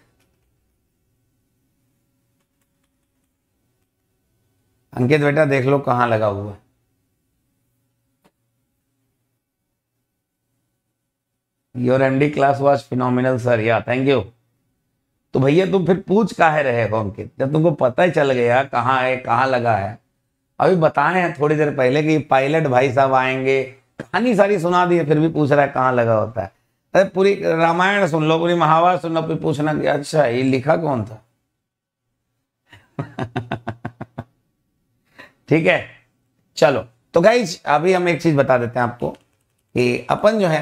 अंकित बेटा देख लो कहां लगा हुआ है your MD class was phenomenal sir या थैंक यू तो भैया तुम फिर पूछ है रहे हो अंकित जब तुमको पता ही चल गया कहाँ है कहाँ लगा है अभी बताए हैं थोड़ी देर पहले कि पायलट भाई साहब आएंगे कहानी सारी सुना दी है फिर भी पूछ रहा है कहाँ लगा होता है अरे पूरी रामायण सुन लो पूरी महाभारत सुन लो फिर पूछना कि अच्छा ये लिखा कौन था [LAUGHS] ठीक है चलो तो गाइज अभी हम एक चीज बता देते हैं आपको कि अपन जो है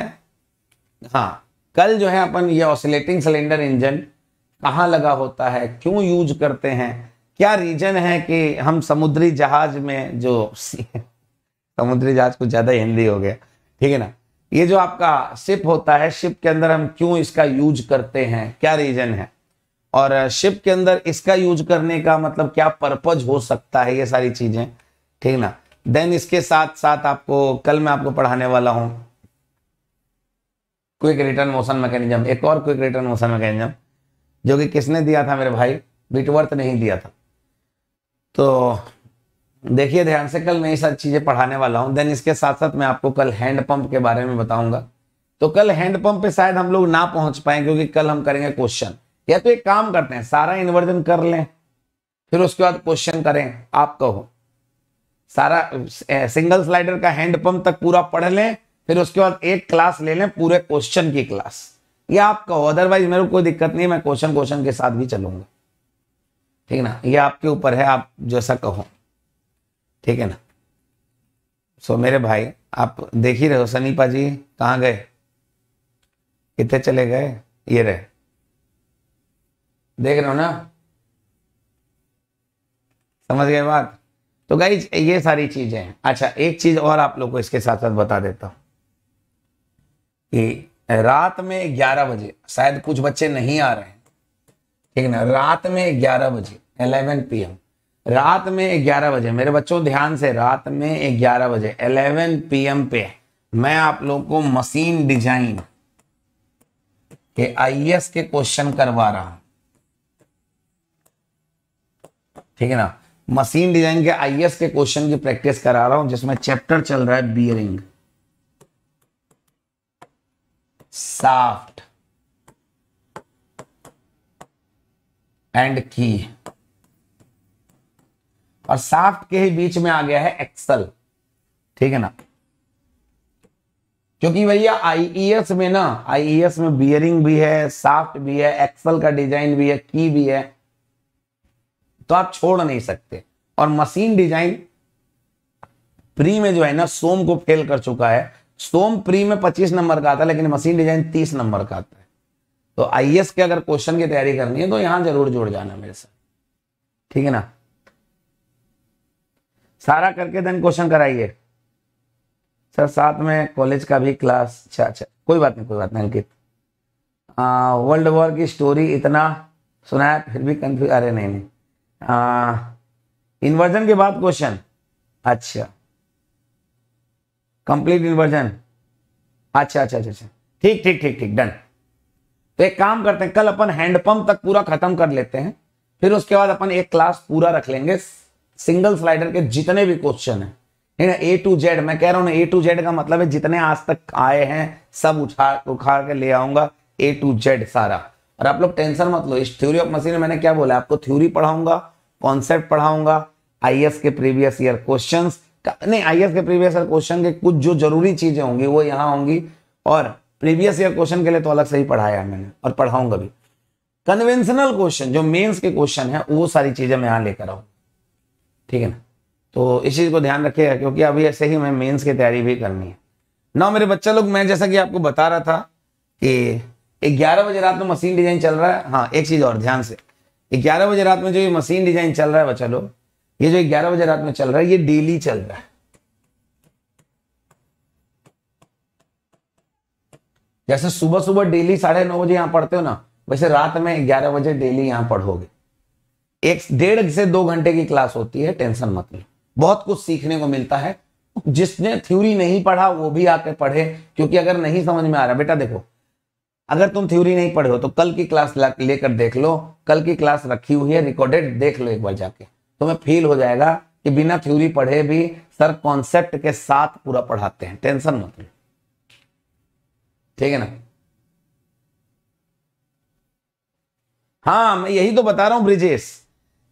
हाँ कल जो है अपन ये ऑसिलेटिंग सिलेंडर इंजन कहाँ लगा होता है क्यों यूज करते हैं क्या रीजन है कि हम समुद्री जहाज में जो [LAUGHS] समुद्री जहाज कुछ ज़्यादा हिंदी हो गया ठीक है ना ये जो आपका शिप होता है शिप के अंदर हम क्यों इसका यूज करते हैं क्या रीजन है और शिप के अंदर इसका यूज करने का मतलब क्या पर्पज हो सकता है ये सारी चीजें ठीक ना देन इसके साथ साथ आपको कल मैं आपको पढ़ाने वाला हूं क्विक रिटर्न मोशन मैकेनिज्म एक और क्विक रिटर्न मोशन मैकेनिज्म जो कि किसने दिया था मेरे भाई बिटवर्थ नहीं दिया था तो देखिए ध्यान से कल मैं ये सारी चीजें पढ़ाने वाला हूँ देन इसके साथ साथ मैं आपको कल हैंड पंप के बारे में बताऊंगा तो कल हैंड पंप पे शायद हम लोग ना पहुंच पाए क्योंकि कल हम करेंगे क्वेश्चन या तो एक काम करते हैं सारा इन्वर्जन कर लें फिर उसके बाद क्वेश्चन करें आप कहो सारा सिंगल स्लाइडर का हैंड पंप तक पूरा पढ़ लें फिर उसके बाद एक क्लास ले लें पूरे क्वेश्चन की क्लास ये आप कहो अदरवाइज मेरे को कोई दिक्कत नहीं मैं क्वेश्चन क्वेश्चन के साथ भी चलूंगा ठीक ना ये आपके ऊपर है आप जैसा कहो ठीक है ना सो मेरे भाई आप देख ही रहे हो सनीपा जी कहाँ गए कितने चले गए ये रहे देख रहे हो ना समझ गए बात तो गई ये सारी चीजें हैं अच्छा एक चीज और आप लोग को इसके साथ साथ बता देता हूं कि रात में 11 बजे शायद कुछ बच्चे नहीं आ रहे हैं ठीक है ना रात में 11 बजे 11 पीएम रात में 11 बजे मेरे बच्चों ध्यान से रात में 11 बजे 11 पीएम पे मैं आप लोग को मशीन डिजाइन के आईएएस e के क्वेश्चन करवा रहा हूं ठीक है ना मशीन डिजाइन के आईएएस e के क्वेश्चन की प्रैक्टिस करा रहा हूं जिसमें चैप्टर चल रहा है बियरिंग साफ्ट एंड की और साफ्ट के ही बीच में आ गया है एक्सल ठीक है ना क्योंकि भैया आईईएस e में ना आईईएस e में बियरिंग भी है साफ्ट भी है एक्सल का डिजाइन भी है की भी है तो आप छोड़ नहीं सकते और मशीन डिजाइन प्री में जो है ना सोम को फेल कर चुका है सोम प्री में 25 नंबर का आता है लेकिन मशीन डिजाइन 30 नंबर का आता है तो आईएस e के अगर क्वेश्चन की तैयारी करनी है तो यहां जरूर जुड़ जाना मेरे साथ ठीक है ना सारा करके देन क्वेश्चन कराइए सर साथ में कॉलेज का भी क्लास अच्छा अच्छा कोई बात नहीं कोई बात नहीं अंकित वर्ल्ड वॉर की स्टोरी इतना सुनाया फिर भी कंफ्यूज अरे नहीं नहीं इन्वर्जन के बाद क्वेश्चन अच्छा कंप्लीट इन्वर्जन अच्छा अच्छा अच्छा अच्छा ठीक ठीक ठीक ठीक डन तो एक काम करते हैं कल अपन हैंडपंप तक पूरा खत्म कर लेते हैं फिर उसके बाद अपन एक क्लास पूरा रख लेंगे सिंगल स्लाइडर के जितने भी क्वेश्चन है ए टू जेड मैं कह रहा हूं ए टू जेड का मतलब है जितने आज तक आए हैं सब उठा उखाड़ के ले आऊंगा ए टू जेड सारा और आप लोग टेंशन मत लो इस थ्योरी ऑफ मशीन मैंने क्या बोला आपको थ्योरी पढ़ाऊंगा कॉन्सेप्ट पढ़ाऊंगा एस के प्रीवियस ईयर क्वेश्चन नहीं एस के प्रीवियस ईयर क्वेश्चन के कुछ जो जरूरी चीजें होंगी वो यहाँ होंगी और प्रीवियस ईयर क्वेश्चन के लिए तो अलग से ही पढ़ाया मैंने और पढ़ाऊंगा भी कन्वेंशनल क्वेश्चन जो मेंस के क्वेश्चन है वो सारी चीजें मैं यहाँ लेकर आऊँ ठीक है ना तो इस चीज़ को ध्यान रखिएगा क्योंकि अभी ऐसे ही मैं मेंस की तैयारी भी करनी है ना मेरे बच्चा लोग मैं जैसा कि आपको बता रहा था कि ग्यारह बजे रात में मशीन डिजाइन चल रहा है हाँ एक चीज़ और ध्यान से ग्यारह बजे रात में जो ये मशीन डिजाइन चल रहा है बच्चा लोग ये जो ग्यारह बजे रात में चल रहा है ये डेली चल रहा है जैसे सुबह सुबह डेली साढ़े नौ बजे यहाँ पढ़ते हो ना वैसे रात में ग्यारह बजे डेली यहाँ पढ़ोगे एक डेढ़ से दो घंटे की क्लास होती है टेंशन मत लो बहुत कुछ सीखने को मिलता है जिसने थ्योरी नहीं पढ़ा वो भी आके पढ़े क्योंकि अगर नहीं समझ में आ रहा बेटा देखो अगर तुम थ्योरी नहीं पढ़े हो तो कल की क्लास लेकर देख लो कल की क्लास रखी हुई है रिकॉर्डेड देख लो एक बार जाके तुम्हें फील हो जाएगा कि बिना थ्योरी पढ़े भी सर कॉन्सेप्ट के साथ पूरा पढ़ाते हैं टेंशन मत लो ठीक है ना हाँ मैं यही तो बता रहा हूं ब्रिजेश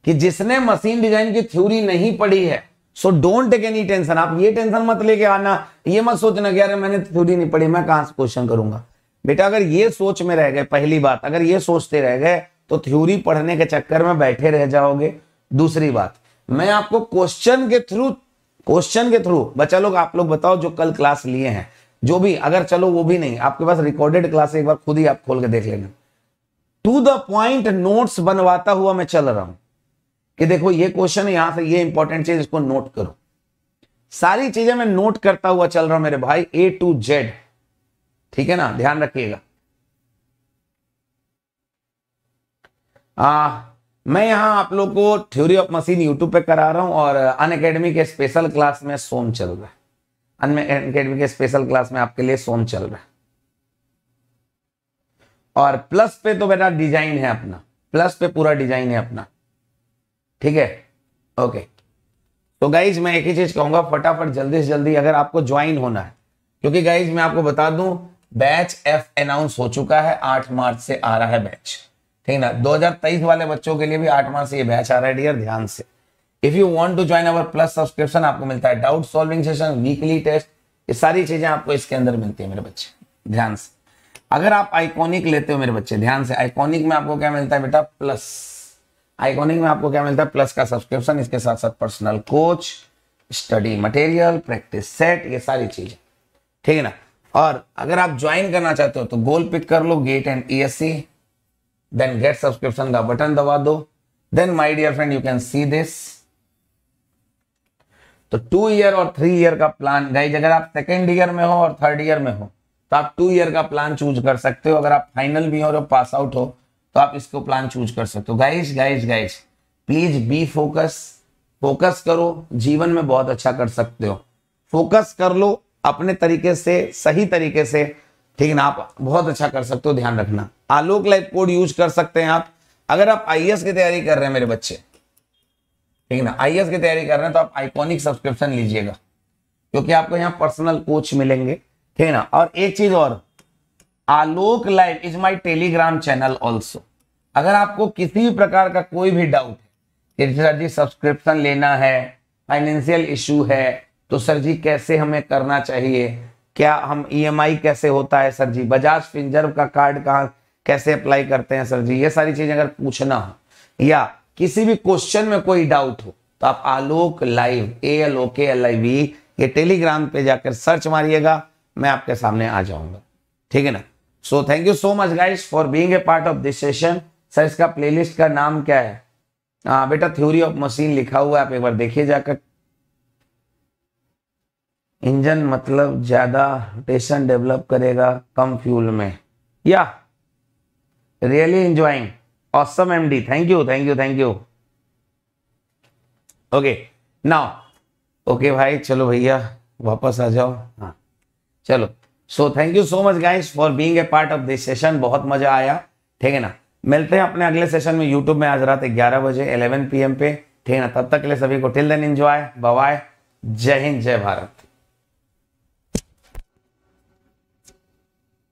कि जिसने मशीन डिजाइन की थ्योरी नहीं पढ़ी है so don't take any tension आप ये टेंशन मत लेके आना ये मत सोचना कि अरे मैंने थ्योरी नहीं पढ़ी मैं कहां से क्वेश्चन करूंगा बेटा अगर ये सोच में रह गए पहली बात अगर ये सोचते रह गए तो थ्योरी पढ़ने के चक्कर में बैठे रह जाओगे दूसरी बात मैं आपको क्वेश्चन के थ्रू क्वेश्चन के थ्रू बच्चा लोग आप लोग बताओ जो कल क्लास लिए हैं जो भी अगर चलो वो भी नहीं आपके पास रिकॉर्डेड क्लास एक बार खुद ही आप खोल के देख लेना टू द पॉइंट नोट्स बनवाता हुआ मैं चल रहा हूं कि देखो ये क्वेश्चन है यहां से ये इंपॉर्टेंट चीज इसको नोट करो सारी चीजें मैं नोट करता हुआ चल रहा हूं मेरे भाई ए टू जेड ठीक है ना ध्यान रखिएगा मैं यहां आप लोग को थ्योरी ऑफ मशीन यूट्यूब पे करा रहा हूं और अन अकेडमी के स्पेशल क्लास में सोम चल रहा है अन अकेडमी के स्पेशल क्लास में आपके लिए सोम चल रहा है और प्लस पे तो बेटा डिजाइन है अपना प्लस पे पूरा डिजाइन है अपना ठीक है ओके तो गाइज मैं एक ही चीज कहूंगा फटाफट जल्दी से जल्दी अगर आपको ज्वाइन होना है क्योंकि गाइज मैं आपको बता दूं बैच एफ अनाउंस हो चुका है आठ मार्च से आ रहा है बैच ठीक ना 2023 वाले बच्चों के लिए भी आठ मार्च से ये बैच आ रहा है डियर ध्यान से if you want to join our plus subscription आपको मिलता है doubt solving session weekly test ये सारी चीजें आपको इसके अंदर मिलती है मेरे बच्चे ध्यान से अगर आप आइकॉनिक लेते हो मेरे बच्चे ध्यान से आइकॉनिक में आपको क्या मिलता है बेटा प्लस आइकॉनिक में आपको क्या मिलता है प्लस का सब्सक्रिप्शन इसके साथ साथ personal coach study material practice set ये सारी चीजें ठीक है ना और अगर आप ज्वाइन करना चाहते हो तो गोल पिक कर लो GATE and ESC then get subscription का बटन दबा दो then my dear friend you can see this तो टू ईयर और थ्री ईयर का प्लान गाइज अगर आप सेकेंड ईयर में हो और थर्ड ईयर में हो तो आप टू ईयर का प्लान चूज कर सकते हो अगर आप फाइनल भी हो और पास आउट हो तो आप इसको प्लान चूज कर सकते हो guys guys guys please be focus focus करो जीवन में बहुत अच्छा कर सकते हो फोकस कर लो अपने तरीके से सही तरीके से ठीक है ना आप बहुत अच्छा कर सकते हो ध्यान रखना आलोक लाइफ कोड यूज कर सकते हैं आप अगर आप आई की तैयारी कर रहे हैं मेरे बच्चे ठीक है ना आई की तैयारी कर रहे हैं तो आप आइकॉनिक सब्सक्रिप्शन लीजिएगा क्योंकि आपको यहाँ पर्सनल कोच मिलेंगे ठीक है ना और एक चीज और Alok live is my Telegram channel also अगर आपको किसी भी प्रकार का कोई भी डाउट है कि सर जी सब्सक्रिप्शन लेना है फाइनेंशियल इशू है तो सर जी कैसे हमें करना चाहिए क्या हम ईएमआई e कैसे होता है सर जी बजाज फिंजर्व का कार्ड कहाँ कैसे अप्लाई करते हैं सर जी ये सारी चीजें अगर पूछना हो या किसी भी क्वेश्चन में कोई डाउट हो तो आप आलोक live A L O K L I V ये टेलीग्राम पे जाकर सर्च मारिएगा मैं आपके सामने आ जाऊंगा ठीक है ना so thank you so much guys for being a part of this session sir इसका प्लेलिस्ट का नाम क्या है हाँ बेटा थ्योरी ऑफ मशीन लिखा हुआ है आप एक बार देखिए जाकर इंजन मतलब ज्यादा रोटेशन डेवलप करेगा कम फ्यूल में या really enjoying awesome MD thank you thank you thank you okay now okay भाई चलो भैया वापस आ जाओ हाँ चलो so thank you so much guys for being a part of this session बहुत मजा आया ठीक है ना मिलते हैं अपने अगले सेशन में यूट्यूब में आज रात ग्यारह बजे पी एम पे ठीक है ना तब तक के लिए सभी को टिल देन इंजॉय बवाय जय हिंद जय भारत